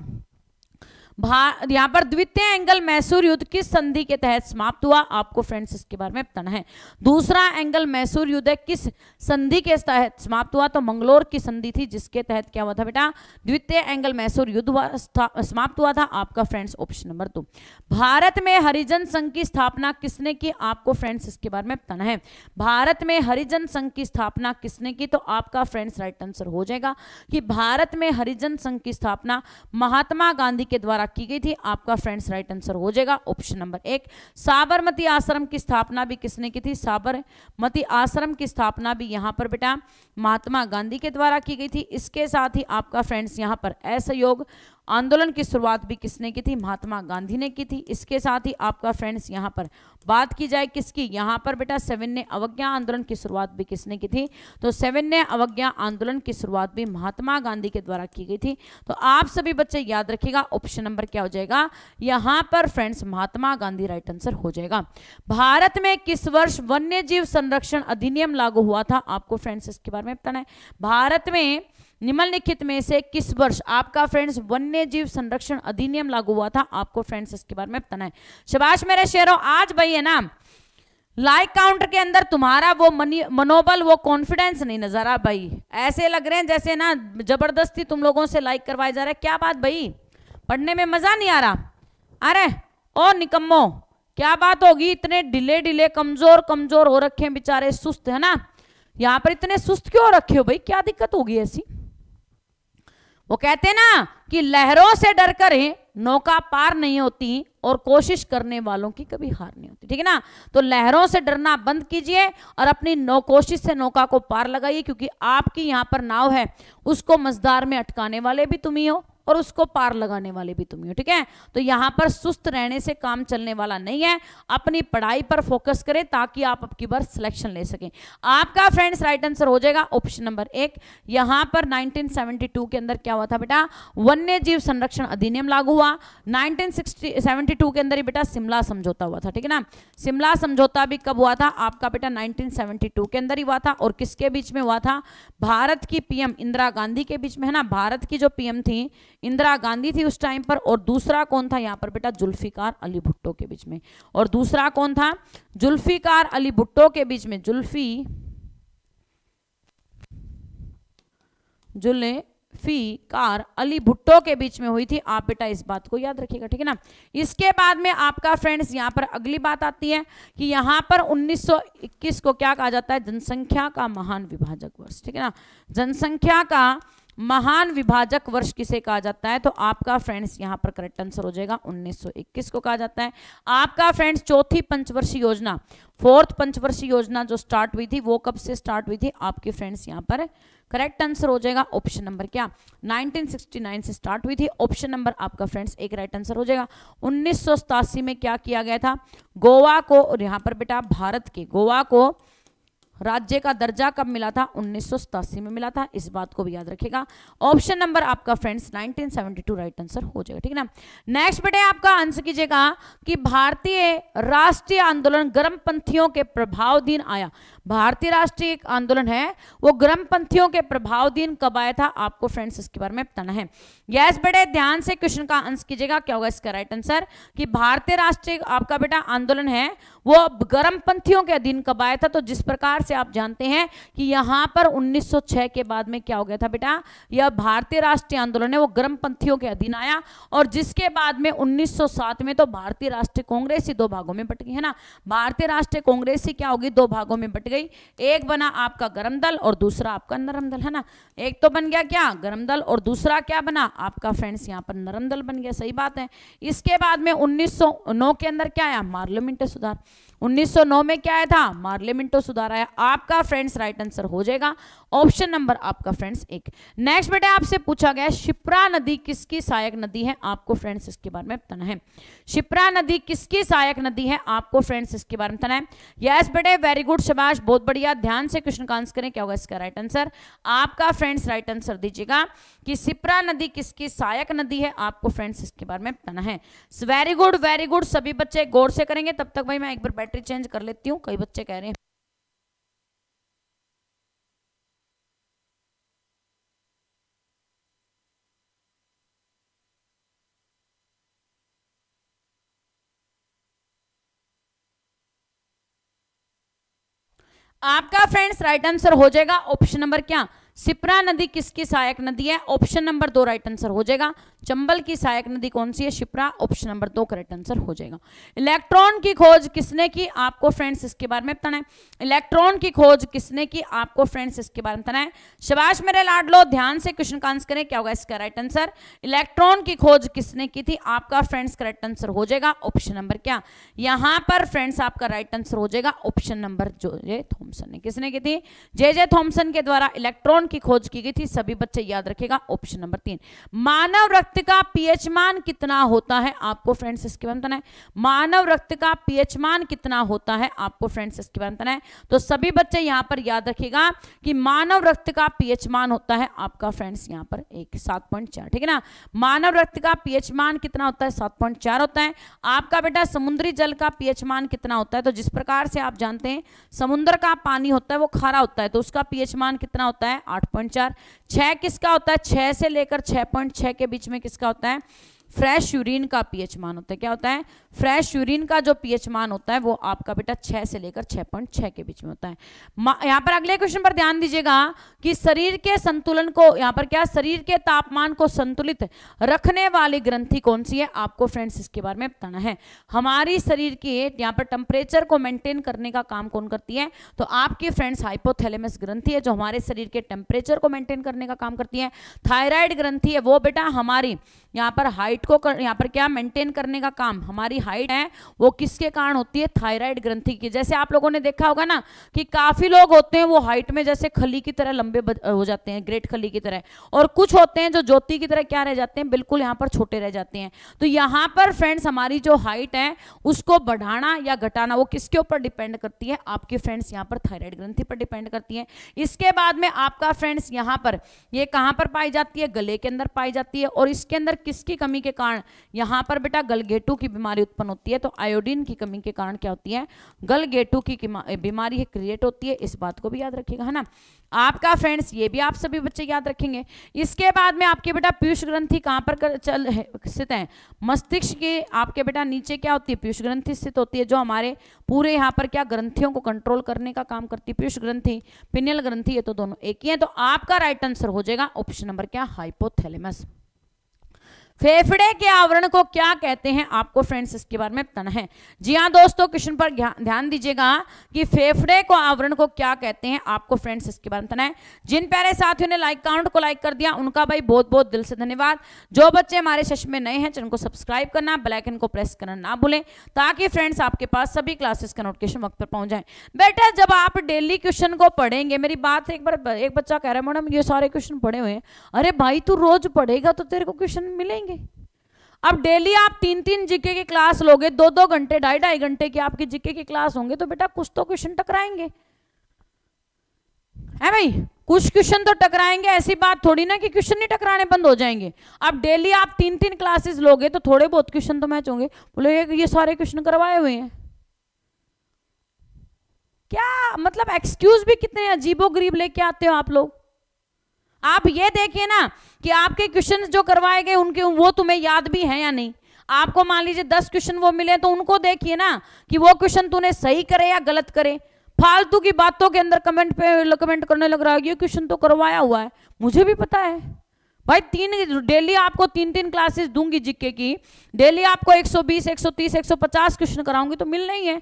यहाँ पर द्वितीय एंगल मैसूर युद्ध किस संधि के तहत समाप्त हुआ आपको फ्रेंड्स इसके बारे में बताना है दूसरा एंगल मैसूर युद्ध किस संधि के तहत समाप्त हुआ तो मंगलोर की संधि थी जिसके तहत क्या हुआ था बेटा द्वितीय एंगल मैसूर युद्ध समाप्त हुआ था आपका फ्रेंड्स ऑप्शन नंबर दो भारत में हरिजन संघ की स्थापना किसने की आपको फ्रेंड्स इसके बारे में बताना है भारत में हरिजन संघ की स्थापना किसने की तो आपका फ्रेंड्स राइट आंसर हो जाएगा कि भारत में हरिजन संघ की स्थापना महात्मा गांधी के द्वारा बात की गई थी आपका फ्रेंड्स राइट आंसर हो जाएगा ऑप्शन नंबर एक साबरमती आश्रम की स्थापना भी किसने की थी साबरमती आश्रम की स्थापना भी यहाँ पर बेटा महात्मा गांधी के द्वारा की गई थी इसके साथ ही आपका फ्रेंड्स यहाँ पर असहयोग आंदोलन की शुरुआत भी किसने की थी महात्मा गांधी ने की थी इसके साथ ही आपका फ्रेंड्स यहाँ पर बात की जाए किसकी यहाँ पर बेटा सेवन ने अवज्ञा आंदोलन की शुरुआत भी किसने की थी तो सेवन ने अवज्ञा आंदोलन की शुरुआत भी महात्मा गांधी के द्वारा की गई थी तो आप सभी बच्चे याद रखिएगा ऑप्शन नंबर क्या हो जाएगा यहाँ पर friends Mahatma Gandhi right answer हो जाएगा भारत में किस वर्ष वन्य जीव संरक्षण अधिनियम लागू हुआ था आपको फ्रेंड्स इसके बारे में बताना है भारत में निम्नलिखित में से किस वर्ष आपका फ्रेंड्स वन्य जीव संरक्षण अधिनियम लागू हुआ था आपको फ्रेंड्स इसके बारे में बताना है शबाश मेरे शेरों आज भाई है ना लाइक काउंटर के अंदर तुम्हारा वो मनोबल वो कॉन्फिडेंस नहीं नजर आ भाई ऐसे लग रहे हैं जैसे ना जबरदस्ती तुम लोगों से लाइक करवाया जा रहा है क्या बात भाई पढ़ने में मजा नहीं आ रहा अरे ओ निकम्मो क्या बात होगी इतने ढीले ढीले कमजोर कमजोर हो रखे हैं बेचारे सुस्त है ना यहाँ पर इतने सुस्त क्यों रखे हो भाई क्या दिक्कत होगी ऐसी वो कहते ना कि लहरों से डरकर नौका पार नहीं होती और कोशिश करने वालों की कभी हार नहीं होती ठीक है ना तो लहरों से डरना बंद कीजिए और अपनी नौ कोशिश से नौका को पार लगाइए क्योंकि आपकी यहां पर नाव है उसको मजदार में अटकाने वाले भी तुम ही हो और उसको पार लगाने वाले भी तुम ही हो ठीक है तो यहाँ पर सुस्त रहने से काम चलने वाला नहीं है अपनी पढ़ाई पर फोकस करें ताकि आप आपकी बार सिलेक्शन ले सकें आपका फ्रेंड्स राइट आंसर हो जाएगा ऑप्शन नंबर एक यहाँ पर 1972 के अंदर क्या हुआ था बेटा वन्य जीव संरक्षण अधिनियम लागू हुआ नाइनटीन के अंदर ही बेटा शिमला समझौता हुआ था ठीक है ना शिमला समझौता भी कब हुआ था आपका बेटा नाइनटीन के अंदर ही हुआ था और किसके बीच में हुआ था भारत की पीएम इंदिरा गांधी के बीच में है ना भारत की जो पीएम थी इंदिरा गांधी थी उस टाइम पर और दूसरा कौन था यहाँ पर बेटा जुल्फिकार अली भुट्टो के बीच में और दूसरा कौन था जुल्फिकार अली भुट्टो के बीच में जुल्फी जुल्ले फी कार अली भुट्टो के बीच में हुई थी आप बेटा इस बात को याद रखिएगा ठीक है ना इसके बाद में आपका फ्रेंड्स यहाँ पर अगली बात आती है कि यहाँ पर 1921 को क्या कहा जाता है जनसंख्या का महान विभाजक वर्ष ठीक है ना जनसंख्या का महान विभाजक वर्ष किसे कहा जाता है तो आपका फ्रेंड्स यहाँ पर करेक्ट आंसर हो जाएगा 1921 को कहा जाता है आपका फ्रेंड्स चौथी पंचवर्षीय योजना फोर्थ पंचवर्षीय योजना जो स्टार्ट हुई थी वो कब से स्टार्ट हुई थी आपके फ्रेंड्स यहाँ पर करेक्ट आंसर हो जाएगा ऑप्शन नंबर क्या 1969 से स्टार्ट हुई थी ऑप्शन नंबर आपका फ्रेंड्स एक राइट आंसर हो जाएगा उन्नीस में क्या किया गया था गोवा को और यहाँ पर बेटा भारत के गोवा को राज्य का दर्जा कब मिला था उन्नीस में मिला था इस बात को भी याद रखेगा ऑप्शन नंबर आपका फ्रेंड्स 1972 राइट आंसर हो जाएगा ठीक है ना नेक्स्ट बेटे आपका आंसर कीजिएगा कि भारतीय राष्ट्रीय आंदोलन गर्म पंथियों के प्रभावधीन आया भारतीय राष्ट्रीय आंदोलन है वो पंथियों के प्रभावधीन कब आया था आपको फ्रेंड्स इसके बारे में बताना है यस बेटे ध्यान से क्वेश्चन का आंसर कीजिएगा क्या होगा इसका राइट आंसर कि भारतीय राष्ट्रीय आपका बेटा आंदोलन है वो पंथियों के अधीन कब आया था तो जिस प्रकार से आप जानते हैं कि यहां पर उन्नीस के बाद में क्या हो गया था बेटा यह भारतीय राष्ट्रीय आंदोलन है वो पंथियों के अधीन आया और जिसके बाद में उन्नीस में तो भारतीय राष्ट्रीय कांग्रेस ही दो भागों में बट गई है ना भारतीय राष्ट्रीय कांग्रेस ही क्या होगी दो भागों में बट गई गई एक बना आपका गर्म दल और दूसरा आपका नरम दल है ना एक तो बन गया क्या गर्म दल और दूसरा क्या बना आपका फ्रेंड्स यहाँ पर नरम दल बन गया सही बात है इसके बाद में 1909 के अंदर क्या आया मार्लियामेंटो सुधार 1909 में क्या आया था मार्लियामेंटो सुधार आया आपका फ्रेंड्स राइट आंसर हो जाएगा ऑप्शन नंबर आपका फ्रेंड्स एक नेक्स्ट बेटे आपसे पूछा गया शिप्रा नदी किसकी सहायक नदी है आपको फ्रेंड्स इसके बारे में बताना है शिप्रा नदी किसकी सहायक नदी है आपको फ्रेंड्स इसके बारे में बताना है यस बेटे वेरी गुड शबाश प्रकाश बहुत बढ़िया ध्यान से क्वेश्चन का आंसर करें क्या होगा इसका राइट आंसर आपका फ्रेंड्स राइट आंसर दीजिएगा कि सिप्रा नदी किसकी सहायक नदी है आपको फ्रेंड्स इसके बारे में बताना है वेरी गुड वेरी गुड सभी बच्चे गौर से करेंगे तब तक भाई मैं एक बार बैटरी चेंज कर लेती हूँ कई बच्चे कह रहे हैं आपका फ्रेंड्स राइट आंसर हो जाएगा ऑप्शन नंबर क्या सिपरा नदी किसकी सहायक नदी है ऑप्शन नंबर दो राइट आंसर हो जाएगा चंबल की सहायक नदी कौन सी है शिप्रा ऑप्शन नंबर दो करेक्ट आंसर हो जाएगा इलेक्ट्रॉन की खोज किसने की आपको फ्रेंड्स इसके बारे में बताना है इलेक्ट्रॉन की खोज किसने की आपको फ्रेंड्स इसके बारे में बताना है शबाश मेरे लाड लो ध्यान से क्वेश्चन का आंसर करें क्या होगा इसका राइट आंसर इलेक्ट्रॉन की खोज किसने की थी आपका फ्रेंड्स करेक्ट आंसर हो जाएगा ऑप्शन नंबर क्या यहां पर फ्रेंड्स आपका राइट आंसर हो जाएगा ऑप्शन नंबर जो जे थॉम्सन ने किसने की थी जे जे थॉम्सन के द्वारा इलेक्ट्रॉन की खोज की गई थी सभी बच्चे याद रखेगा ऑप्शन नंबर तीन मानव रक्त का पीएच मान कितना होता है आपको फ्रेंड्स इसके बारे में बताना है मानव रक्त का पीएच मान कितना होता है आपको फ्रेंड्स इसके बारे में बताना है तो सभी बच्चे यहां पर याद रखेगा कि मानव रक्त का पीएच मान होता है आपका फ्रेंड्स यहां पर एक सात पॉइंट चार ठीक है ना मानव रक्त का पीएच मान कितना होता है सात पॉइंट चार होता है आपका बेटा समुद्री जल का पीएच मान कितना होता है तो जिस प्रकार से आप जानते हैं समुद्र का पानी होता है वो खारा होता है तो उसका पीएच मान कितना होता है आठ पॉइंट चार छः किसका होता है छः से लेकर छः पॉइंट छः के बीच में किसका होता है फ्रेश यूरिन का पीएच मान होता है क्या होता है फ्रेश यूरिन का जो पीएच मान होता है वो आपका बेटा छह से लेकर छह पॉइंट छह के बीच में होता है यहाँ पर अगले क्वेश्चन पर ध्यान दीजिएगा कि शरीर के संतुलन को यहाँ पर क्या शरीर के तापमान को संतुलित रखने वाली ग्रंथि कौन सी है आपको फ्रेंड्स इसके बारे में बताना है हमारी शरीर के यहाँ पर टेम्परेचर को मेंटेन करने का काम कौन करती है तो आपकी फ्रेंड्स हाइपोथेलेमस ग्रंथी है जो हमारे शरीर के टेम्परेचर को मेंटेन करने का काम करती है थायराइड ग्रंथी है वो बेटा हमारी यहाँ पर हाइट को यहाँ पर क्या मेंटेन करने का काम हमारी हाइट है वो किसके कारण होती है थायराइड ग्रंथि की जैसे आप लोगों ने देखा होगा ना कि काफ़ी लोग होते हैं वो हाइट में जैसे खली की तरह लंबे हो जाते हैं ग्रेट खली की तरह और कुछ होते हैं जो ज्योति की तरह क्या रह जाते हैं बिल्कुल यहाँ पर छोटे रह जाते हैं तो यहाँ पर फ्रेंड्स हमारी जो हाइट है उसको बढ़ाना या घटाना वो किसके ऊपर डिपेंड करती है आपकी फ्रेंड्स यहाँ पर थायराइड ग्रंथी पर डिपेंड करती है इसके बाद में आपका फ्रेंड्स यहाँ पर ये कहाँ पर पाई जाती है गले के अंदर पाई जाती है और इसके अंदर किसकी कमी के कारण यहाँ पर बेटा गलगेटू की बीमारी उत्पन्न होती है तो आयोडीन की कमी के कारण क्या होती है गल गेटू की बीमारी क्रिएट होती है इस बात को भी याद रखिएगा है ना आपका फ्रेंड्स ये भी आप सभी बच्चे याद रखेंगे इसके बाद में आपके बेटा पीयूष ग्रंथि कहाँ पर कर, चल है, स्थित है मस्तिष्क के आपके बेटा नीचे क्या होती है पीयूष ग्रंथि स्थित होती है जो हमारे पूरे यहाँ पर क्या ग्रंथियों को कंट्रोल करने का काम करती है पीयूष ग्रंथि पिनियल ग्रंथि ये तो दोनों एक ही है तो आपका राइट आंसर हो जाएगा ऑप्शन नंबर क्या हाइपोथेलेमस फेफड़े के आवरण को क्या कहते हैं आपको फ्रेंड्स इसके बारे में पता है जी हाँ दोस्तों क्वेश्चन पर ध्यान दीजिएगा कि फेफड़े को आवरण को क्या कहते हैं आपको फ्रेंड्स इसके बारे में पता है जिन प्यारे साथियों ने लाइक काउंट को लाइक कर दिया उनका भाई बहुत बहुत दिल से धन्यवाद जो बच्चे हमारे सेशन में नए हैं चैनल को सब्सक्राइब करना बेलाइकन को प्रेस करना ना भूलें ताकि फ्रेंड्स आपके पास सभी क्लासेस का नोटिफिकेशन वक्त पर पहुंच जाए बेटा जब आप डेली क्वेश्चन को पढ़ेंगे मेरी बात एक बार एक बच्चा कह रहा है मैडम ये सारे क्वेश्चन पढ़े हुए हैं अरे भाई तू रोज पढ़ेगा तो तेरे को क्वेश्चन मिलेंगे करेंगे अब डेली आप तीन तीन जीके की क्लास लोगे दो दो घंटे ढाई ढाई घंटे की आपकी जीके की क्लास होंगे तो बेटा कुछ तो क्वेश्चन टकराएंगे है भाई कुछ क्वेश्चन तो टकराएंगे ऐसी बात थोड़ी ना कि क्वेश्चन नहीं टकराने बंद हो जाएंगे अब डेली आप तीन तीन क्लासेस लोगे तो थोड़े बहुत क्वेश्चन तो मैच होंगे बोले ये, ये सारे क्वेश्चन करवाए हुए हैं क्या मतलब एक्सक्यूज भी कितने अजीबो गरीब लेके आते हो आप लोग आप ये देखिए ना कि आपके क्वेश्चन जो करवाए गए उनके वो तुम्हें याद भी है या नहीं आपको मान लीजिए दस क्वेश्चन वो मिले तो उनको देखिए ना कि वो क्वेश्चन तूने सही करे या गलत करे फालतू की बातों के अंदर कमेंट पे कमेंट करने लग रहा है ये क्वेश्चन तो करवाया हुआ है मुझे भी पता है भाई तीन डेली आपको तीन तीन क्लासेस दूंगी जिक्के की डेली आपको 120, 130, 150 क्वेश्चन कराऊंगी तो मिल नहीं है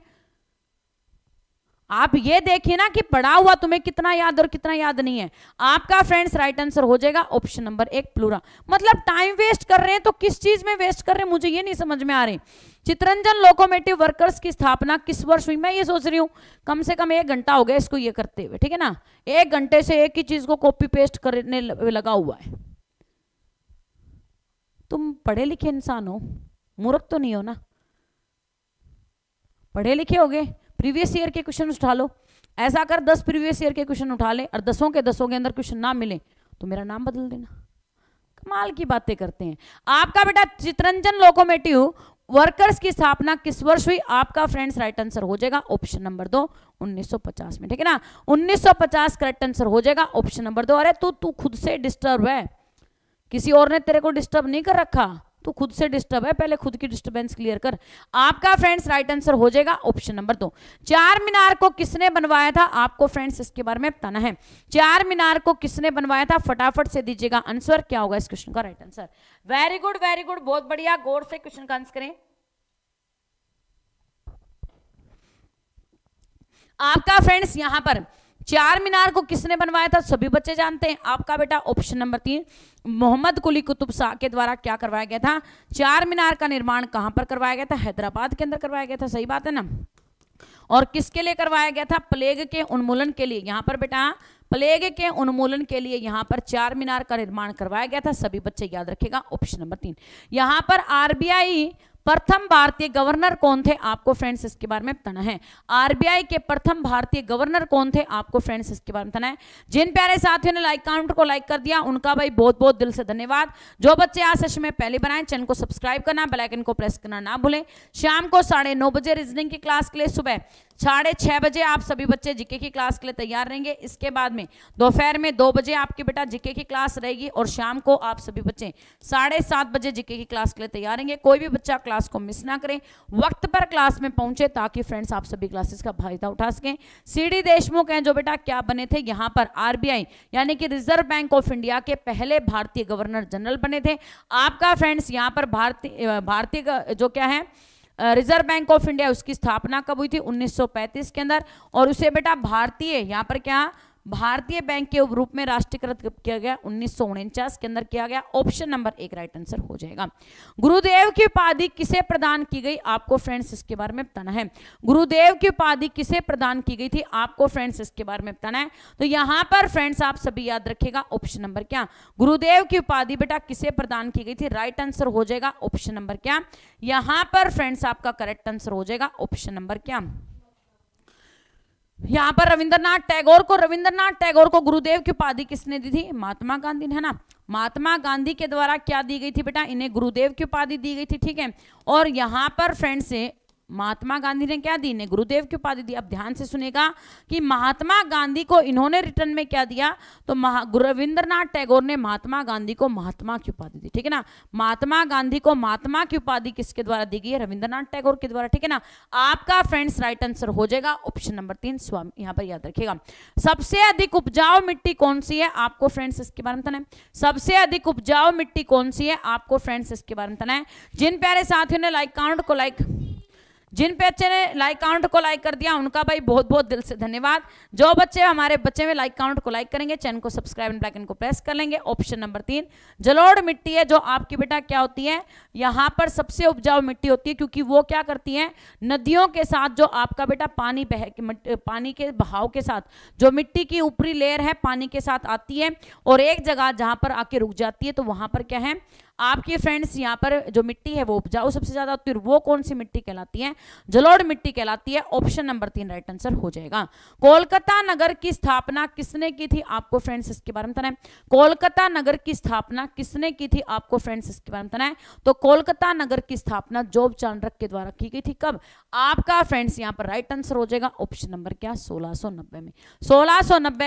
आप ये देखिए ना कि पढ़ा हुआ तुम्हें कितना याद और कितना याद नहीं है आपका फ्रेंड्स राइट आंसर हो जाएगा ऑप्शन नंबर एक प्लूरा मतलब टाइम वेस्ट कर रहे हैं तो किस चीज में वेस्ट कर रहे हैं मुझे ये नहीं समझ में आ रही चित्रंजन लोकोमेटिव वर्कर्स की स्थापना किस वर्ष हुई मैं ये सोच रही हूँ कम से कम एक घंटा हो गया इसको ये करते हुए ठीक है ना एक घंटे से एक ही चीज को कॉपी पेस्ट करने लगा हुआ है तुम पढ़े लिखे इंसान हो मूर्ख तो नहीं हो ना पढ़े लिखे हो गए प्रीवियस ईयर के क्वेश्चन उठा लो ऐसा कर दस प्रीवियस ईयर के क्वेश्चन उठा ले और दसों के दसों के अंदर क्वेश्चन ना मिले तो मेरा नाम बदल देना कमाल की बातें करते हैं आपका बेटा चित्रंजन लोकोमेटिव वर्कर्स की स्थापना किस वर्ष हुई आपका फ्रेंड्स राइट आंसर हो जाएगा ऑप्शन नंबर दो 1950 में ठीक है ना 1950 करेक्ट आंसर हो जाएगा ऑप्शन नंबर दो अरे तू तू खुद से डिस्टर्ब है किसी और ने तेरे को डिस्टर्ब नहीं कर रखा तू खुद से डिस्टर्ब है पहले खुद की डिस्टर्बेंस क्लियर कर आपका फ्रेंड्स राइट आंसर हो जाएगा ऑप्शन नंबर दो चार मीनार को किसने बनवाया था आपको फ्रेंड्स इसके बारे में बताना है चार मीनार को किसने बनवाया था फटाफट से दीजिएगा आंसर क्या होगा इस क्वेश्चन का right answer very good very good बहुत बढ़िया गौर से क्वेश्चन का आंसर करें आपका फ्रेंड्स यहां पर चार मीनार को किसने बनवाया था सभी बच्चे जानते हैं आपका बेटा ऑप्शन नंबर तीन मोहम्मद कुली कुतुब शाह के द्वारा क्या करवाया गया था चार मीनार का निर्माण कहां पर करवाया गया था हैदराबाद के अंदर करवाया गया था सही बात है ना और किसके लिए करवाया गया था प्लेग के उन्मूलन के लिए यहाँ पर बेटा प्लेग के उन्मूलन के लिए यहाँ पर चार मीनार का निर्माण करवाया गया था सभी बच्चे याद रखेगा ऑप्शन नंबर तीन यहाँ पर आरबीआई प्रथम भारतीय गवर्नर कौन थे आपको फ्रेंड्स इसके बारे में बताना है आरबीआई के प्रथम भारतीय गवर्नर कौन थे आपको फ्रेंड्स इसके बारे में बताना है जिन प्यारे साथियों ने लाइक काउंट को लाइक कर दिया उनका भाई बहुत बहुत दिल से धन्यवाद जो बच्चे आज सेशन में पहले बनाए चैनल को सब्सक्राइब करना बेलाइकन को प्रेस करना ना भूलें शाम को साढ़े बजे रीजनिंग की क्लास के लिए सुबह साढ़े छः बजे आप सभी बच्चे जीके की क्लास के लिए तैयार रहेंगे इसके बाद में दोपहर में दो बजे आपके बेटा जीके की क्लास रहेगी और शाम को आप सभी बच्चे साढ़े सात बजे जीके की क्लास के लिए तैयार रहेंगे कोई भी बच्चा क्लास को मिस ना करें वक्त पर क्लास में पहुंचे ताकि फ्रेंड्स आप सभी क्लासेस का फायदा उठा सकें सी देशमुख हैं जो बेटा क्या बने थे यहाँ पर आरबीआई यानी कि रिजर्व बैंक ऑफ इंडिया के पहले भारतीय गवर्नर जनरल बने थे आपका फ्रेंड्स यहाँ पर भारतीय भारतीय जो क्या है रिजर्व बैंक ऑफ इंडिया उसकी स्थापना कब हुई थी 1935 के अंदर और उसे बेटा भारतीय यहाँ पर क्या भारतीय बैंक के रूप में राष्ट्रीयकृत किया गया उन्नीस के अंदर किया गया ऑप्शन नंबर एक राइट आंसर हो जाएगा गुरुदेव की उपाधि किसे प्रदान की गई आपको फ्रेंड्स इसके बारे में बताना है गुरुदेव की उपाधि किसे प्रदान की गई थी आपको फ्रेंड्स इसके बारे में बताना है तो यहां पर फ्रेंड्स आप सभी याद रखेगा ऑप्शन नंबर क्या गुरुदेव की उपाधि बेटा किसे प्रदान की गई थी राइट आंसर हो जाएगा ऑप्शन नंबर क्या यहां पर फ्रेंड्स आपका करेक्ट आंसर हो जाएगा ऑप्शन नंबर क्या यहाँ पर रविंद्रनाथ टैगोर को रविंद्रनाथ टैगोर को गुरुदेव की उपाधि किसने दी थी महात्मा गांधी ने है ना महात्मा गांधी के द्वारा क्या दी गई थी बेटा इन्हें गुरुदेव की उपाधि दी गई थी ठीक है और यहाँ पर फ्रेंड्स महात्मा गांधी ने क्या दी इन्हें गुरुदेव की उपाधि दी अब ध्यान से सुनेगा कि महात्मा गांधी को इन्होंने रिटर्न में क्या दिया तो महा रविंद्रनाथ टैगोर ने महात्मा गांधी को महात्मा की उपाधि दी ठीक है ना महात्मा गांधी को महात्मा की उपाधि किसके द्वारा दी गई है रविंद्रनाथ टैगोर के द्वारा ठीक है ना आपका फ्रेंड्स राइट आंसर हो जाएगा ऑप्शन नंबर तीन स्वामी यहाँ पर याद रखिएगा सबसे अधिक उपजाऊ मिट्टी कौन सी है आपको फ्रेंड्स इसके बारे में सबसे अधिक उपजाऊ मिट्टी कौन सी है आपको फ्रेंड्स इसके बारे में जिन प्यारे साथियों ने लाइक काउंट को लाइक जिन बच्चे ने लाइक काउंट को लाइक कर दिया उनका भाई बहुत बहुत दिल से धन्यवाद जो बच्चे हमारे बच्चे में लाइक काउंट को लाइक करेंगे चैनल को सब्सक्राइब एंड ब्लैकन को प्रेस कर लेंगे ऑप्शन नंबर तीन जलोड़ मिट्टी है जो आपकी बेटा क्या होती है यहाँ पर सबसे उपजाऊ मिट्टी होती है क्योंकि वो क्या करती है नदियों के साथ जो आपका बेटा पानी बह पानी के बहाव के साथ जो मिट्टी की ऊपरी लेयर है पानी के साथ आती है और एक जगह जहाँ पर आके रुक जाती है तो वहाँ पर क्या है आपके फ्रेंड्स यहाँ पर जो मिट्टी है वो उपजाऊ सबसे ज्यादा होती है वो कौन सी मिट्टी कहलाती है जलोड़ मिट्टी कहलाती है ऑप्शन नंबर तीन राइट आंसर हो जाएगा कोलकाता नगर की स्थापना किसने की थी आपको फ्रेंड्स इसके बारे में बताना है कोलकाता नगर की स्थापना किसने की थी आपको फ्रेंड्स इसके बारे में बताना है तो कोलकाता नगर की स्थापना जॉब चांद्रक के द्वारा की गई थी कब आपका फ्रेंड्स यहाँ पर राइट आंसर हो जाएगा ऑप्शन नंबर क्या सोलह में सोलह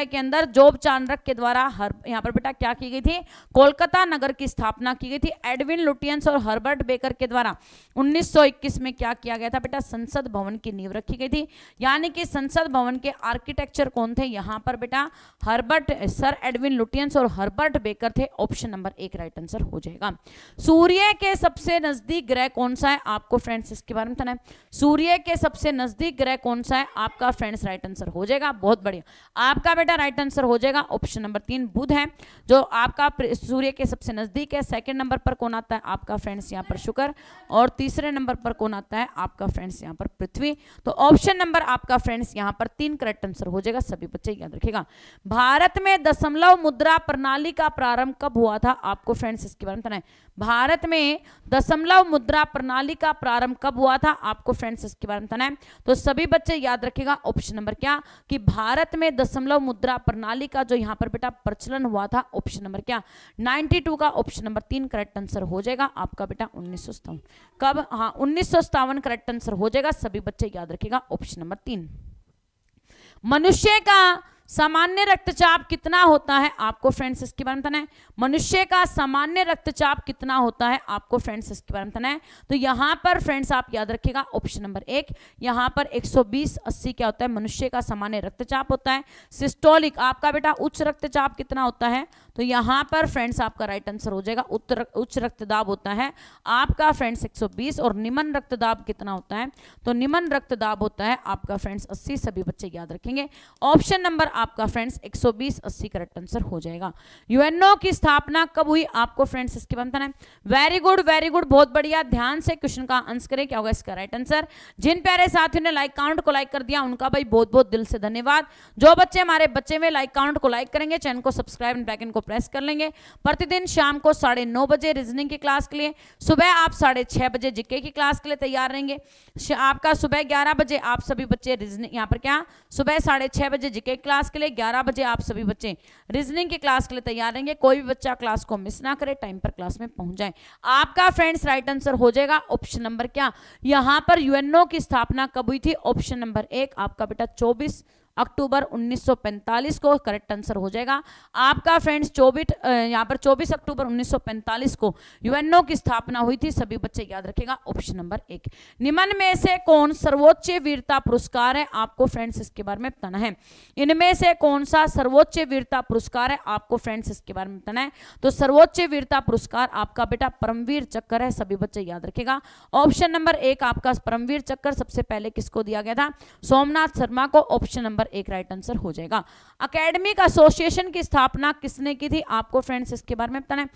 के अंदर जॉब चांद्रक के द्वारा हर यहाँ पर बेटा क्या की गई थी कोलकाता नगर की स्थापना की गई गई थी एडविन लुटियंस और हर्बर्ट बेकर के द्वारा 1921 में क्या किया गया था बेटा संसद भवन की नींव रखी गई थी यानी कि संसद भवन के आर्किटेक्चर कौन थे यहाँ पर बेटा हर्बर्ट सर एडविन लुटियंस और हर्बर्ट बेकर थे ऑप्शन नंबर एक राइट आंसर हो जाएगा सूर्य के सबसे नजदीक ग्रह कौन सा है आपको फ्रेंड्स इसके बारे में बताना है सूर्य के सबसे नजदीक ग्रह कौन सा है आपका फ्रेंड्स राइट आंसर हो जाएगा बहुत बढ़िया आपका बेटा राइट आंसर हो जाएगा ऑप्शन नंबर तीन बुध है जो आपका सूर्य के सबसे नजदीक है सेकंड नंबर पर कौन आता है आपका फ्रेंड्स यहाँ पर शुक्र और तीसरे नंबर पर कौन आता है आपका फ्रेंड्स यहाँ पर पृथ्वी तो ऑप्शन नंबर आपका फ्रेंड्स यहाँ पर तीन करेक्ट आंसर हो जाएगा सभी बच्चे याद रखेगा भारत में दशमलव मुद्रा प्रणाली का प्रारंभ कब हुआ था आपको फ्रेंड्स इसके बारे में भारत में दशमलव मुद्रा प्रणाली का प्रारंभ कब हुआ था आपको फ्रेंड्स इसके बारे में बताना है तो सभी बच्चे याद रखेगा ऑप्शन नंबर क्या कि भारत में दशमलव मुद्रा प्रणाली का जो यहां पर बेटा प्रचलन हुआ था ऑप्शन नंबर क्या 92 का ऑप्शन नंबर तीन करेक्ट आंसर हो जाएगा आपका बेटा उन्नीस कब हाँ उन्नीस करेक्ट आंसर हो जाएगा सभी बच्चे याद रखेगा ऑप्शन नंबर तीन मनुष्य का सामान्य रक्तचाप कितना होता है आपको फ्रेंड्स इसके बारे में बताना है मनुष्य का सामान्य रक्तचाप कितना होता है आपको फ्रेंड्स इसके बारे में बताना है तो यहाँ पर फ्रेंड्स आप याद रखिएगा ऑप्शन नंबर एक यहाँ पर 120 80 क्या होता है मनुष्य का सामान्य रक्तचाप होता है सिस्टोलिक आपका बेटा उच्च रक्तचाप कितना होता है तो यहाँ पर फ्रेंड्स आपका राइट आंसर हो जाएगा उत्तर उच्च रक्तदाब होता है आपका फ्रेंड्स 120 और निम्न रक्तदाब कितना होता है तो निम्न रक्तदाब होता है आपका फ्रेंड्स 80 सभी बच्चे याद रखेंगे ऑप्शन नंबर आपका फ्रेंड्स 120 80 करेक्ट आंसर हो जाएगा यूएनओ की स्थापना कब हुई आपको फ्रेंड्स इसके बनता है वेरी गुड वेरी गुड बहुत बढ़िया ध्यान से क्वेश्चन का आंसर करें क्या होगा इसका राइट आंसर जिन प्यारे साथियों ने लाइक काउंट को लाइक कर दिया उनका भाई बहुत बहुत दिल से धन्यवाद जो बच्चे हमारे बच्चे में लाइक काउंट को लाइक करेंगे चैनल को सब्सक्राइब एंड बैक को को प्रेस कर लेंगे प्रतिदिन शाम को साढ़े नौ बजे रीजनिंग की क्लास के लिए सुबह आप साढ़े छः बजे जिके की क्लास के लिए तैयार रहेंगे आपका सुबह ग्यारह बजे आप सभी बच्चे रीजनिंग यहाँ पर क्या सुबह साढ़े छः बजे जिके क्लास के लिए ग्यारह बजे आप सभी बच्चे रीजनिंग की क्लास के लिए तैयार रहेंगे कोई भी बच्चा क्लास को मिस ना करे टाइम पर क्लास में पहुँच जाए आपका फ्रेंड्स राइट आंसर हो जाएगा ऑप्शन नंबर क्या यहाँ पर यूएनओ की स्थापना कब हुई थी ऑप्शन नंबर एक आपका बेटा चौबीस अक्टूबर 1945 को करेक्ट आंसर हो जाएगा आपका फ्रेंड्स चौबीस यहाँ पर 24 अक्टूबर 1945 को यूएनओ की स्थापना हुई थी सभी बच्चे याद रखेगा ऑप्शन नंबर एक निम्न में से कौन सर्वोच्च वीरता पुरस्कार है आपको फ्रेंड्स इसके बारे में बताना है इनमें से कौन सा सर्वोच्च वीरता पुरस्कार है आपको फ्रेंड्स इसके बारे में बताना है तो सर्वोच्च वीरता पुरस्कार आपका बेटा परमवीर चक्कर है सभी बच्चे याद रखेगा ऑप्शन नंबर एक आपका परमवीर चक्कर सबसे पहले किसको दिया गया था सोमनाथ शर्मा को ऑप्शन नंबर एक राइट आंसर हो जाएगा अकेडमिक एसोसिएशन की स्थापना किसने की थी आपको फ्रेंड्स इसके बारे में बताना है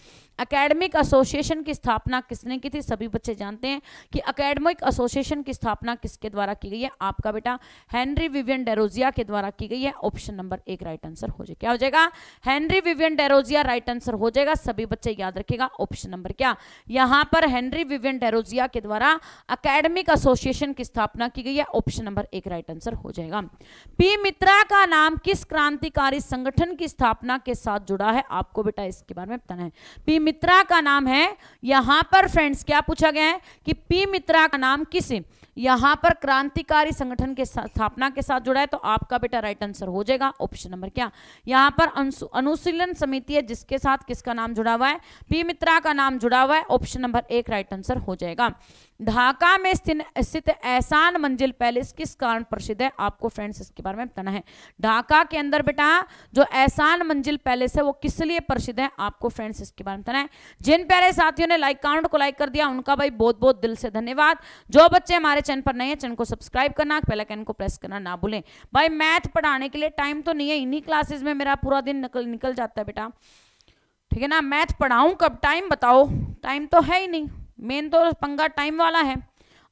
अकेडमिक एसोसिएशन की स्थापना किसने की थी सभी बच्चे जानते हैं कि अकेडमिक एसोसिएशन की स्थापना किसके द्वारा की गई है आपका बेटा हेनरी विवियन डेरोजिया के द्वारा की गई है ऑप्शन नंबर एक राइट आंसर हो जाए क्या हो जाएगा Henry Vivian Derozio right answer हो जाएगा सभी बच्चे याद रखेगा ऑप्शन नंबर क्या यहां पर हेनरी विवियन डेरोजिया के द्वारा अकेडमिक एसोसिएशन की स्थापना की गई है ऑप्शन नंबर एक राइट आंसर हो जाएगा पी मित्रा का नाम किस क्रांतिकारी संगठन की स्थापना के साथ जुड़ा है आपको बेटा इसके बारे में बताना है पी मित्रा का नाम है यहां पर फ्रेंड्स क्या पूछा गया है कि पी मित्रा का नाम किस यहां पर क्रांतिकारी संगठन के स्थापना के साथ जुड़ा है तो आपका बेटा राइट आंसर हो जाएगा ऑप्शन नंबर क्या यहां पर अनुशीलन समिति है जिसके साथ किसका नाम जुड़ा हुआ है पी मित्रा का नाम जुड़ा हुआ है ऑप्शन नंबर एक राइट आंसर हो जाएगा ढाका में स्थित एहसान मंजिल पैलेस किस कारण प्रसिद्ध है आपको फ्रेंड्स इसके बारे में बताना है ढाका के अंदर बेटा जो एहसान मंजिल पैलेस है वो किस लिए प्रसिद्ध है आपको फ्रेंड्स इसके बारे में बताना है जिन प्यारे साथियों ने लाइक काउंट को लाइक कर दिया उनका भाई बहुत बहुत दिल से धन्यवाद जो बच्चे हमारे चैनल पर नए हैं चैनल को सब्सक्राइब करना पहला कैन को प्रेस करना ना भूलें भाई मैथ पढ़ाने के लिए टाइम तो नहीं है इन्हीं क्लासेज में मेरा पूरा दिन निकल निकल जाता है बेटा ठीक है ना मैथ पढ़ाऊँ कब टाइम बताओ टाइम तो है ही नहीं मेन तो पंगा टाइम वाला है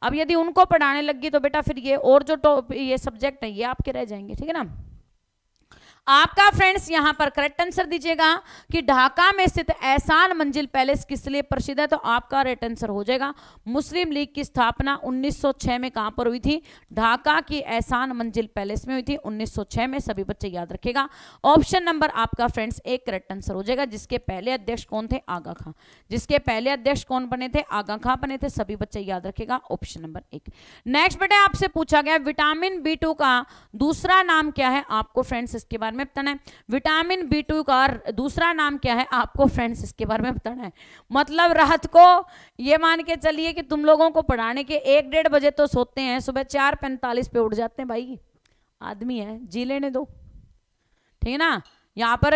अब यदि उनको पढ़ाने लग गई तो बेटा फिर ये और जो टॉप ये सब्जेक्ट है ये आपके रह जाएंगे ठीक है ना आपका फ्रेंड्स यहां पर करेक्ट आंसर दीजिएगा कि ढाका में स्थित एहसान मंजिल पैलेस किस लिए प्रसिद्ध है तो आपका राइट आंसर हो जाएगा मुस्लिम लीग की स्थापना 1906 में कहां पर हुई थी ढाका की एहसान मंजिल पैलेस में हुई थी 1906 में सभी बच्चे याद रखेगा ऑप्शन नंबर आपका फ्रेंड्स एक करेक्ट आंसर हो जाएगा जिसके पहले अध्यक्ष कौन थे आगा खां जिसके पहले अध्यक्ष कौन बने थे आगा खां बने थे सभी बच्चे याद रखेगा ऑप्शन नंबर एक नेक्स्ट बेटे आपसे पूछा गया विटामिन बी का दूसरा नाम क्या है आपको फ्रेंड्स इसके बारे बारे में बताना है विटामिन बी टू का दूसरा नाम क्या है आपको फ्रेंड्स इसके बारे में बताना है मतलब रात को ये मान के चलिए कि तुम लोगों को पढ़ाने के एक डेढ़ बजे तो सोते हैं सुबह चार पैंतालीस पे उठ जाते हैं भाई आदमी है जी लेने दो ठीक है ना यहाँ पर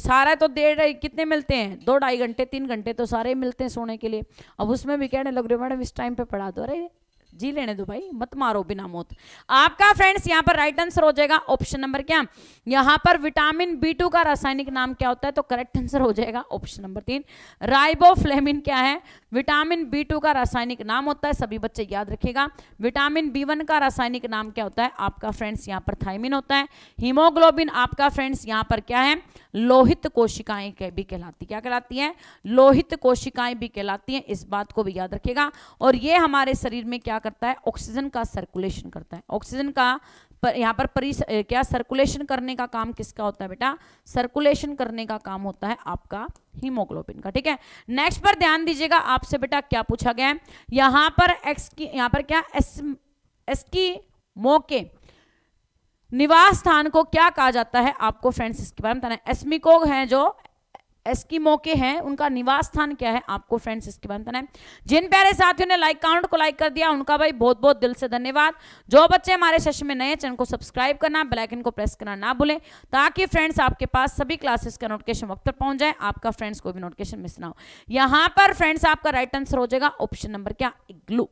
सारा तो डेढ़ कितने मिलते हैं दो ढाई घंटे तीन घंटे तो सारे मिलते हैं सोने के लिए अब उसमें भी कहने लग रहे हो मैडम इस टाइम पे पढ़ा दो अरे जी लेने दो भाई मत मारो बिना मौत आपका फ्रेंड्स यहाँ पर राइट आंसर हो जाएगा ऑप्शन नंबर क्या यहाँ पर विटामिन बी टू का रासायनिक नाम क्या होता है तो करेक्ट आंसर हो जाएगा ऑप्शन नंबर तीन राइबोफ्लेमिन क्या है विटामिन बी टू का रासायनिक नाम होता है सभी बच्चे याद रखेगा विटामिन बी वन का रासायनिक नाम क्या होता है आपका फ्रेंड्स यहाँ पर थाइमिन होता है हीमोग्लोबिन आपका फ्रेंड्स यहाँ पर क्या है लोहित कोशिकाएं के भी कहलाती क्या कहलाती है लोहित कोशिकाएं भी कहलाती हैं इस बात को भी याद रखेगा और ये हमारे शरीर में क्या करता है ऑक्सीजन का सर्कुलेशन करता है ऑक्सीजन का पर यहाँ पर परी क्या सर्कुलेशन करने का काम किसका होता है बेटा सर्कुलेशन करने का काम होता है आपका हीमोग्लोबिन का ठीक है नेक्स्ट पर ध्यान दीजिएगा आपसे बेटा क्या पूछा गया है यहाँ पर एक्स की यहाँ पर क्या एस एस की मोके निवास स्थान को क्या कहा जाता है आपको फ्रेंड्स इसके बारे में बताना एस्मिकोग है जो एस्किमो के हैं उनका निवास स्थान क्या है आपको फ्रेंड्स इसके बारे में बताना है जिन प्यारे साथियों ने लाइक काउंट को लाइक कर दिया उनका भाई बहुत बहुत दिल से धन्यवाद जो बच्चे हमारे सेशन में नए चैनल को सब्सक्राइब करना बेलाइकन को प्रेस करना ना भूलें ताकि फ्रेंड्स आपके पास सभी क्लासेस का नोटिफिकेशन वक्त पर पहुंच जाए आपका फ्रेंड्स को भी नोटिफिकेशन मिस ना हो यहाँ पर फ्रेंड्स आपका राइट आंसर हो जाएगा ऑप्शन नंबर क्या ग्लू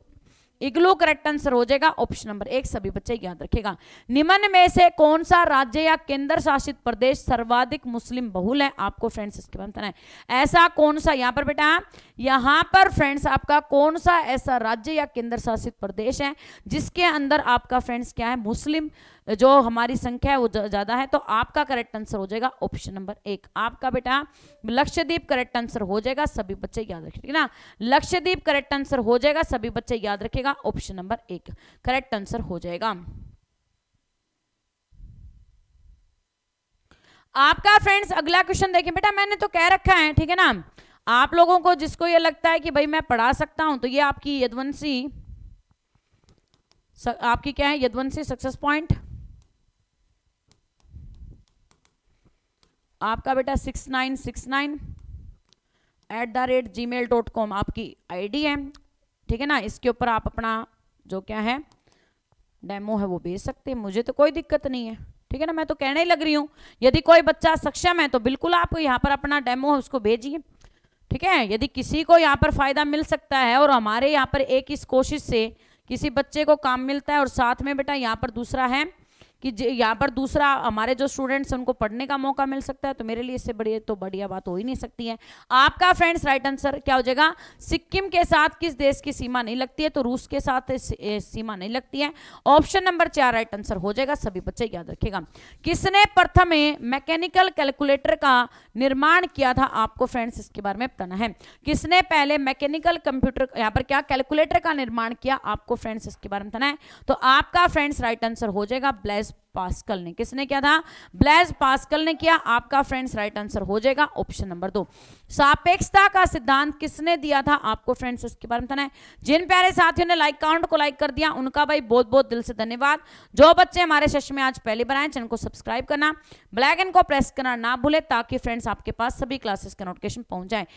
इग्लू करेक्ट आंसर हो जाएगा ऑप्शन नंबर एक सभी बच्चे याद रखेगा निम्न में से कौन सा राज्य या केंद्र शासित प्रदेश सर्वाधिक मुस्लिम बहुल है आपको फ्रेंड्स इसके बारे में ऐसा कौन सा यहाँ पर बेटा यहाँ पर फ्रेंड्स आपका कौन सा ऐसा राज्य या केंद्र शासित प्रदेश है जिसके अंदर आपका फ्रेंड्स क्या है मुस्लिम जो हमारी संख्या है वो ज़्यादा है तो आपका करेक्ट आंसर हो जाएगा ऑप्शन नंबर एक आपका बेटा लक्ष्यदीप करेक्ट आंसर हो जाएगा सभी बच्चे याद रखें ठीक ना लक्ष्यदीप करेक्ट आंसर हो जाएगा सभी बच्चे याद रखेगा ऑप्शन नंबर एक करेक्ट आंसर हो जाएगा आपका फ्रेंड्स अगला क्वेश्चन देखें बेटा मैंने तो कह रखा है ठीक है ना आप लोगों को जिसको ये लगता है कि भाई मैं पढ़ा सकता हूं तो ये आपकी यदवंशी आपकी क्या है यदवंशी सक्सेस पॉइंट आपका बेटा six nine six nine at the rate Gmail dot com आपकी आईडी है ठीक है ना इसके ऊपर आप अपना जो क्या है डेमो है वो भेज सकते हैं मुझे तो कोई दिक्कत नहीं है ठीक है ना मैं तो कहने ही लग रही हूँ यदि कोई बच्चा सक्षम है तो बिल्कुल आप यहाँ पर अपना डेमो है उसको भेजिए ठीक है यदि किसी को यहाँ पर फ़ायदा मिल सकता है और हमारे यहाँ पर एक इस कोशिश से किसी बच्चे को काम मिलता है और साथ में बेटा यहाँ पर दूसरा है कि यहाँ पर दूसरा हमारे जो स्टूडेंट्स उनको पढ़ने का मौका मिल सकता है तो मेरे लिए इससे बढ़िया तो बढ़िया बात हो ही नहीं सकती है आपका फ्रेंड्स राइट आंसर क्या हो जाएगा सिक्किम के साथ किस देश की सीमा नहीं लगती है तो रूस के साथ सीमा नहीं लगती है ऑप्शन नंबर चार राइट आंसर हो जाएगा सभी बच्चे याद रखेगा किसने प्रथम मैकेनिकल कैलकुलेटर का निर्माण किया था आपको फ्रेंड्स इसके बारे में बताना है किसने पहले मैकेनिकल कंप्यूटर यहाँ पर क्या कैलकुलेटर का निर्माण किया आपको फ्रेंड्स इसके बारे में बताना है तो आपका फ्रेंड्स राइट आंसर हो जाएगा ब्लेस as पास्कल ने किसने किया था ब्लेज पास्कल ने किया आपका फ्रेंड्स राइट आंसर हो जाएगा ऑप्शन नंबर दो सापेक्षता का सिद्धांत किसने दिया था आपको फ्रेंड्स इसके बारे में बताना है जिन प्यारे साथियों ने लाइक काउंट को लाइक कर दिया उनका भाई बहुत बहुत दिल से धन्यवाद जो बच्चे हमारे सेशन में आज पहले बनाए चैनल को सब्सक्राइब करना ब्लैकन को प्रेस करना ना भूले ताकि फ्रेंड्स आपके पास सभी क्लासेस का नोटिफिकेशन पहुंच जाए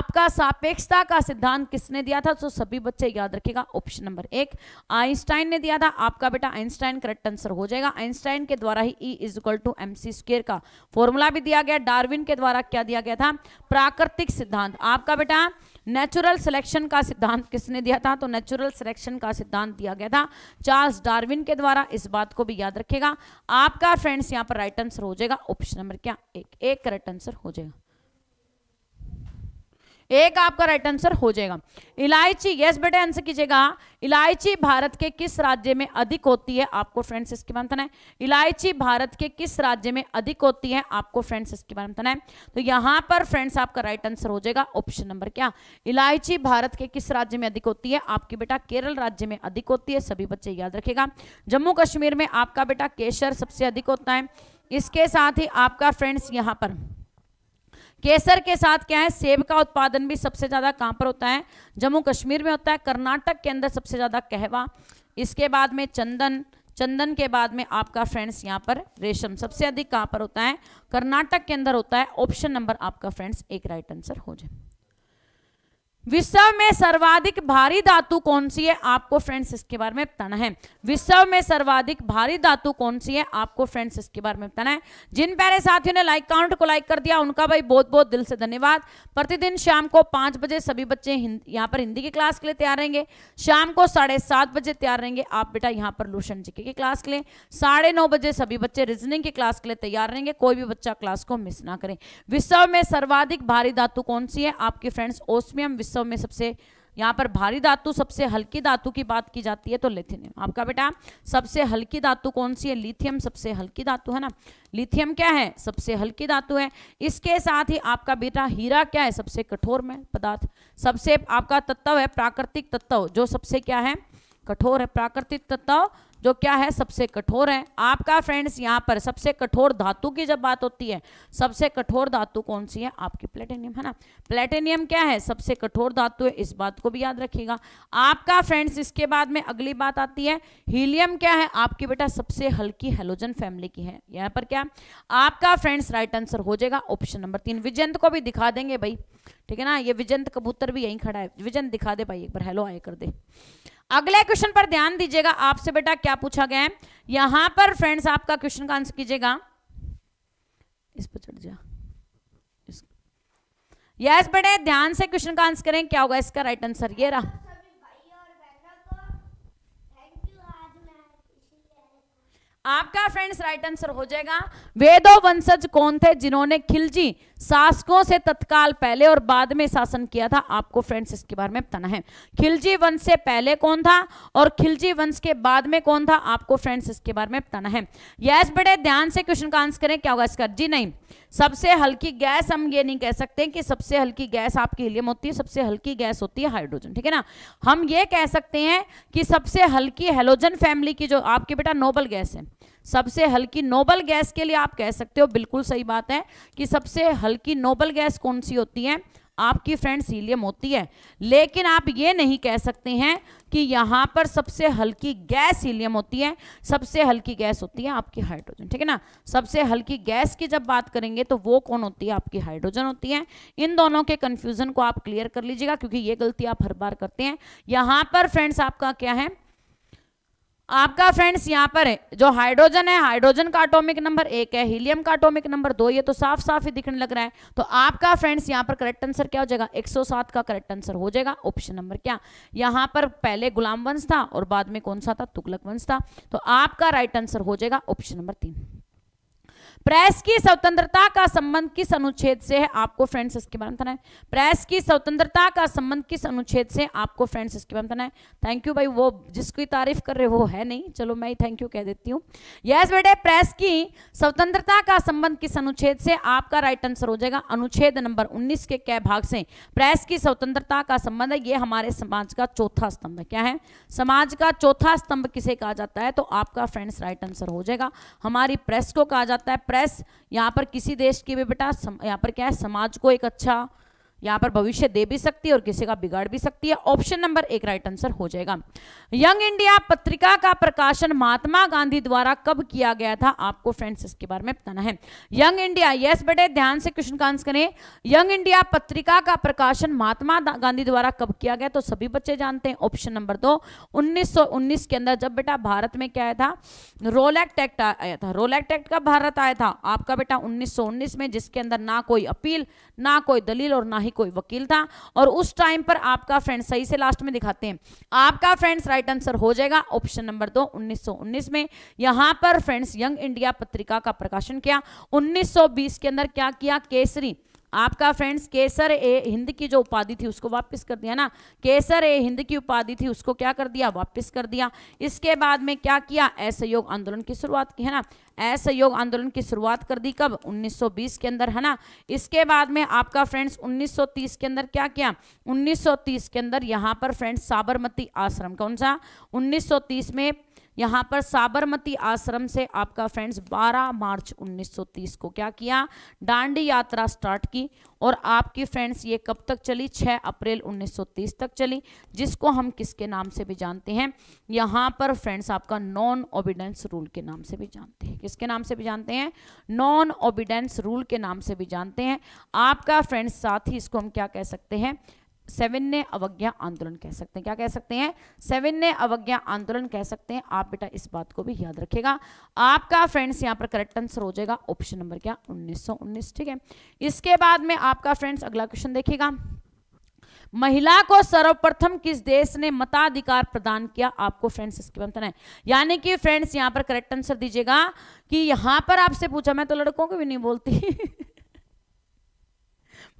आपका सापेक्षता का सिद्धांत किसने दिया था तो सभी बच्चे याद रखेगा ऑप्शन नंबर एक आइंस्टाइन ने दिया था आपका बेटा आइंस्टाइन करेक्ट आंसर हो जाएगा आइंस्टाइन आइंस्टाइन के द्वारा ही E is equal to M C square का फॉर्मूला भी दिया गया डार्विन के द्वारा क्या दिया गया था प्राकृतिक सिद्धांत आपका बेटा नेचुरल सिलेक्शन का सिद्धांत किसने दिया था तो नेचुरल सिलेक्शन का सिद्धांत दिया गया था चार्ल्स डार्विन के द्वारा इस बात को भी याद रखेगा आपका फ्रेंड्स यहाँ पर राइट आंसर हो जाएगा ऑप्शन नंबर क्या एक एक करेक्ट आंसर हो जाएगा एक आपका राइट आंसर हो जाएगा इलायची यस बेटे आंसर कीजिएगा इलायची भारत के किस राज्य में अधिक होती है आपको फ्रेंड्स इसके बारे में है इलायची भारत के किस राज्य में अधिक होती है आपको फ्रेंड्स इसके बारे में है तो यहां पर फ्रेंड्स आपका राइट आंसर हो जाएगा ऑप्शन नंबर क्या इलायची भारत के किस राज्य में अधिक होती है आपकी बेटा केरल राज्य में अधिक होती है सभी बच्चे याद रखेगा जम्मू कश्मीर में आपका बेटा केसर सबसे अधिक होता है इसके साथ ही आपका फ्रेंड्स यहाँ पर केसर के साथ क्या है सेब का उत्पादन भी सबसे ज़्यादा कहां पर होता है जम्मू कश्मीर में होता है कर्नाटक के अंदर सबसे ज़्यादा कहवा इसके बाद में चंदन चंदन के बाद में आपका फ्रेंड्स यहाँ पर रेशम सबसे अधिक कहां पर होता है कर्नाटक के अंदर होता है ऑप्शन नंबर आपका फ्रेंड्स एक राइट आंसर हो जाए विश्व में सर्वाधिक भारी धातु कौन सी है आपको फ्रेंड्स इसके बारे में बताना है विश्व में सर्वाधिक भारी धातु कौन सी है आपको फ्रेंड्स इसके बारे में बताना है जिन पहले साथियों ने लाइक काउंट को लाइक कर दिया उनका भाई बहुत बहुत दिल से धन्यवाद प्रतिदिन शाम को पांच बजे सभी बच्चे यहाँ पर हिंदी की क्लास के लिए तैयार रहेंगे शाम को साढ़े सात बजे तैयार रहेंगे आप बेटा यहाँ पर लूशन जीके की क्लास के लिए साढ़े नौ बजे सभी बच्चे रीजनिंग की क्लास के लिए तैयार रहेंगे कोई भी बच्चा क्लास को मिस ना करें विश्व में सर्वाधिक भारी धातु कौन सी है आपकी फ्रेंड्स ओस्मियम विश्व उत्सव में सबसे यहाँ पर भारी धातु सबसे हल्की धातु की बात की जाती है तो लिथियम आपका बेटा सबसे हल्की धातु कौन सी है लिथियम सबसे हल्की धातु है ना लिथियम क्या है सबसे हल्की धातु है इसके साथ ही आपका बेटा हीरा क्या है सबसे कठोर में पदार्थ सबसे आपका तत्व है प्राकृतिक तत्व जो सबसे क्या है कठोर है प्राकृतिक तत्व जो क्या है सबसे कठोर है आपका फ्रेंड्स यहाँ पर सबसे कठोर धातु की जब बात होती है सबसे कठोर धातु कौन सी है आपकी प्लेटेनियम है ना प्लेटेनियम क्या है सबसे कठोर धातु है इस बात को भी याद रखिएगा आपका फ्रेंड्स इसके बाद में अगली बात आती है हीलियम क्या है आपकी बेटा सबसे हल्की हेलोजन फैमिली की है यहाँ पर क्या आपका फ्रेंड्स राइट आंसर हो जाएगा ऑप्शन नंबर तीन विजयंत को भी दिखा देंगे भाई ठीक है ना ये विजयंत कबूतर भी यहीं खड़ा है विजयंत दिखा दे भाई एक बार हेलो आए कर दे अगले क्वेश्चन पर ध्यान दीजिएगा आपसे बेटा क्या पूछा गया है यहां पर फ्रेंड्स आपका क्वेश्चन का आंसर कीजिएगा इस पर चढ़ जा यस बेटे ध्यान से क्वेश्चन का आंसर करें क्या होगा इसका राइट आंसर ये रहा आपका फ्रेंड्स राइट आंसर हो जाएगा वेदो वंशज कौन थे जिन्होंने खिलजी शासकों से तत्काल पहले और बाद में शासन किया था आपको फ्रेंड्स इसके बारे में बताना है खिलजी वंश से पहले कौन था और खिलजी वंश के बाद में कौन था आपको फ्रेंड्स इसके बारे में बताना है यस बड़े ध्यान से क्वेश्चन का आंसर करें क्या होगा इसका जी नहीं सबसे हल्की गैस हम ये नहीं कह सकते कि सबसे हल्की गैस आपकी हिलियम होती है सबसे हल्की गैस होती है हाइड्रोजन ठीक है ना हम ये कह सकते हैं कि सबसे हल्की हेलोजन फैमिली की जो आपके बेटा नोबल गैस है सबसे हल्की नोबल गैस के लिए आप कह सकते हो बिल्कुल सही बात है कि सबसे हल्की नोबल गैस कौन सी होती है आपकी फ्रेंड सीलियम होती है लेकिन आप ये नहीं कह सकते हैं कि यहाँ पर सबसे हल्की गैस सीलियम होती है सबसे हल्की गैस होती है आपकी हाइड्रोजन ठीक है ना सबसे हल्की गैस की जब बात करेंगे तो वो कौन होती है आपकी हाइड्रोजन होती है इन दोनों के कन्फ्यूजन को आप क्लियर कर लीजिएगा क्योंकि ये गलती आप हर बार करते हैं यहाँ पर फ्रेंड्स आपका क्या है आपका फ्रेंड्स यहाँ पर है जो हाइड्रोजन है हाइड्रोजन का अटोमिक नंबर एक है हीलियम का अटोमिक नंबर दो ये तो साफ साफ ही दिखने लग रहा है तो आपका फ्रेंड्स यहाँ पर करेक्ट आंसर क्या हो जाएगा 107 का करेक्ट आंसर हो जाएगा ऑप्शन नंबर क्या यहाँ पर पहले गुलाम वंश था और बाद में कौन सा था तुगलक वंश था तो आपका राइट आंसर हो जाएगा ऑप्शन नंबर तीन प्रेस की स्वतंत्रता का संबंध किस अनुच्छेद से है आपको फ्रेंड्स इसके बारे में बताना है प्रेस की स्वतंत्रता का संबंध किस अनुच्छेद से आपको फ्रेंड्स इसके बारे में बताना है थैंक यू भाई वो जिसकी तारीफ कर रहे हो है नहीं चलो मैं थैंक यू कह देती हूँ यस बेटे प्रेस की स्वतंत्रता का संबंध किस अनुच्छेद से आपका राइट आंसर हो जाएगा अनुच्छेद नंबर उन्नीस के कै भाग से प्रेस की स्वतंत्रता का संबंध है ये हमारे समाज का चौथा स्तंभ है क्या है समाज का चौथा स्तंभ किसे कहा जाता है तो आपका फ्रेंड्स राइट आंसर हो जाएगा हमारी प्रेस को कहा जाता है प्रेस यहाँ पर किसी देश की भी बेटा यहाँ पर क्या है समाज को एक अच्छा यहाँ पर भविष्य दे भी सकती है और किसी का बिगाड़ भी सकती है ऑप्शन नंबर एक राइट आंसर हो जाएगा यंग इंडिया पत्रिका का प्रकाशन महात्मा गांधी द्वारा कब किया गया था आपको फ्रेंड्स इसके बारे में बताना है यंग इंडिया यस बेटे ध्यान से क्वेश्चन का आंसर करें यंग इंडिया पत्रिका का प्रकाशन महात्मा गांधी द्वारा कब किया गया तो सभी बच्चे जानते हैं ऑप्शन नंबर दो उन्नीस के अंदर जब बेटा भारत में क्या आया था रोल एक्ट एक्ट आया था रोल एक्ट एक्ट का भारत आया था आपका बेटा उन्नीस में जिसके अंदर ना कोई अपील ना कोई दलील और ना ही ही कोई वकील था और उस टाइम पर आपका फ्रेंड सही से लास्ट में दिखाते हैं आपका फ्रेंड्स राइट आंसर हो जाएगा ऑप्शन नंबर दो 1919 में यहां पर फ्रेंड्स यंग इंडिया पत्रिका का प्रकाशन किया 1920 के अंदर क्या किया केसरी आपका फ्रेंड्स केसर ए हिंद की जो उपाधि थी उसको वापस कर दिया ना केसर ए हिंद की उपाधि थी उसको क्या कर दिया वापस कर दिया इसके बाद में क्या किया असहयोग आंदोलन की शुरुआत की है ना असहयोग आंदोलन की शुरुआत कर दी कब 1920 के अंदर है ना इसके बाद में आपका फ्रेंड्स 1930 के अंदर क्या किया 1930 के अंदर यहाँ पर फ्रेंड्स साबरमती आश्रम कौन सा 1930 में यहाँ पर साबरमती आश्रम से आपका फ्रेंड्स 12 मार्च 1930 को क्या किया डांडी यात्रा स्टार्ट की और आपकी फ्रेंड्स ये कब तक चली 6 अप्रैल 1930 तक चली जिसको हम किसके नाम से भी जानते हैं यहाँ पर फ्रेंड्स आपका नॉन ओबिडेंस रूल के नाम से भी जानते हैं किसके नाम से भी जानते हैं नॉन ओबिडेंस रूल के नाम से भी जानते हैं आपका फ्रेंड्स साथ ही इसको हम क्या कह सकते हैं सेवन ने अवज्ञा आंदोलन कह सकते हैं क्या कह सकते हैं सेवन ने अवज्ञा आंदोलन कह सकते हैं आप बेटा इस बात को भी याद रखेगा आपका फ्रेंड्स यहाँ पर करेक्ट आंसर हो जाएगा ऑप्शन नंबर क्या 1919 ठीक है इसके बाद में आपका फ्रेंड्स अगला क्वेश्चन देखेगा महिला को सर्वप्रथम किस देश ने मताधिकार प्रदान किया आपको फ्रेंड्स इसके बनता है यानी कि फ्रेंड्स यहां पर करेक्ट आंसर दीजिएगा कि यहां पर आपसे पूछा मैं तो लड़कों को भी नहीं बोलती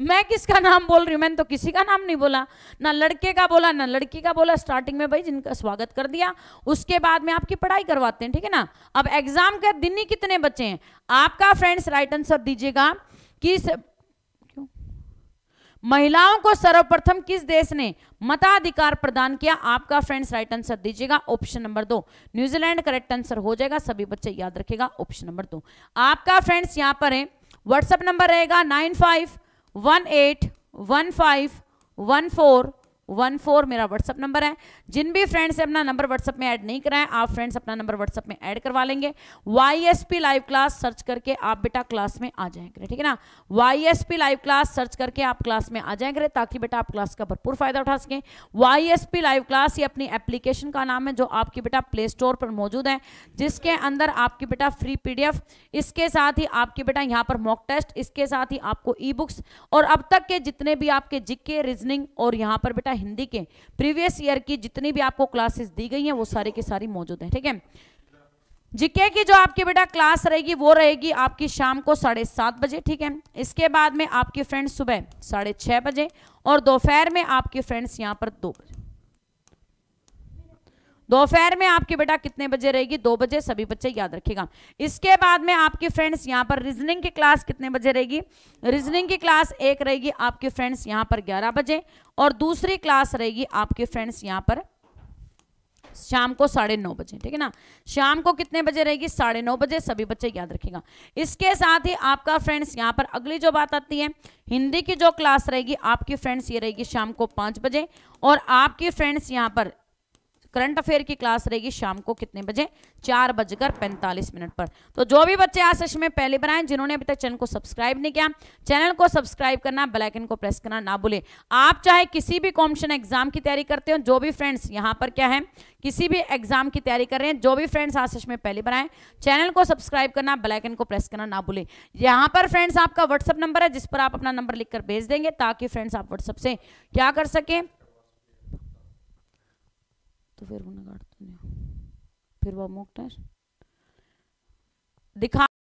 मैं किसका नाम बोल रही हूँ मैंने तो किसी का नाम नहीं बोला ना लड़के का बोला ना लड़की का बोला स्टार्टिंग में भाई जिनका स्वागत कर दिया उसके बाद में आपकी पढ़ाई करवाते हैं ठीक है ना अब एग्जाम के दिन ही कितने बचे हैं आपका फ्रेंड्स राइट आंसर दीजिएगा कि महिलाओं को सर्वप्रथम किस देश ने मताधिकार प्रदान किया आपका फ्रेंड्स राइट आंसर दीजिएगा ऑप्शन नंबर दो न्यूजीलैंड करेक्ट आंसर हो जाएगा सभी बच्चे याद रखेगा ऑप्शन नंबर दो आपका फ्रेंड्स यहां पर है व्हाट्सएप नंबर रहेगा nine five one eight one five one four one four मेरा व्हाट्सअप नंबर है जिन भी फ्रेंड्स ने अपना नंबर व्हाट्सअप में ऐड नहीं कराएं आप फ्रेंड्स अपना नंबर व्हाट्सअप में ऐड करवा लेंगे Y S P live class search करके आप बेटा क्लास में आ जाए करें ठीक है ना Y S P live class search करके आप क्लास में आ जाए करें ताकि बेटा आप क्लास का भरपूर फायदा उठा सकें Y S P live class ये अपनी एप्लीकेशन का नाम है जो आपकी बेटा प्ले स्टोर पर मौजूद है जिसके अंदर आपकी बेटा फ्री पीडीएफ इसके साथ ही आपकी बेटा यहाँ पर मॉक टेस्ट इसके साथ ही आपको ई बुक्स और अब तक के जितने भी आपके जिक्के रीजनिंग और यहाँ पर बेटा हिंदी के प्रीवियस ईयर की जितनी भी आपको क्लासेस दी गई हैं वो सारे की सारी मौजूद है ठीक है जीके की जो आपकी बेटा क्लास रहेगी वो रहेगी आपकी शाम को साढ़े सात बजे ठीक है इसके बाद में आपकी फ्रेंड्स सुबह साढ़े छः बजे और दोपहर में आपकी फ्रेंड्स यहाँ पर दो बजे दोपहर में आपकी बेटा कितने बजे रहेगी दो बजे सभी बच्चे याद रखेगा इसके बाद में आपकी फ्रेंड्स यहाँ पर रीजनिंग की क्लास कितने बजे रहेगी रीजनिंग की क्लास एक रहेगी आपकी फ्रेंड्स यहाँ पर ग्यारह बजे और दूसरी क्लास रहेगी आपके फ्रेंड्स यहाँ पर शाम को साढ़े नौ बजे ठीक है ना शाम को कितने बजे रहेगी साढ़े नौ बजे सभी बच्चे याद रखेगा इसके साथ ही आपका फ्रेंड्स यहाँ पर अगली जो बात आती है हिंदी की जो क्लास रहेगी आपकी फ्रेंड्स ये रहेगी शाम को पाँच बजे और आपकी फ्रेंड्स यहाँ पर करंट अफेयर की क्लास रहेगी शाम को कितने बजे चार बजकर पैंतालीस मिनट पर तो जो भी बच्चे आज सेशन में पहले बनाए जिन्होंने अभी तक चैनल को सब्सक्राइब नहीं किया चैनल को सब्सक्राइब करना बेलाइकन को प्रेस करना ना भूले आप चाहे किसी भी कॉम्पिशन एग्जाम की तैयारी करते हो जो भी फ्रेंड्स यहाँ पर क्या है किसी भी एग्जाम की तैयारी कर रहे हैं जो भी फ्रेंड्स आज सेशन में पहले बनाए चैनल को सब्सक्राइब करना बेलाइकन को प्रेस करना ना भूले यहाँ पर फ्रेंड्स आपका व्हाट्सअप नंबर है जिस पर आप अपना नंबर लिख भेज देंगे ताकि फ्रेंड्स आप व्हाट्सअप से क्या कर सकें तो फिर गुनागार दुनिया फिर वह मुक्त है दिखा